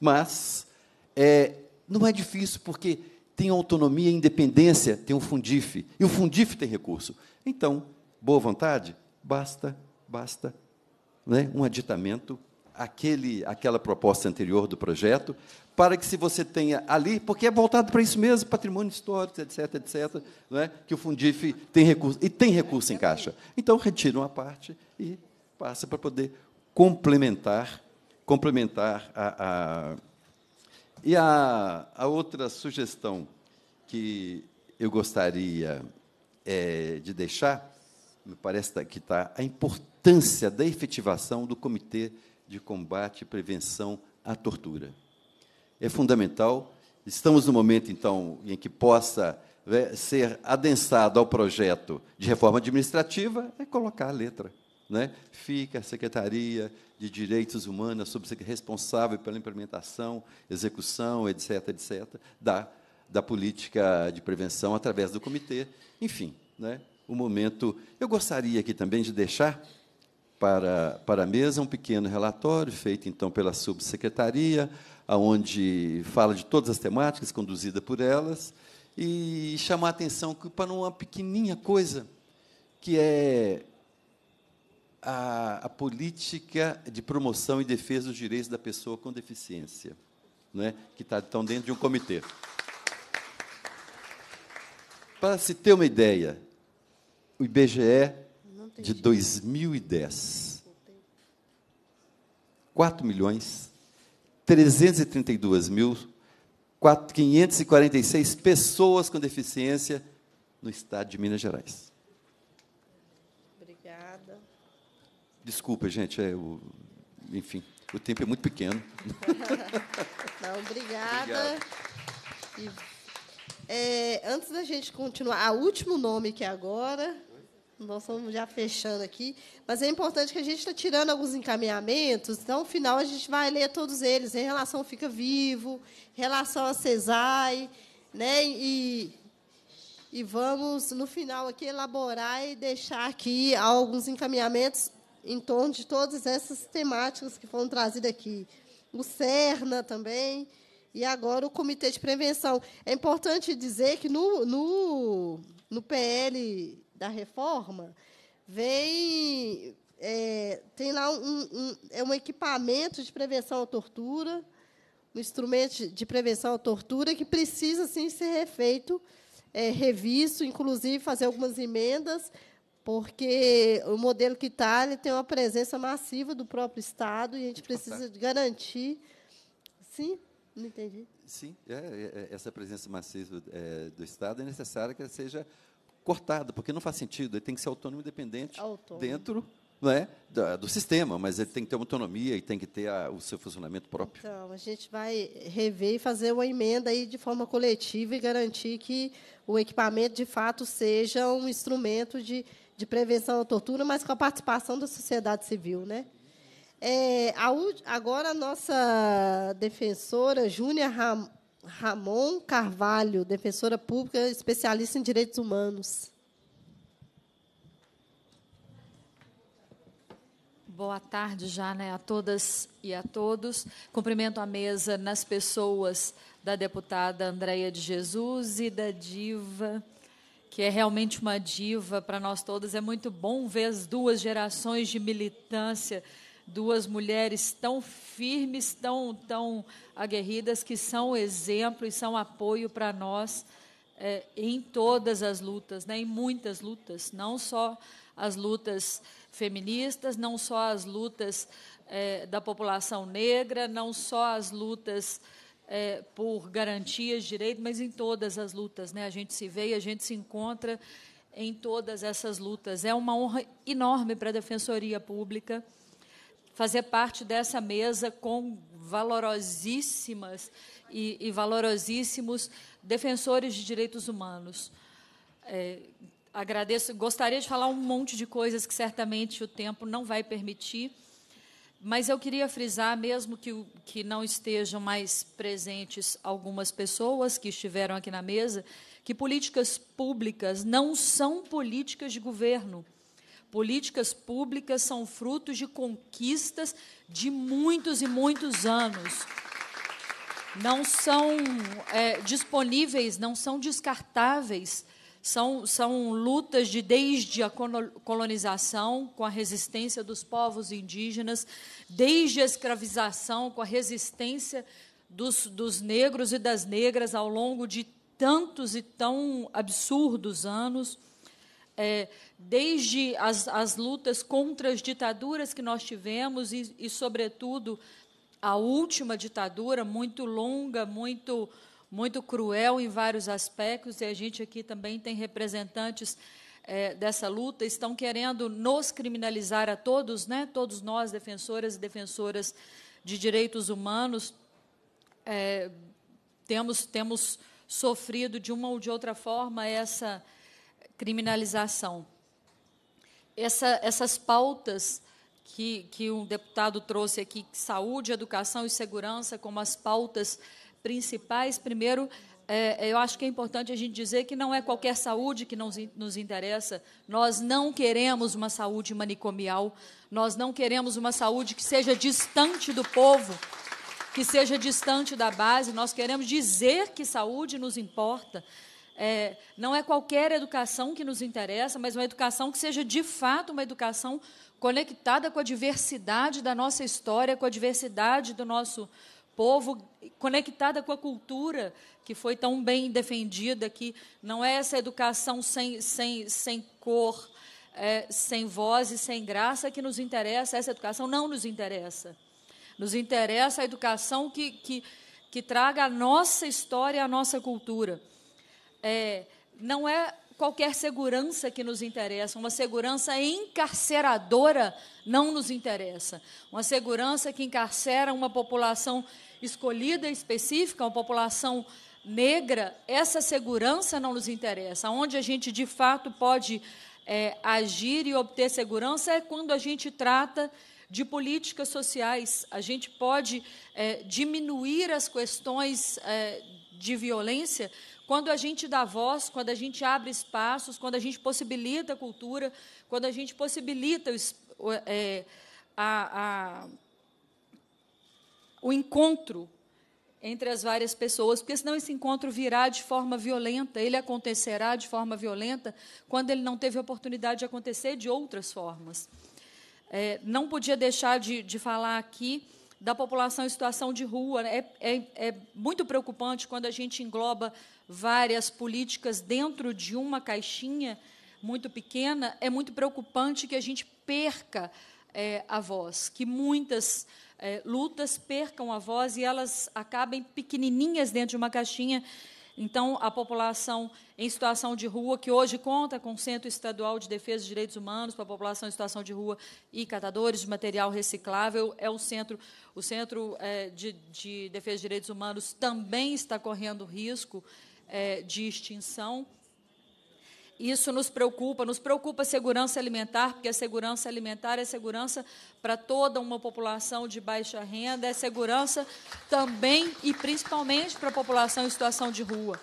mas é, não é difícil, porque tem autonomia e independência, tem um Fundif, e o Fundif tem recurso. Então, boa vontade? Basta, basta né, um aditamento aquele, aquela proposta anterior do projeto, para que se você tenha ali, porque é voltado para isso mesmo, patrimônio histórico, etc, etc, é? que o Fundif tem recurso, e tem recurso em caixa. Então, retira uma parte e passa para poder complementar, complementar a... a... E a, a outra sugestão que eu gostaria é, de deixar, me parece que está a importância da efetivação do Comitê de combate e prevenção à tortura. É fundamental. Estamos no momento, então, em que possa né, ser adensado ao projeto de reforma administrativa, é colocar a letra. Né? Fica a Secretaria de Direitos Humanos responsável pela implementação, execução, etc., etc., da, da política de prevenção através do comitê. Enfim, né? o momento. Eu gostaria aqui também de deixar para, para a mesa um pequeno relatório feito então pela subsecretaria, aonde fala de todas as temáticas conduzida por elas e chamar a atenção para uma pequenininha coisa que é a, a, política de promoção e defesa dos direitos da pessoa com deficiência, né, que está então dentro de um comitê. Para se ter uma ideia, o IBGE de 2010. 4 milhões 332 mil 546 pessoas com deficiência no estado de Minas Gerais. Obrigada. Desculpa, gente, é o, enfim, o tempo é muito pequeno. Não, obrigada. E, é, antes da gente continuar, o último nome que é agora nós estamos já fechando aqui, mas é importante que a gente está tirando alguns encaminhamentos, então, no final, a gente vai ler todos eles, em relação ao Fica Vivo, em relação a CESAI, né? e, e vamos, no final, aqui elaborar e deixar aqui alguns encaminhamentos em torno de todas essas temáticas que foram trazidas aqui. O CERNA também, e agora o Comitê de Prevenção. É importante dizer que no, no, no PL da reforma, vem. É, tem lá um, um, é um equipamento de prevenção à tortura, um instrumento de prevenção à tortura que precisa sim ser refeito, é, revisto, inclusive fazer algumas emendas, porque o modelo que está ele tem uma presença massiva do próprio Estado e a gente precisa garantir. Sim? Não entendi. Sim, é, é, essa presença massiva é, do Estado é necessária que ela seja cortada, porque não faz sentido. Ele tem que ser autônomo e independente autônomo. dentro né, do, do, sistema, mas ele tem que ter uma autonomia e tem que ter a, o seu funcionamento próprio. Então, a gente vai rever e fazer uma emenda aí de forma coletiva e garantir que o equipamento, de fato, seja um instrumento de, de prevenção à tortura, mas com a participação da sociedade civil. Né? É, a, agora, a nossa defensora, Júnia Ramos, Ramon Carvalho, defensora pública, especialista em direitos humanos. Boa tarde já né, a todas e a todos. Cumprimento a mesa nas pessoas da deputada Andréia de Jesus e da diva, que é realmente uma diva para nós todas. É muito bom ver as duas gerações de militância duas mulheres tão firmes, tão, tão aguerridas, que são exemplo e são apoio para nós é, em todas as lutas, né, em muitas lutas, não só as lutas feministas, não só as lutas é, da população negra, não só as lutas é, por garantias, direitos, mas em todas as lutas. Né? A gente se vê e a gente se encontra em todas essas lutas. É uma honra enorme para a Defensoria Pública fazer parte dessa mesa com valorosíssimas e, e valorosíssimos defensores de direitos humanos. É, agradeço, gostaria de falar um monte de coisas que certamente o tempo não vai permitir, mas eu queria frisar, mesmo que, que não estejam mais presentes algumas pessoas que estiveram aqui na mesa, que políticas públicas não são políticas de governo. Políticas públicas são frutos de conquistas de muitos e muitos anos. Não são é, disponíveis, não são descartáveis. São, são lutas de desde a colonização, com a resistência dos povos indígenas, desde a escravização, com a resistência dos, dos negros e das negras ao longo de tantos e tão absurdos anos é, desde as, as lutas contra as ditaduras que nós tivemos e, e, sobretudo, a última ditadura, muito longa, muito, muito cruel em vários aspectos, e a gente aqui também tem representantes é, dessa luta, estão querendo nos criminalizar a todos, né? todos nós, defensoras e defensoras de direitos humanos, é, temos, temos sofrido de uma ou de outra forma essa criminalização. Essa, essas pautas que, que um deputado trouxe aqui, saúde, educação e segurança, como as pautas principais, primeiro, é, é eu acho que é importante a gente dizer que não é qualquer saúde que nos, nos interessa. Nós não queremos uma saúde manicomial, nós não queremos uma saúde que seja distante do povo, que seja distante da base. Nós queremos dizer que saúde nos importa, é, não é qualquer educação que nos interessa, mas uma educação que seja de fato uma educação conectada com a diversidade da nossa história, com a diversidade do nosso povo, conectada com a cultura que foi tão bem defendida, que não é essa educação sem, sem, sem cor, é, sem voz e sem graça que nos interessa, essa educação não nos interessa. Nos interessa a educação que, que, que traga a nossa história, e a nossa cultura. É, não é qualquer segurança que nos interessa, uma segurança encarceradora não nos interessa. Uma segurança que encarcera uma população escolhida específica, uma população negra, essa segurança não nos interessa. Onde a gente de fato pode é, agir e obter segurança é quando a gente trata de políticas sociais. A gente pode é, diminuir as questões é, de violência, quando a gente dá voz, quando a gente abre espaços, quando a gente possibilita a cultura, quando a gente possibilita o, é, a, a, o encontro entre as várias pessoas, porque senão esse encontro virá de forma violenta, ele acontecerá de forma violenta quando ele não teve oportunidade de acontecer de outras formas. É, não podia deixar de, de falar aqui da população em situação de rua. Né? É, é, é muito preocupante quando a gente engloba várias políticas dentro de uma caixinha muito pequena. É muito preocupante que a gente perca é, a voz, que muitas é, lutas percam a voz e elas acabem pequenininhas dentro de uma caixinha então, a população em situação de rua, que hoje conta com o Centro Estadual de Defesa dos Direitos Humanos para a população em situação de rua e catadores de material reciclável, é o centro, o Centro é, de, de Defesa dos Direitos Humanos também está correndo risco é, de extinção isso nos preocupa, nos preocupa a segurança alimentar, porque a segurança alimentar é segurança para toda uma população de baixa renda, é segurança também e principalmente para a população em situação de rua.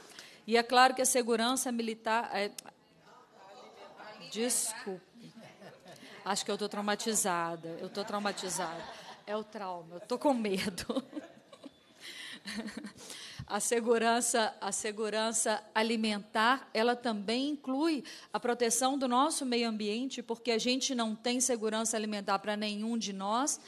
E é claro que a segurança militar. É... Desculpe. Acho que eu estou traumatizada. Eu estou traumatizada. É o trauma, eu estou com medo. a segurança, a segurança alimentar, ela também inclui a proteção do nosso meio ambiente, porque a gente não tem segurança alimentar para nenhum de nós,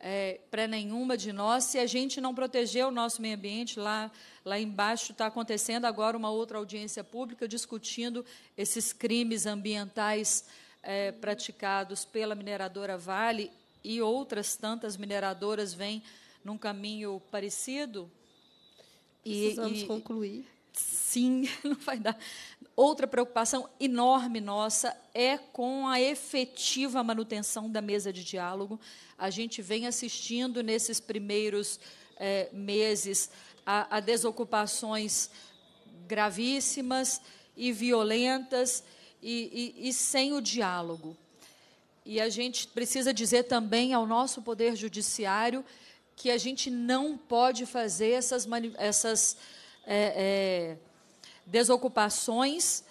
é, para nenhuma de nós, se a gente não proteger o nosso meio ambiente. Lá, lá embaixo está acontecendo agora uma outra audiência pública discutindo esses crimes ambientais é, praticados pela mineradora Vale e outras tantas mineradoras vêm num caminho parecido, e, Precisamos e, concluir. Sim, não vai dar. Outra preocupação enorme nossa é com a efetiva manutenção da mesa de diálogo. A gente vem assistindo nesses primeiros é, meses a, a desocupações gravíssimas e violentas e, e, e sem o diálogo. E a gente precisa dizer também ao nosso Poder Judiciário que a gente não pode fazer essas, essas é, é, desocupações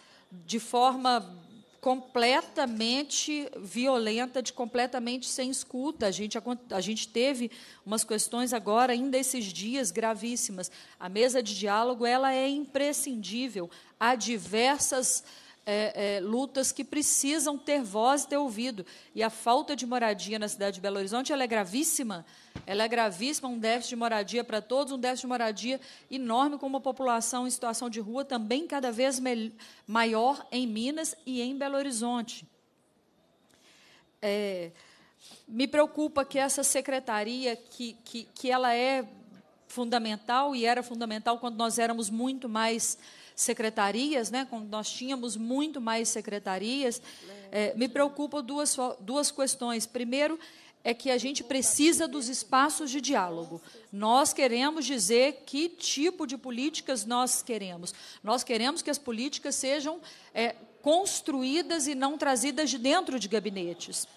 de forma completamente violenta, de completamente sem escuta. A gente, a gente teve umas questões agora, ainda esses dias, gravíssimas. A mesa de diálogo ela é imprescindível. Há diversas é, é, lutas que precisam ter voz e ter ouvido. E a falta de moradia na cidade de Belo Horizonte ela é gravíssima. Ela é gravíssima, um déficit de moradia para todos, um déficit de moradia enorme, com uma população em situação de rua também cada vez maior em Minas e em Belo Horizonte. É, me preocupa que essa secretaria, que, que, que ela é fundamental e era fundamental quando nós éramos muito mais secretarias, né, quando nós tínhamos muito mais secretarias, é, me preocupam duas, duas questões. Primeiro, é que a gente precisa dos espaços de diálogo. Nós queremos dizer que tipo de políticas nós queremos. Nós queremos que as políticas sejam é, construídas e não trazidas de dentro de gabinetes.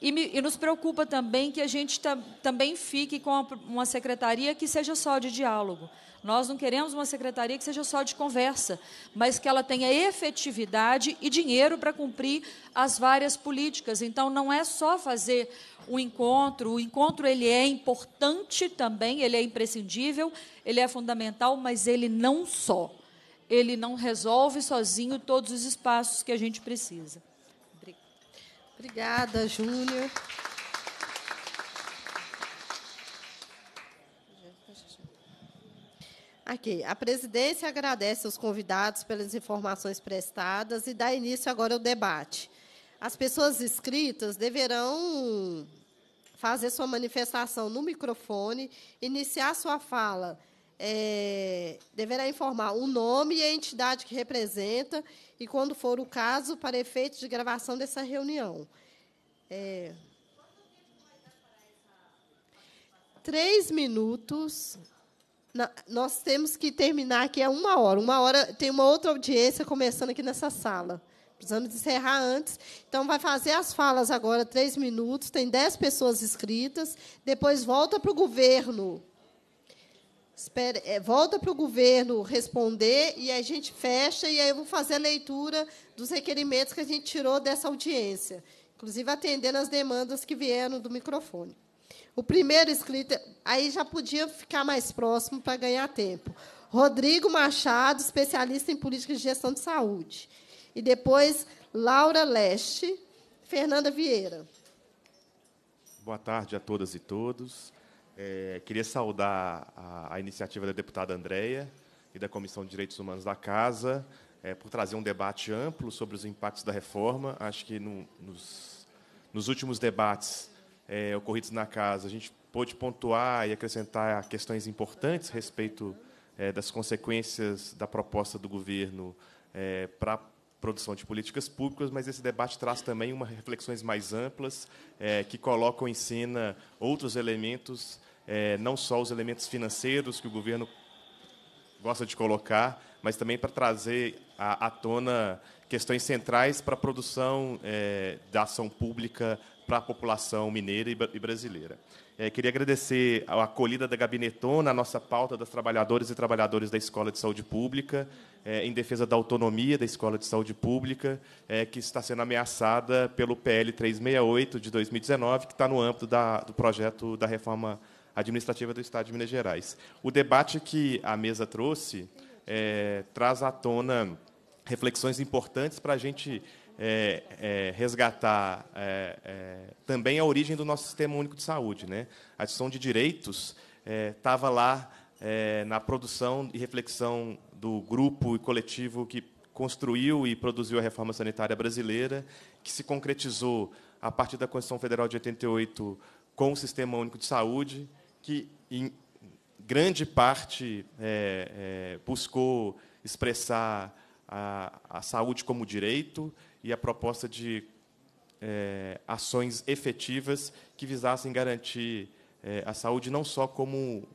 E, me, e, nos preocupa também que a gente também fique com uma secretaria que seja só de diálogo. Nós não queremos uma secretaria que seja só de conversa, mas que ela tenha efetividade e dinheiro para cumprir as várias políticas. Então, não é só fazer o encontro. O encontro ele é importante também, ele é imprescindível, ele é fundamental, mas ele não só. Ele não resolve sozinho todos os espaços que a gente precisa. Obrigada, Júlia. Aqui, a presidência agradece aos convidados pelas informações prestadas e dá início agora ao debate. As pessoas inscritas deverão fazer sua manifestação no microfone, iniciar sua fala, é, deverá informar o nome e a entidade que representa e, quando for o caso, para efeitos de gravação dessa reunião. É, três minutos nós temos que terminar aqui a é uma hora. Uma hora tem uma outra audiência começando aqui nessa sala. Precisamos encerrar antes. Então, vai fazer as falas agora, três minutos. Tem dez pessoas inscritas. Depois, volta para o governo. Espera, é, volta para o governo responder e a gente fecha. E aí, eu vou fazer a leitura dos requerimentos que a gente tirou dessa audiência, inclusive atendendo as demandas que vieram do microfone. O primeiro inscrito, aí já podia ficar mais próximo para ganhar tempo. Rodrigo Machado, especialista em política de gestão de saúde. E depois Laura Leste, Fernanda Vieira. Boa tarde a todas e todos. É, queria saudar a, a, iniciativa da deputada Andréia e da Comissão de Direitos Humanos da Casa é, por trazer um debate amplo sobre os impactos da reforma. Acho que no, nos, nos últimos debates é, ocorridos na casa, a gente pôde pontuar e acrescentar questões importantes a respeito é, das consequências da proposta do governo é, para a produção de políticas públicas, mas esse debate traz também uma reflexões mais amplas é, que colocam em cena outros elementos, é, não só os elementos financeiros que o governo gosta de colocar, mas também para trazer à, tona questões centrais para a produção é, da ação pública para a população mineira e brasileira. É, queria agradecer a acolhida da Gabinetona, a nossa pauta das trabalhadoras e trabalhadores da Escola de Saúde Pública, é, em defesa da autonomia da Escola de Saúde Pública, é, que está sendo ameaçada pelo PL 368 de 2019, que está no âmbito da, do projeto da reforma administrativa do Estado de Minas Gerais. O debate que a mesa trouxe é, traz à tona reflexões importantes para a gente é, é, resgatar é, é, também a origem do nosso sistema único de saúde. Né? A discussão de direitos estava é, lá é, na produção e reflexão do grupo e coletivo que construiu e produziu a reforma sanitária brasileira, que se concretizou a partir da Constituição Federal de 88 com o Sistema Único de Saúde, que em grande parte buscou expressar a, a saúde como direito e a proposta de é, ações efetivas que visassem garantir é, a saúde não só como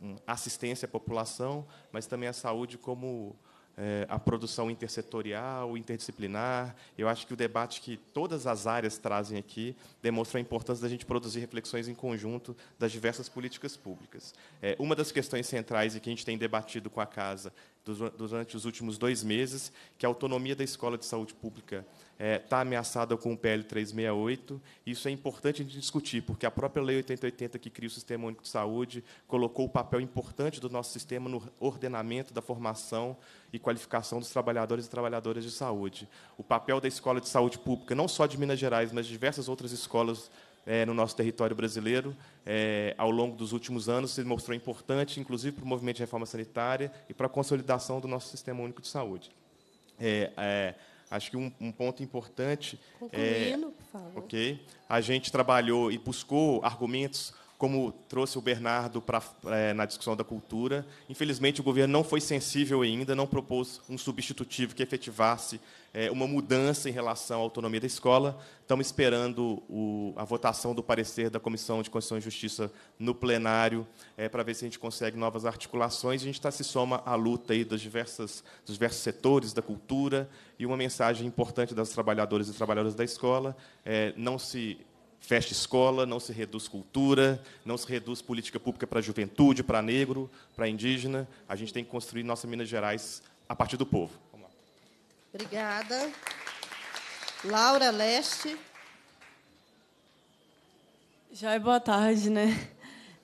hum, assistência à população, mas também a saúde como é, a produção intersetorial, interdisciplinar. Eu acho que o debate que todas as áreas trazem aqui demonstra a importância da gente produzir reflexões em conjunto das diversas políticas públicas. É, uma das questões centrais e que a gente tem debatido com a Casa durante os últimos dois meses, que é a autonomia da escola de saúde pública está é, tá ameaçada com o PL 368. Isso é importante a gente discutir, porque a própria Lei 8080, que cria o Sistema Único de Saúde, colocou o papel importante do nosso sistema no ordenamento da formação e qualificação dos trabalhadores e trabalhadoras de saúde. O papel da Escola de Saúde Pública, não só de Minas Gerais, mas de diversas outras escolas é, no nosso território brasileiro, é, ao longo dos últimos anos, se mostrou importante, inclusive para o movimento de reforma sanitária e para a consolidação do nosso Sistema Único de Saúde. É, é Acho que um, um ponto importante. Concluindo, é, por favor. Ok. A gente trabalhou e buscou argumentos como trouxe o Bernardo pra, é, na discussão da cultura. Infelizmente, o governo não foi sensível ainda, não propôs um substitutivo que efetivasse é, uma mudança em relação à autonomia da escola. Estamos esperando o, a votação do parecer da Comissão de Constituição e Justiça no plenário, é, para ver se a gente consegue novas articulações. A gente está se soma à luta aí das diversas, dos diversos setores da cultura e uma mensagem importante das trabalhadoras e trabalhadoras da escola: é, não se fecha escola, não se reduz cultura, não se reduz política pública para a juventude, para negro, para indígena. A gente tem que construir nossa Minas Gerais a partir do povo. Obrigada. Laura Leste. Já é boa tarde, né?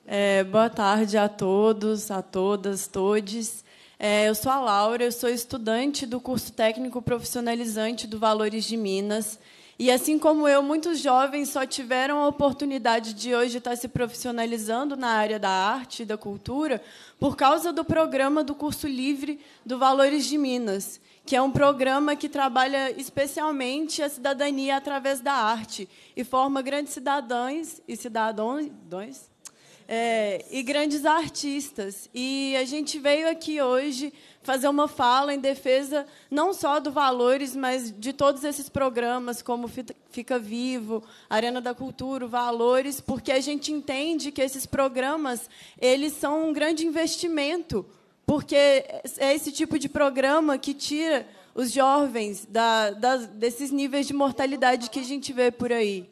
É, boa tarde a todos, a todas, todes. É, eu sou a Laura, eu sou estudante do curso técnico profissionalizante do Valores de Minas. E, assim como eu, muitos jovens só tiveram a oportunidade de hoje estar se profissionalizando na área da arte e da cultura por causa do programa do curso livre do Valores de Minas que é um programa que trabalha especialmente a cidadania através da arte e forma grandes cidadãs e cidadões é, e grandes artistas. E a gente veio aqui hoje fazer uma fala em defesa não só do Valores, mas de todos esses programas, como Fica Vivo, Arena da Cultura, Valores, porque a gente entende que esses programas eles são um grande investimento porque é esse tipo de programa que tira os jovens da, da, desses níveis de mortalidade que a gente vê por aí.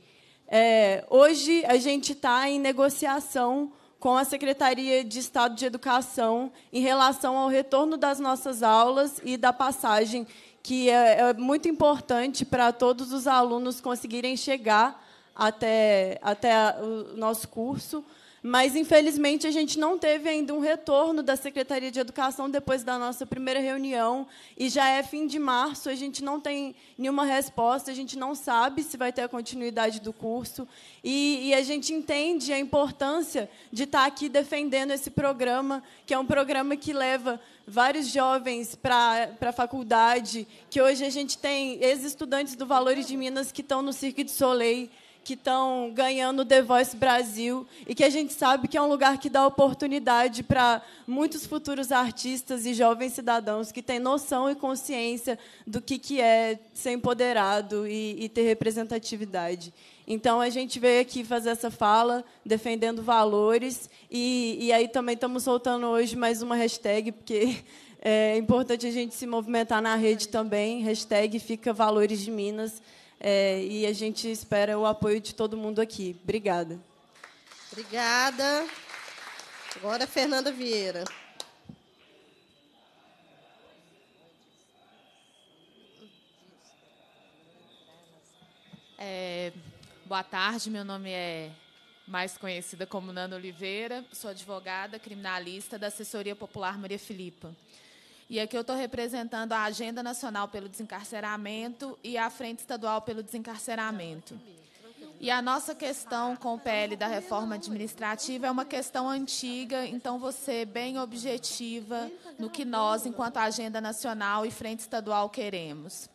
É, hoje, a gente está em negociação com a Secretaria de Estado de Educação em relação ao retorno das nossas aulas e da passagem, que é, é muito importante para todos os alunos conseguirem chegar até, até o nosso curso mas infelizmente a gente não teve ainda um retorno da Secretaria de Educação depois da nossa primeira reunião e já é fim de março, a gente não tem nenhuma resposta, a gente não sabe se vai ter a continuidade do curso e, e a gente entende a importância de estar aqui defendendo esse programa, que é um programa que leva vários jovens para a faculdade, que hoje a gente tem ex-estudantes do Valores de Minas que estão no Cirque de Soleil, que estão ganhando The Voice Brasil e que a gente sabe que é um lugar que dá oportunidade para muitos futuros artistas e jovens cidadãos que têm noção e consciência do que, que é ser empoderado e, e ter representatividade. Então, a gente veio aqui fazer essa fala, defendendo valores, e, e aí também estamos soltando hoje mais uma hashtag, porque é importante a gente se movimentar na rede também, hashtag Fica Valores de Minas, é, e a gente espera o apoio de todo mundo aqui. Obrigada. Obrigada. Agora Fernanda Vieira. É, boa tarde, meu nome é mais conhecida como Nana Oliveira, sou advogada criminalista da Assessoria Popular Maria Filipa. E aqui eu estou representando a Agenda Nacional pelo Desencarceramento e a Frente Estadual pelo Desencarceramento. E a nossa questão com o PL da reforma administrativa é uma questão antiga, então você é bem objetiva no que nós, enquanto Agenda Nacional e Frente Estadual, queremos.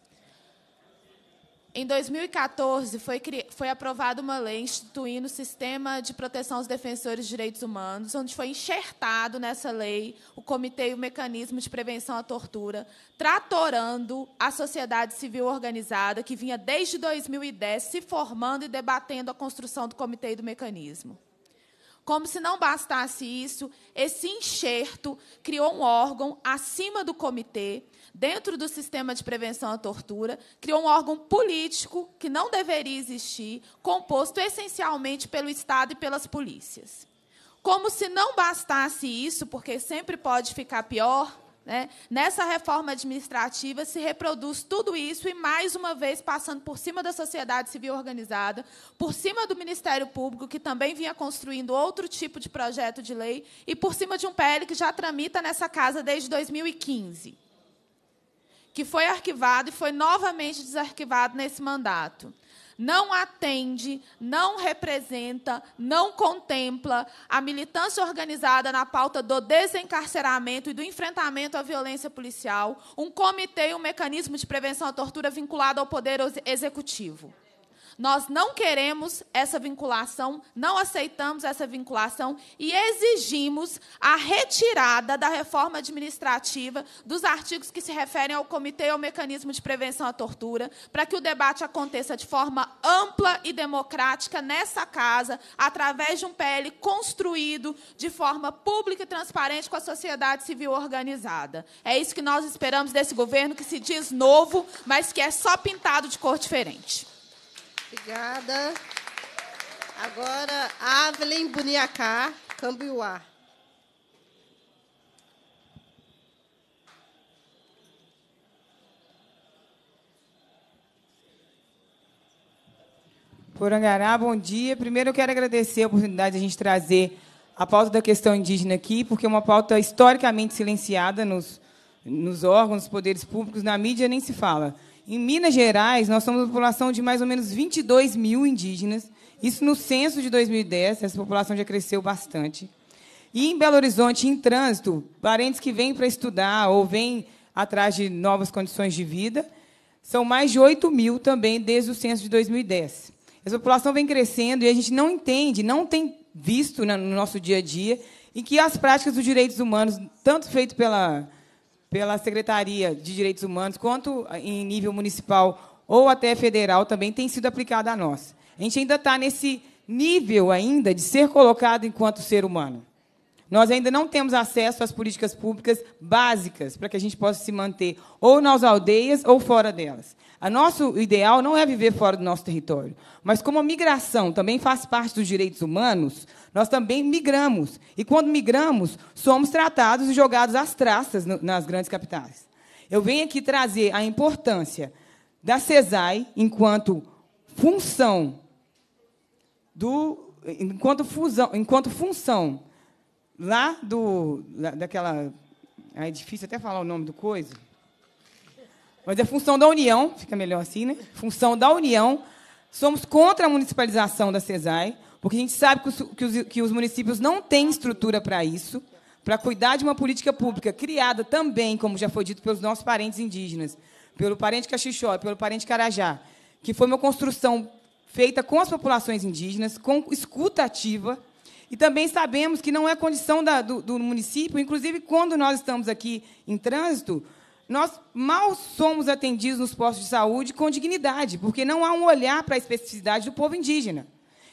Em 2014, foi, foi aprovada uma lei instituindo o Sistema de Proteção aos Defensores de Direitos Humanos, onde foi enxertado nessa lei o Comitê e o Mecanismo de Prevenção à Tortura, tratorando a sociedade civil organizada, que vinha desde 2010 se formando e debatendo a construção do Comitê e do Mecanismo. Como se não bastasse isso, esse enxerto criou um órgão acima do comitê dentro do sistema de prevenção à tortura, criou um órgão político que não deveria existir, composto essencialmente pelo Estado e pelas polícias. Como se não bastasse isso, porque sempre pode ficar pior, né? nessa reforma administrativa se reproduz tudo isso e, mais uma vez, passando por cima da sociedade civil organizada, por cima do Ministério Público, que também vinha construindo outro tipo de projeto de lei, e por cima de um PL que já tramita nessa casa desde 2015 que foi arquivado e foi novamente desarquivado nesse mandato. Não atende, não representa, não contempla a militância organizada na pauta do desencarceramento e do enfrentamento à violência policial, um comitê e um mecanismo de prevenção à tortura vinculado ao Poder Executivo. Nós não queremos essa vinculação, não aceitamos essa vinculação e exigimos a retirada da reforma administrativa dos artigos que se referem ao comitê e ao mecanismo de prevenção à tortura, para que o debate aconteça de forma ampla e democrática nessa casa, através de um PL construído de forma pública e transparente com a sociedade civil organizada. É isso que nós esperamos desse governo que se diz novo, mas que é só pintado de cor diferente. Obrigada. Agora, Avelin Buniacá, Cambiuá. Porangará, bom dia. Primeiro, eu quero agradecer a oportunidade de a gente trazer a pauta da questão indígena aqui, porque é uma pauta historicamente silenciada nos, nos órgãos, nos poderes públicos, na mídia nem se fala. Em Minas Gerais, nós somos uma população de mais ou menos 22 mil indígenas. Isso no censo de 2010, essa população já cresceu bastante. E em Belo Horizonte, em trânsito, parentes que vêm para estudar ou vêm atrás de novas condições de vida, são mais de 8 mil também desde o censo de 2010. Essa população vem crescendo e a gente não entende, não tem visto no nosso dia a dia, em que as práticas dos direitos humanos, tanto feito pela pela Secretaria de Direitos Humanos, quanto em nível municipal ou até federal, também tem sido aplicada a nós. A gente ainda está nesse nível ainda de ser colocado enquanto ser humano. Nós ainda não temos acesso às políticas públicas básicas para que a gente possa se manter ou nas aldeias ou fora delas. O nosso ideal não é viver fora do nosso território, mas como a migração também faz parte dos direitos humanos, nós também migramos. E quando migramos, somos tratados e jogados às traças nas grandes capitais. Eu venho aqui trazer a importância da CESAI enquanto função do enquanto fusão, enquanto função lá do daquela é difícil até falar o nome do coisa. Mas é função da União, fica melhor assim, né? Função da União. Somos contra a municipalização da CESAI. Porque a gente sabe que os, que os, que os municípios não têm estrutura para isso, para cuidar de uma política pública criada também, como já foi dito pelos nossos parentes indígenas, pelo parente Caxixó, pelo parente Carajá, que foi uma construção feita com as populações indígenas, com escuta ativa, e também sabemos que não é condição da, do, do, município, inclusive quando nós estamos aqui em trânsito, nós mal somos atendidos nos postos de saúde com dignidade, porque não há um olhar para a especificidade do povo indígena.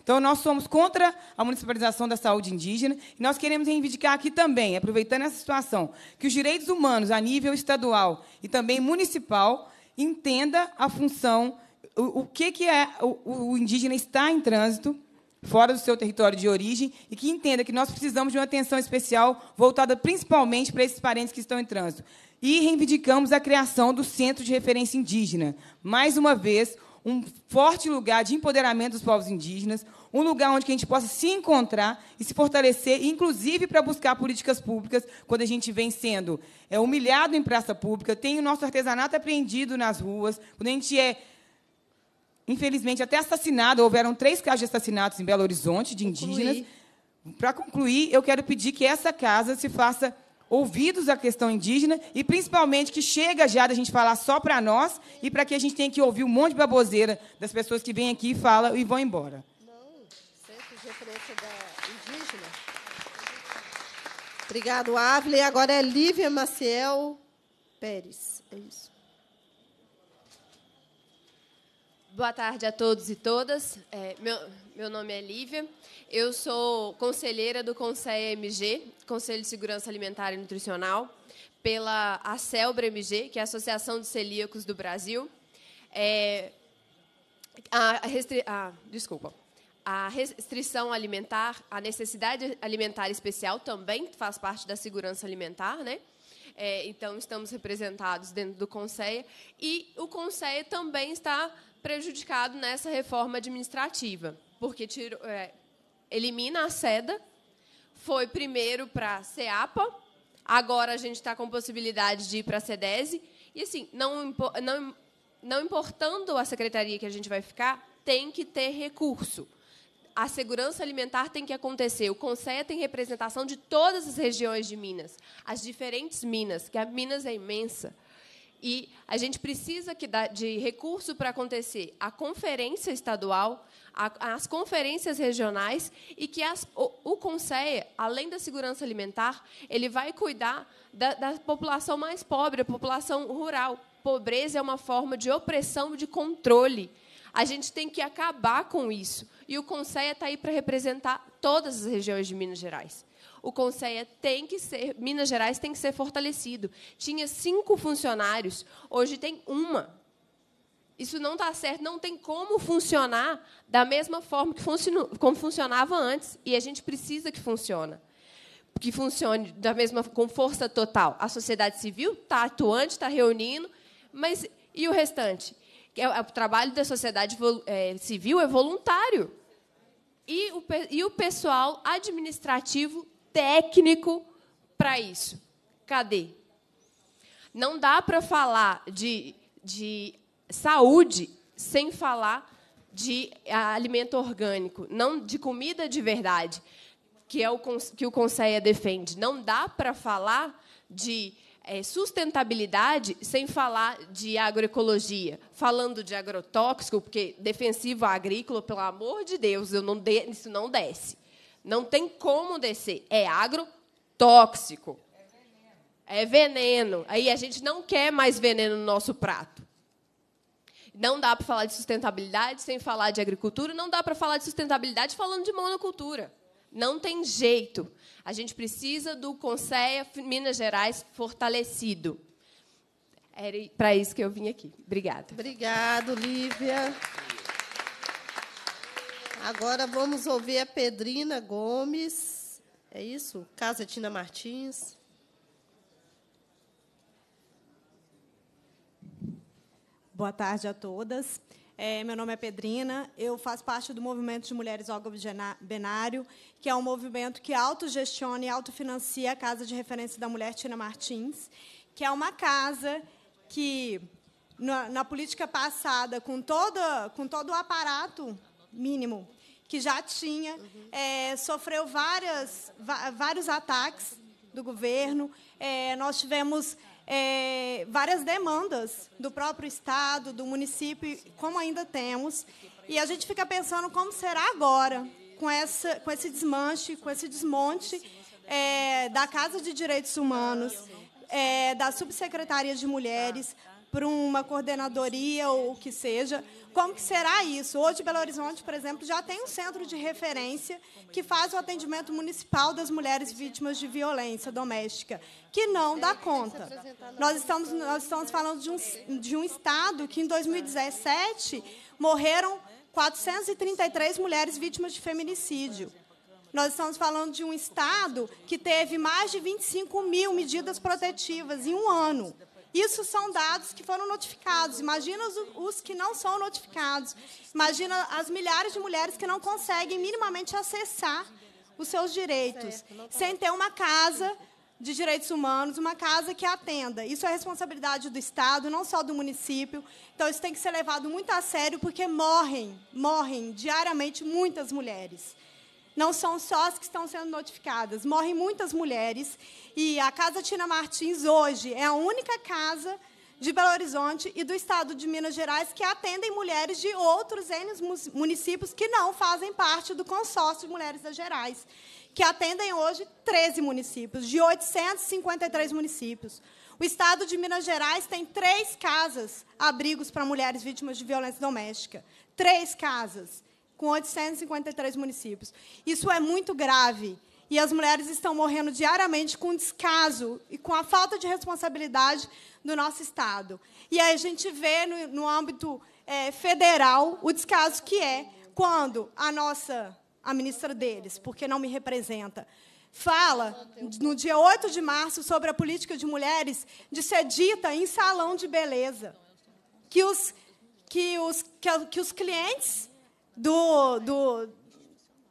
Então, nós somos contra a municipalização da saúde indígena e nós queremos reivindicar aqui também, aproveitando essa situação, que os direitos humanos a nível estadual e também municipal entenda a função, o, o que, que é o, o indígena está em trânsito fora do seu território de origem e que entenda que nós precisamos de uma atenção especial voltada principalmente para esses parentes que estão em trânsito. E reivindicamos a criação do Centro de Referência Indígena. Mais uma vez, um forte lugar de empoderamento dos povos indígenas, um lugar onde a gente possa se encontrar e se fortalecer, inclusive para buscar políticas públicas, quando a gente vem sendo é, humilhado em praça pública, tem o nosso artesanato apreendido nas ruas, quando a gente é, infelizmente, até assassinado, houveram três casos de assassinatos em Belo Horizonte, de indígenas. Para concluir, eu quero pedir que essa casa se faça ouvidos à questão indígena e, principalmente, que chega já da gente falar só para nós e para que a gente tenha que ouvir um monte de baboseira das pessoas que vêm aqui e falam e vão embora presença da indígena. Obrigado, Ávila. agora é Lívia Maciel Pérez. É isso. Boa tarde a todos e todas. É, meu, meu nome é Lívia. Eu sou conselheira do Conselho mg Conselho de Segurança Alimentar e Nutricional, pela ACELBRA MG, que é a Associação de Celíacos do Brasil. É, a, a, a, desculpa. A restrição alimentar, a necessidade alimentar especial também faz parte da segurança alimentar, né? É, então, estamos representados dentro do Conselho. E o Conselho também está prejudicado nessa reforma administrativa, porque tirou, é, elimina a SEDA, foi primeiro para a CEAPA, agora a gente está com possibilidade de ir para a SEDESE. E, assim, não, não, não importando a secretaria que a gente vai ficar, tem que ter recurso a segurança alimentar tem que acontecer. O Conselho tem representação de todas as regiões de Minas, as diferentes Minas, que a Minas é imensa. E a gente precisa que de recurso para acontecer a conferência estadual, as conferências regionais e que as, o, o Conselho, além da segurança alimentar, ele vai cuidar da, da população mais pobre, a população rural. Pobreza é uma forma de opressão, de controle. A gente tem que acabar com isso. E o Conselho está aí para representar todas as regiões de Minas Gerais. O Conselho tem que ser, Minas Gerais tem que ser fortalecido. Tinha cinco funcionários, hoje tem uma. Isso não está certo, não tem como funcionar da mesma forma que funcionou, como funcionava antes. E a gente precisa que funcione que funcione da mesma com força total. A sociedade civil está atuando, está reunindo, mas e o restante? É, é o trabalho da sociedade é, civil é voluntário e o, e o pessoal administrativo técnico para isso. Cadê? Não dá para falar de, de saúde sem falar de alimento orgânico, não de comida de verdade, que é o que o Conselho defende. Não dá para falar de é, sustentabilidade sem falar de agroecologia, falando de agrotóxico, porque defensivo agrícola, pelo amor de Deus, eu não de, isso não desce. Não tem como descer. É agrotóxico. É veneno. é veneno. Aí a gente não quer mais veneno no nosso prato. Não dá para falar de sustentabilidade sem falar de agricultura, não dá para falar de sustentabilidade falando de monocultura. Não tem jeito. A gente precisa do Conselho Minas Gerais fortalecido. Era para isso que eu vim aqui. Obrigada. Obrigada, Lívia. Agora vamos ouvir a Pedrina Gomes. É isso? Casa Tina Martins. Boa tarde a todas. É, meu nome é Pedrina, eu faço parte do movimento de mulheres Benário, que é um movimento que autogestiona e autofinancia a Casa de Referência da Mulher Tina Martins, que é uma casa que, na, na política passada, com, toda, com todo o aparato mínimo que já tinha, é, sofreu várias, vários ataques do governo. É, nós tivemos é, várias demandas do próprio Estado, do município, como ainda temos. E a gente fica pensando como será agora, com, essa, com esse desmanche, com esse desmonte é, da Casa de Direitos Humanos, é, da Subsecretaria de Mulheres, para uma coordenadoria ou o que seja. Como que será isso? Hoje, Belo Horizonte, por exemplo, já tem um centro de referência que faz o atendimento municipal das mulheres vítimas de violência doméstica, que não dá conta. Nós estamos, nós estamos falando de um, de um Estado que, em 2017, morreram 433 mulheres vítimas de feminicídio. Nós estamos falando de um Estado que teve mais de 25 mil medidas protetivas em um ano. Isso são dados que foram notificados. Imagina os, os, que não são notificados. Imagina as milhares de mulheres que não conseguem minimamente acessar os seus direitos, sem ter uma casa de direitos humanos, uma casa que atenda. Isso é responsabilidade do Estado, não só do município. Então, isso tem que ser levado muito a sério, porque morrem, morrem diariamente muitas mulheres não são só as que estão sendo notificadas. Morrem muitas mulheres e a Casa Tina Martins hoje é a única casa de Belo Horizonte e do estado de Minas Gerais que atendem mulheres de outros N municípios que não fazem parte do consórcio de mulheres das Gerais, que atendem hoje 13 municípios, de 853 municípios. O estado de Minas Gerais tem três casas abrigos para mulheres vítimas de violência doméstica. Três casas com 853 municípios. Isso é muito grave. E as mulheres estão morrendo diariamente com descaso e com a falta de responsabilidade do nosso Estado. E aí a gente vê, no, no âmbito é, federal, o descaso que é quando a nossa, a ministra deles, porque não me representa, fala, no dia 8 de março, sobre a política de mulheres de ser dita em salão de beleza. Que os, que os, que os clientes do, do,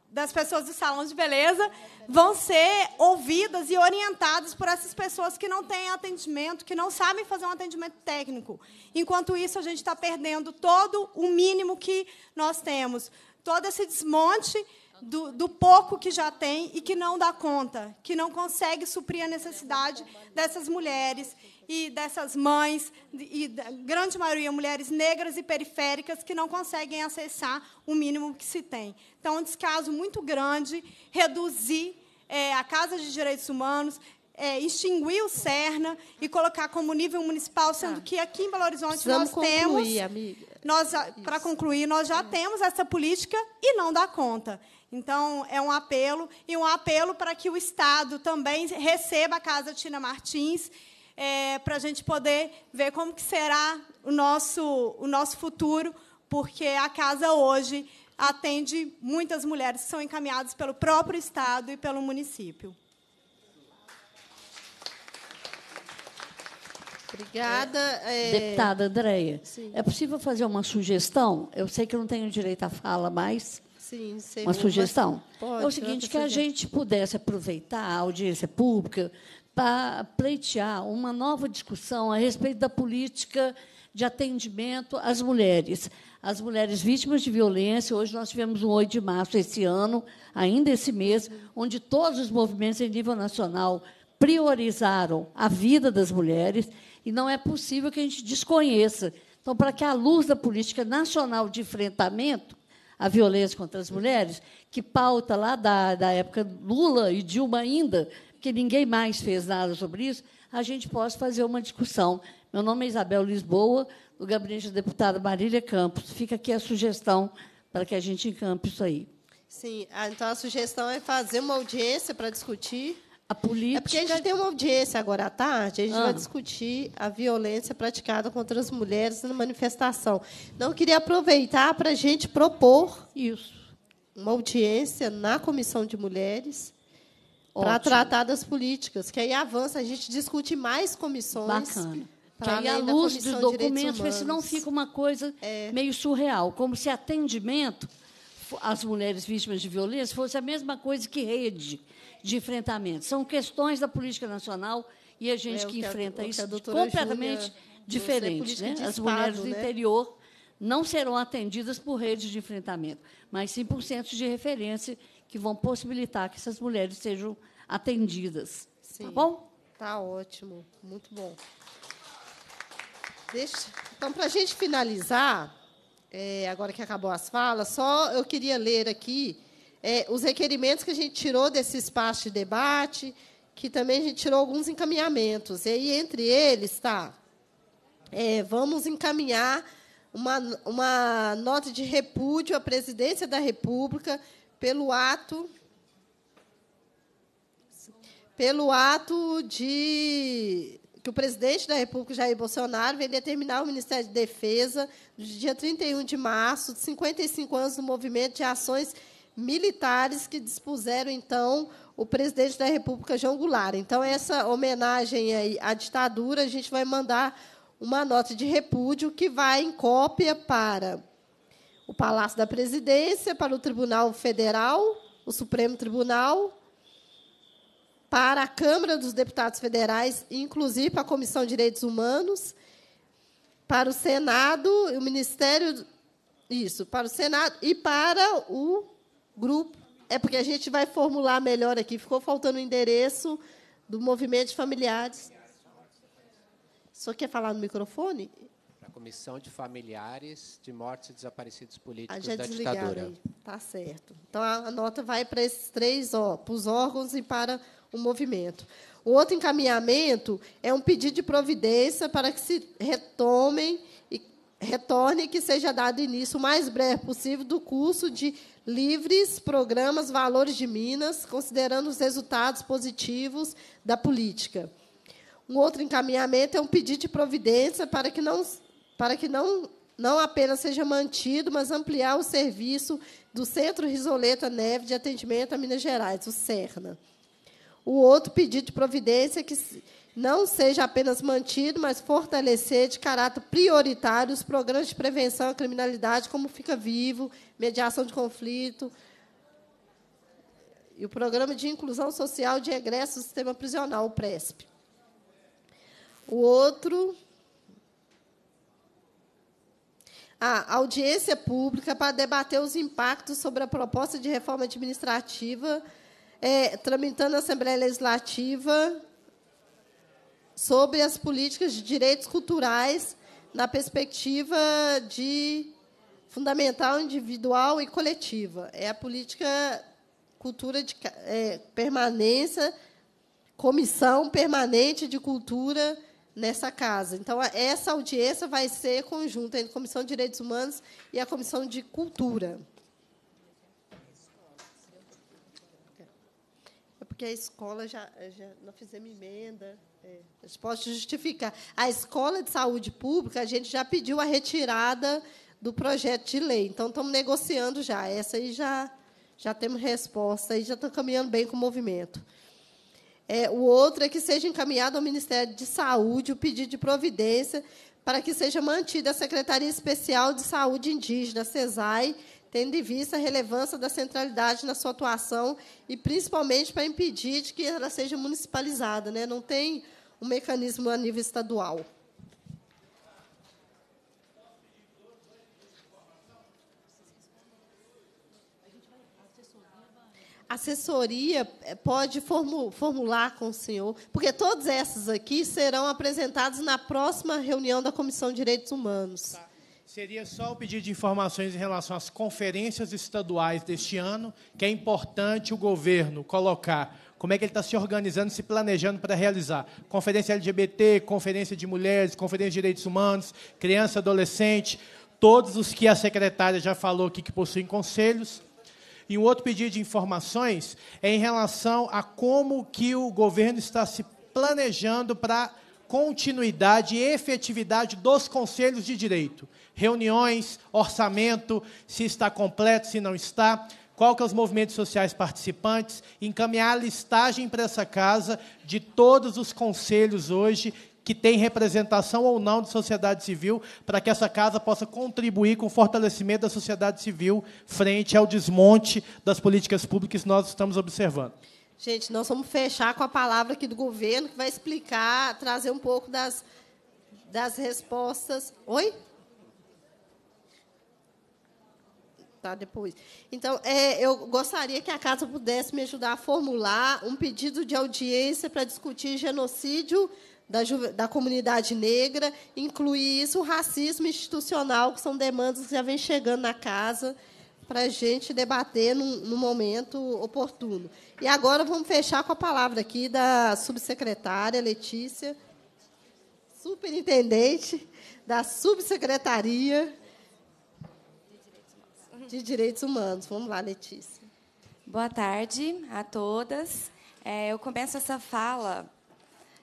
das pessoas do salão de beleza vão ser ouvidas e orientadas por essas pessoas que não têm atendimento, que não sabem fazer um atendimento técnico. Enquanto isso, a gente está perdendo todo o mínimo que nós temos, todo esse desmonte do, do, pouco que já tem e que não dá conta, que não consegue suprir a necessidade dessas mulheres e dessas mães, e grande maioria mulheres negras e periféricas, que não conseguem acessar o mínimo que se tem. Então, um descaso muito grande, reduzir é, a Casa de Direitos Humanos, é, extinguir o Cerna e colocar como nível municipal, sendo tá. que aqui em Belo Horizonte Precisamos nós concluir, temos. Amiga. Nós ah, para concluir, nós já é. temos essa política e não dá conta. Então, é um apelo, e um apelo para que o Estado também receba a Casa Tina Martins é, para a gente poder ver como que será o nosso, o nosso futuro, porque a casa hoje atende muitas mulheres que são encaminhadas pelo próprio Estado e pelo município. Obrigada. É... é. Deputada Andréia, é possível fazer uma sugestão? Eu sei que eu não tenho direito à fala, mas. Sim, sei uma sugestão. Pode, é o seguinte, que a gente pudesse aproveitar a audiência pública para pleitear uma nova discussão a respeito da política de atendimento às mulheres, às mulheres vítimas de violência. Hoje nós tivemos um 8 de março esse ano, ainda esse mês, onde todos os movimentos em nível nacional priorizaram a vida das mulheres e não é possível que a gente desconheça. Então, para que a luz da política nacional de enfrentamento à violência contra as mulheres, que pauta lá da, da época Lula e Dilma ainda, que ninguém mais fez nada sobre isso, a gente possa fazer uma discussão. Meu nome é Isabel Lisboa, do gabinete da deputada Marília Campos. Fica aqui a sugestão para que a gente encampe isso aí. Sim, ah, então a sugestão é fazer uma audiência para discutir. A política. É porque a gente tem uma audiência agora à tarde, a gente ah. vai discutir a violência praticada contra as mulheres na manifestação. Não queria aproveitar para a gente propor isso. uma audiência na Comissão de Mulheres para tratar das políticas, que aí avança, a gente discute mais comissões. Bacana. Que aí, à luz dos documentos, se não fica uma coisa é. meio surreal, como se atendimento às mulheres vítimas de violência fosse a mesma coisa que rede de enfrentamento. São questões da política nacional e a gente é, que, que, enfrenta a, isso que completamente Júlia, é diferente. Né? As mulheres né? do interior não serão atendidas por redes de enfrentamento, mas sim por centros de referência que vão possibilitar que essas mulheres sejam atendidas. Tá Sim. Tá bom? Tá ótimo, muito bom. Deixa... Então, para a gente finalizar, é, agora que acabou as falas, só eu queria ler aqui é, os requerimentos que a gente tirou desse espaço de debate, que também a gente tirou alguns encaminhamentos. E aí, entre eles, está. É, vamos encaminhar uma, uma nota de repúdio à presidência da República pelo ato pelo ato de que o presidente da República, Jair Bolsonaro, vem determinar ao Ministério de Defesa, no dia 31 de março, de 55 anos do movimento de ações militares que dispuseram, então, o presidente da República, João Goulart. Então, essa homenagem aí à ditadura, a gente vai mandar uma nota de repúdio que vai em cópia para o Palácio da Presidência, para o Tribunal Federal, o Supremo Tribunal, para a Câmara dos Deputados Federais, inclusive para a Comissão de Direitos Humanos, para o Senado, o Ministério isso, para o Senado e para o grupo. É porque a gente vai formular melhor aqui. Ficou faltando o endereço do movimento de familiares. Só quer falar no microfone? Para A Comissão de Familiares de Mortes e Desaparecidos Políticos ah, da Ditadura. Aí. Tá certo. Então a nota vai para esses três, ó, para os órgãos e para o movimento. O outro encaminhamento é um pedido de providência para que se retomem e retorne que seja dado início o mais breve possível do curso de livres programas Valores de Minas, considerando os resultados positivos da política. Um outro encaminhamento é um pedido de providência para que não para que não não apenas seja mantido, mas ampliar o serviço do Centro Risoleta Neve de Atendimento a Minas Gerais, o CERNA. O outro pedido de providência é que não seja apenas mantido, mas fortalecer de caráter prioritário os programas de prevenção à criminalidade, como Fica Vivo, mediação de conflito, e o Programa de Inclusão Social de Egresso do Sistema Prisional, o PRESP. O outro. A audiência pública para debater os impactos sobre a proposta de reforma administrativa é, tramitando a Assembleia Legislativa sobre as políticas de direitos culturais na perspectiva de fundamental, individual e coletiva. É a política cultura de é, permanência, comissão permanente de cultura nessa casa. Então, essa audiência vai ser conjunta entre a Comissão de Direitos Humanos e a Comissão de Cultura. porque a escola já, eh, já nós fizemos emenda. É, eu posso justificar. A escola de saúde pública, a gente já pediu a retirada do projeto de lei. Então, estamos negociando já. Essa aí já, já temos resposta e já estamos caminhando bem com o movimento. É, o outro é que seja encaminhado ao Ministério de Saúde o pedido de providência para que seja mantida a Secretaria Especial de Saúde Indígena, CESAI, tendo em vista a relevância da centralidade na sua atuação e, principalmente, para impedir de que ela seja municipalizada. Né? Não tem um mecanismo a nível estadual. assessoria eh, pode formular com o senhor, porque todas essas aqui serão apresentadas na próxima reunião da Comissão de Direitos Humanos. Tá. Seria só o pedido de informações em relação às conferências estaduais deste ano, que é importante o governo colocar como é que ele está se organizando, se planejando para realizar. Conferência LGBT, conferência de mulheres, conferência de direitos humanos, criança, adolescente, todos os que a secretária já falou aqui que possuem conselhos. E um outro pedido de informações é em relação a como que o governo está se planejando para continuidade e efetividade dos conselhos de direito. Reuniões, orçamento, se está completo, se não está, qual que é os movimentos sociais participantes, encaminhar a listagem para essa casa de todos os conselhos hoje que têm representação ou não de sociedade civil, para que essa casa possa contribuir com o fortalecimento da sociedade civil frente ao desmonte das políticas públicas que nós estamos observando. Gente, nós vamos fechar com a palavra aqui do governo, que vai explicar, trazer um pouco das, das respostas. Oi? Tá, depois. Então, é, eu gostaria que a casa pudesse me ajudar a formular um pedido de audiência para discutir genocídio da, da comunidade negra, incluir isso, o racismo institucional, que são demandas que já vem chegando na casa para a gente debater no momento oportuno. E agora vamos fechar com a palavra aqui da subsecretária Letícia, superintendente da subsecretaria de Direitos Humanos. Vamos lá, Letícia. Boa tarde a todas. É, eu começo essa fala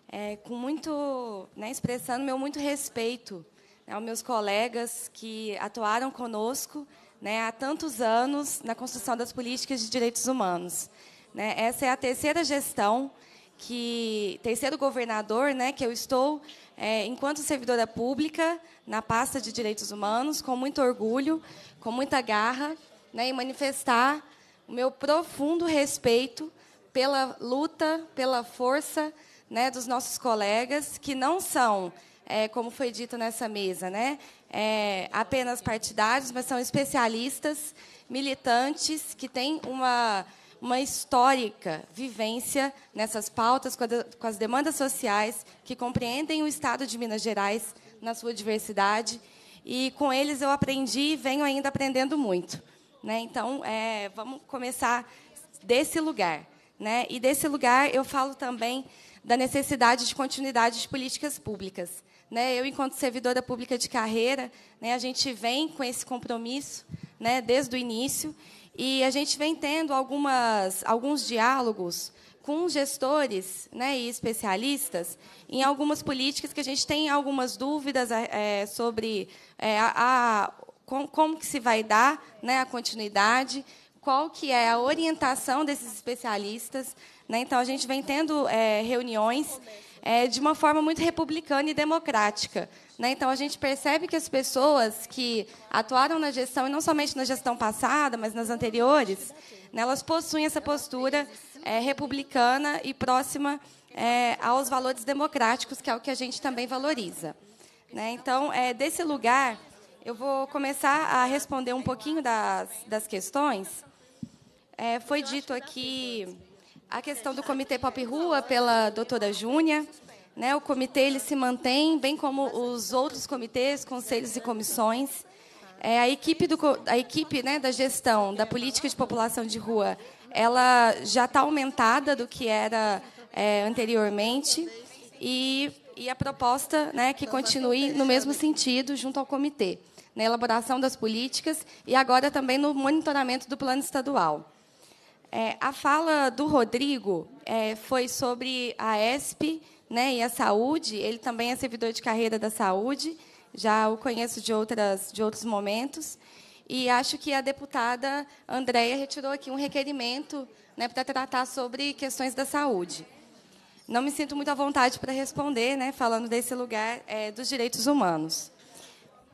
é, com muito, né, expressando meu muito respeito né, aos meus colegas que atuaram conosco né, há tantos anos na construção das políticas de direitos humanos. Né? Essa é a terceira gestão que terceiro governador, né, que eu estou é, enquanto servidora pública na pasta de direitos humanos, com muito orgulho, com muita garra, né, e manifestar o meu profundo respeito pela luta, pela força, né, dos nossos colegas que não são, é, como foi dito nessa mesa, né, é, apenas partidários, mas são especialistas, militantes, que têm uma, uma histórica vivência nessas pautas, com, a, com as demandas sociais, que compreendem o Estado de Minas Gerais na sua diversidade. E com eles eu aprendi e venho ainda aprendendo muito. Né? Então, é, vamos começar desse lugar. Né? E desse lugar eu falo também da necessidade de continuidade de políticas públicas. Né, eu, enquanto servidora pública de carreira, né, a gente vem com esse compromisso né, desde o início e a gente vem tendo algumas, alguns diálogos com gestores né, e especialistas em algumas políticas que a gente tem algumas dúvidas é, sobre é, a, a, com, como que se vai dar né, a continuidade, qual que é a orientação desses especialistas. Né? Então, a gente vem tendo é, reuniões é, de uma forma muito republicana e democrática. Né? Então, a gente percebe que as pessoas que atuaram na gestão, e não somente na gestão passada, mas nas anteriores, né, elas possuem essa postura é, republicana e próxima é, aos valores democráticos, que é o que a gente também valoriza. Né? Então, é, desse lugar, eu vou começar a responder um pouquinho das, das questões. É, foi dito aqui a questão do Comitê Pop Rua pela doutora Júnia. Né, o comitê ele se mantém, bem como os outros comitês, conselhos e comissões. É, a equipe, do, a equipe né, da gestão da política de população de rua ela já está aumentada do que era é, anteriormente e, e a proposta né, que continue no mesmo sentido junto ao comitê, na elaboração das políticas e agora também no monitoramento do plano estadual. É, a fala do Rodrigo é, foi sobre a ESP né, e a saúde. Ele também é servidor de carreira da saúde, já o conheço de, outras, de outros momentos. E acho que a deputada Andréia retirou aqui um requerimento né, para tratar sobre questões da saúde. Não me sinto muito à vontade para responder, né, falando desse lugar é, dos direitos humanos.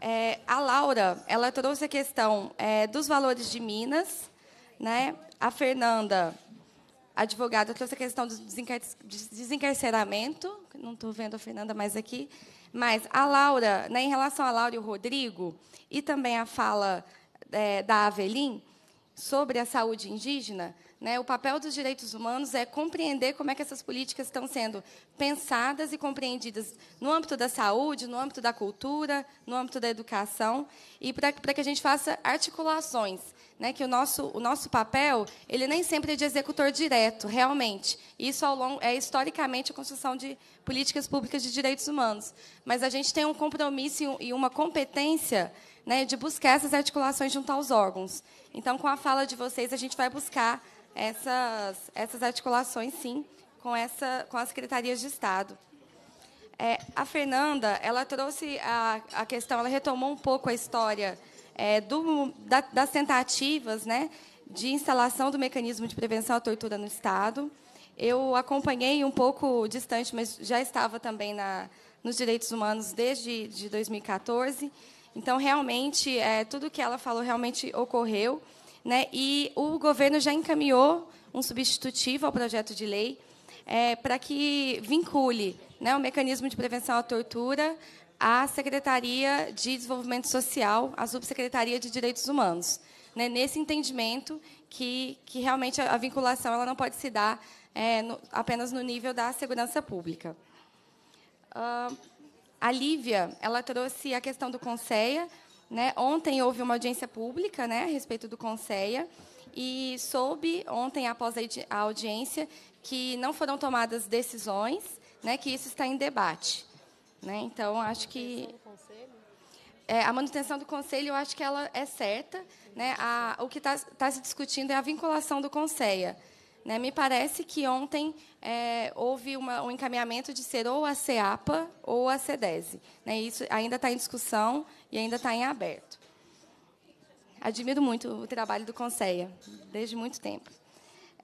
É, a Laura ela trouxe a questão é, dos valores de Minas, né, a Fernanda, advogada, trouxe a questão do desencarceramento. Não estou vendo a Fernanda mais aqui. Mas a Laura, né, em relação a Laura e o Rodrigo, e também a fala é, da Avelin sobre a saúde indígena, né, o papel dos direitos humanos é compreender como é que essas políticas estão sendo pensadas e compreendidas no âmbito da saúde, no âmbito da cultura, no âmbito da educação, e para que a gente faça articulações né, que o nosso, o nosso papel ele nem sempre é de executor direto, realmente. Isso ao longo, é historicamente a construção de políticas públicas de direitos humanos. Mas a gente tem um compromisso e uma competência né, de buscar essas articulações junto aos órgãos. Então, com a fala de vocês, a gente vai buscar essas, essas articulações, sim, com, essa, com as secretarias de Estado. É, a Fernanda, ela trouxe a, a questão, ela retomou um pouco a história é, do, da, das tentativas né, de instalação do mecanismo de prevenção à tortura no Estado. Eu acompanhei um pouco distante, mas já estava também na, nos direitos humanos desde de 2014. Então, realmente, é, tudo que ela falou realmente ocorreu. Né, e o governo já encaminhou um substitutivo ao projeto de lei é, para que vincule né, o mecanismo de prevenção à tortura a Secretaria de Desenvolvimento Social, a Subsecretaria de Direitos Humanos. Né, nesse entendimento que, que realmente a, vinculação ela não pode se dar é, no, apenas no nível da segurança pública. Uh, a Lívia ela trouxe a questão do Conceia. Né? Ontem houve uma audiência pública né, a respeito do Conceia e soube, ontem, após a audiência, que não foram tomadas decisões, né, que isso está em debate. Né? Então, acho que... É, a manutenção do conselho, eu acho que ela é certa. Né? A, o que está tá se discutindo é a vinculação do conselho. Né? Me parece que ontem é, houve uma, um encaminhamento de ser ou a CEAPA ou a CEDESE. Né? Isso ainda está em discussão e ainda está em aberto. Admiro muito o trabalho do Conselho, desde muito tempo.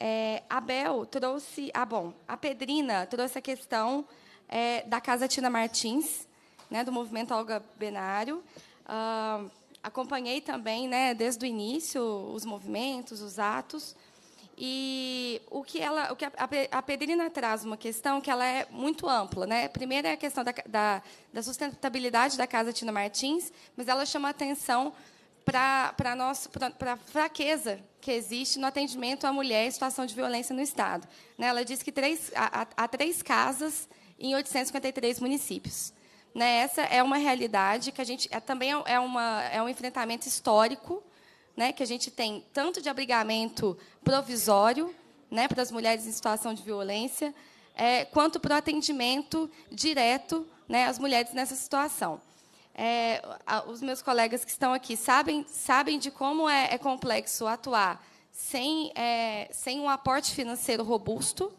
É, a Bel trouxe... Ah, bom, a Pedrina trouxe a questão é, da Casa Tina Martins, né, do movimento Alga Benário. Ah, acompanhei também, né, desde o início, os movimentos, os atos. E o que ela, o que a, a Pedrina traz uma questão que ela é muito ampla, né? Primeiro é a questão da, da, da sustentabilidade da casa Tina Martins, mas ela chama atenção para para para a fraqueza que existe no atendimento à mulher em situação de violência no Estado. Né? Ela diz que três, há, há três casas em 853 municípios. Né, essa é uma realidade que a gente é, também é, é, uma, é um enfrentamento histórico, né, que a gente tem tanto de abrigamento provisório né, para as mulheres em situação de violência, é, quanto para o atendimento direto né, às mulheres nessa situação. É, os meus colegas que estão aqui sabem, sabem de como é, é complexo atuar sem, é, sem um aporte financeiro robusto,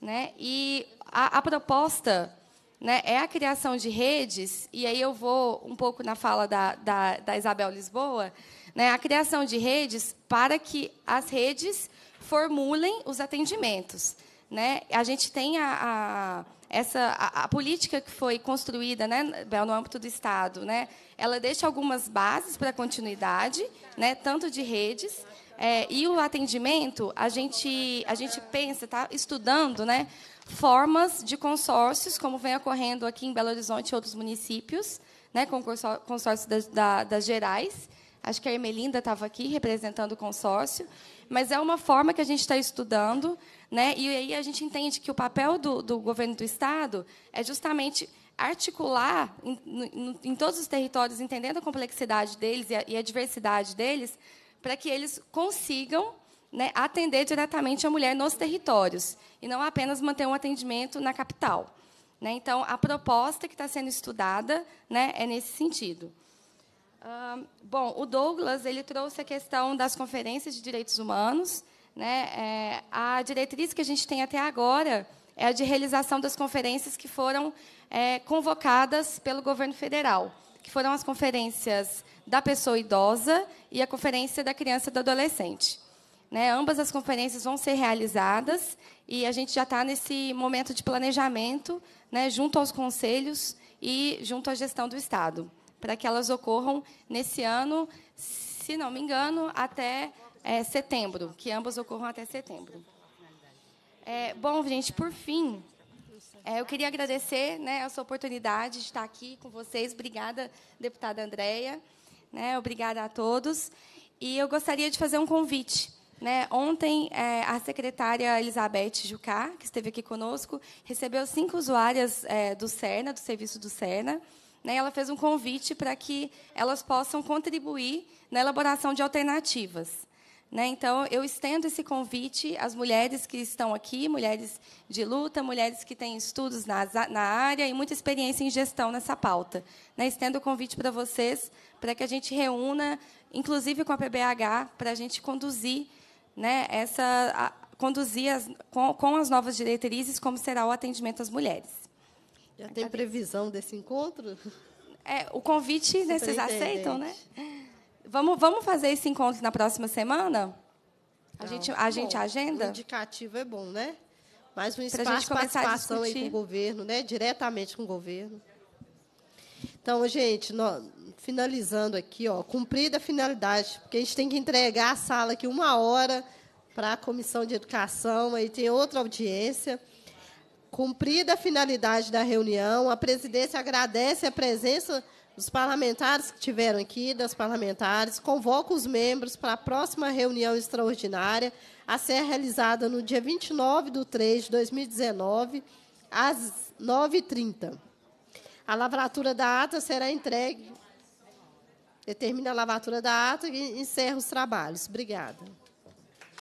né? E a, a proposta né, é a criação de redes, e aí eu vou um pouco na fala da, da, da Isabel Lisboa, né, a criação de redes para que as redes formulem os atendimentos. Né? A gente tem a, a essa a, a, política que foi construída, né, Bel, no âmbito do Estado, né, ela deixa algumas bases para a continuidade, né, tanto de redes é, e o atendimento, a gente, a gente pensa, está estudando né, formas de consórcios, como vem ocorrendo aqui em Belo Horizonte e outros municípios, né, com o consórcio das, da, das Gerais. Acho que a Emelinda estava aqui representando o consórcio. Mas é uma forma que a gente está estudando. Né, e aí a gente entende que o papel do, do governo do Estado é justamente articular em, em, todos os territórios, entendendo a complexidade deles e a, e a diversidade deles, para que eles consigam né, atender diretamente a mulher nos territórios, e não apenas manter um atendimento na capital. Né? Então, a proposta que está sendo estudada né, é nesse sentido. bom, o Douglas ele trouxe a questão das conferências de direitos humanos. Né? É, a diretriz que a gente tem até agora é a de realização das conferências que foram é, convocadas pelo governo federal, que foram as conferências da pessoa idosa e a conferência da criança e do adolescente. Né, ambas as conferências vão ser realizadas e a gente já está nesse momento de planejamento, né, junto aos conselhos e junto à gestão do Estado, para que elas ocorram nesse ano, se não me engano, até é, setembro, que ambas ocorram até setembro. É, bom, gente, por fim, é, eu queria agradecer né, essa oportunidade de estar aqui com vocês. Obrigada, deputada Andréia. Né? Obrigada a todos. E eu gostaria de fazer um convite. Né? Ontem, é, a secretária Elizabeth Jucá, que esteve aqui conosco, recebeu cinco usuárias é, do SERNA, do serviço do SERNA. Né? Ela fez um convite para que elas possam contribuir na elaboração de alternativas. Né? Então, eu estendo esse convite às mulheres que estão aqui, mulheres de luta, mulheres que têm estudos na, na área e muita experiência em gestão nessa pauta. Né? Estendo o convite para vocês, para que a gente reúna, inclusive com a PBH, para a gente conduzir né, essa, a, conduzir as, com, com as novas diretrizes como será o atendimento às mulheres. Já tem previsão desse encontro? É, o convite, né, vocês aceitam, né? Vamos, vamos fazer esse encontro na próxima semana? A gente, a bom, gente agenda? O indicativo é bom, né? Mais um espaço de participação aí com o governo, né? diretamente com o governo. Então, gente, nós, finalizando aqui, ó, cumprida a finalidade, porque a gente tem que entregar a sala aqui uma hora para a comissão de educação, aí tem outra audiência. Cumprida a finalidade da reunião, a presidência agradece a presença dos parlamentares que tiveram aqui, das parlamentares, convoco os membros para a próxima reunião extraordinária a ser realizada no dia 29 de 3 de 2019, às 9h30. A lavratura da ata será entregue. Determina a lavratura da ata e encerra os trabalhos. Obrigada.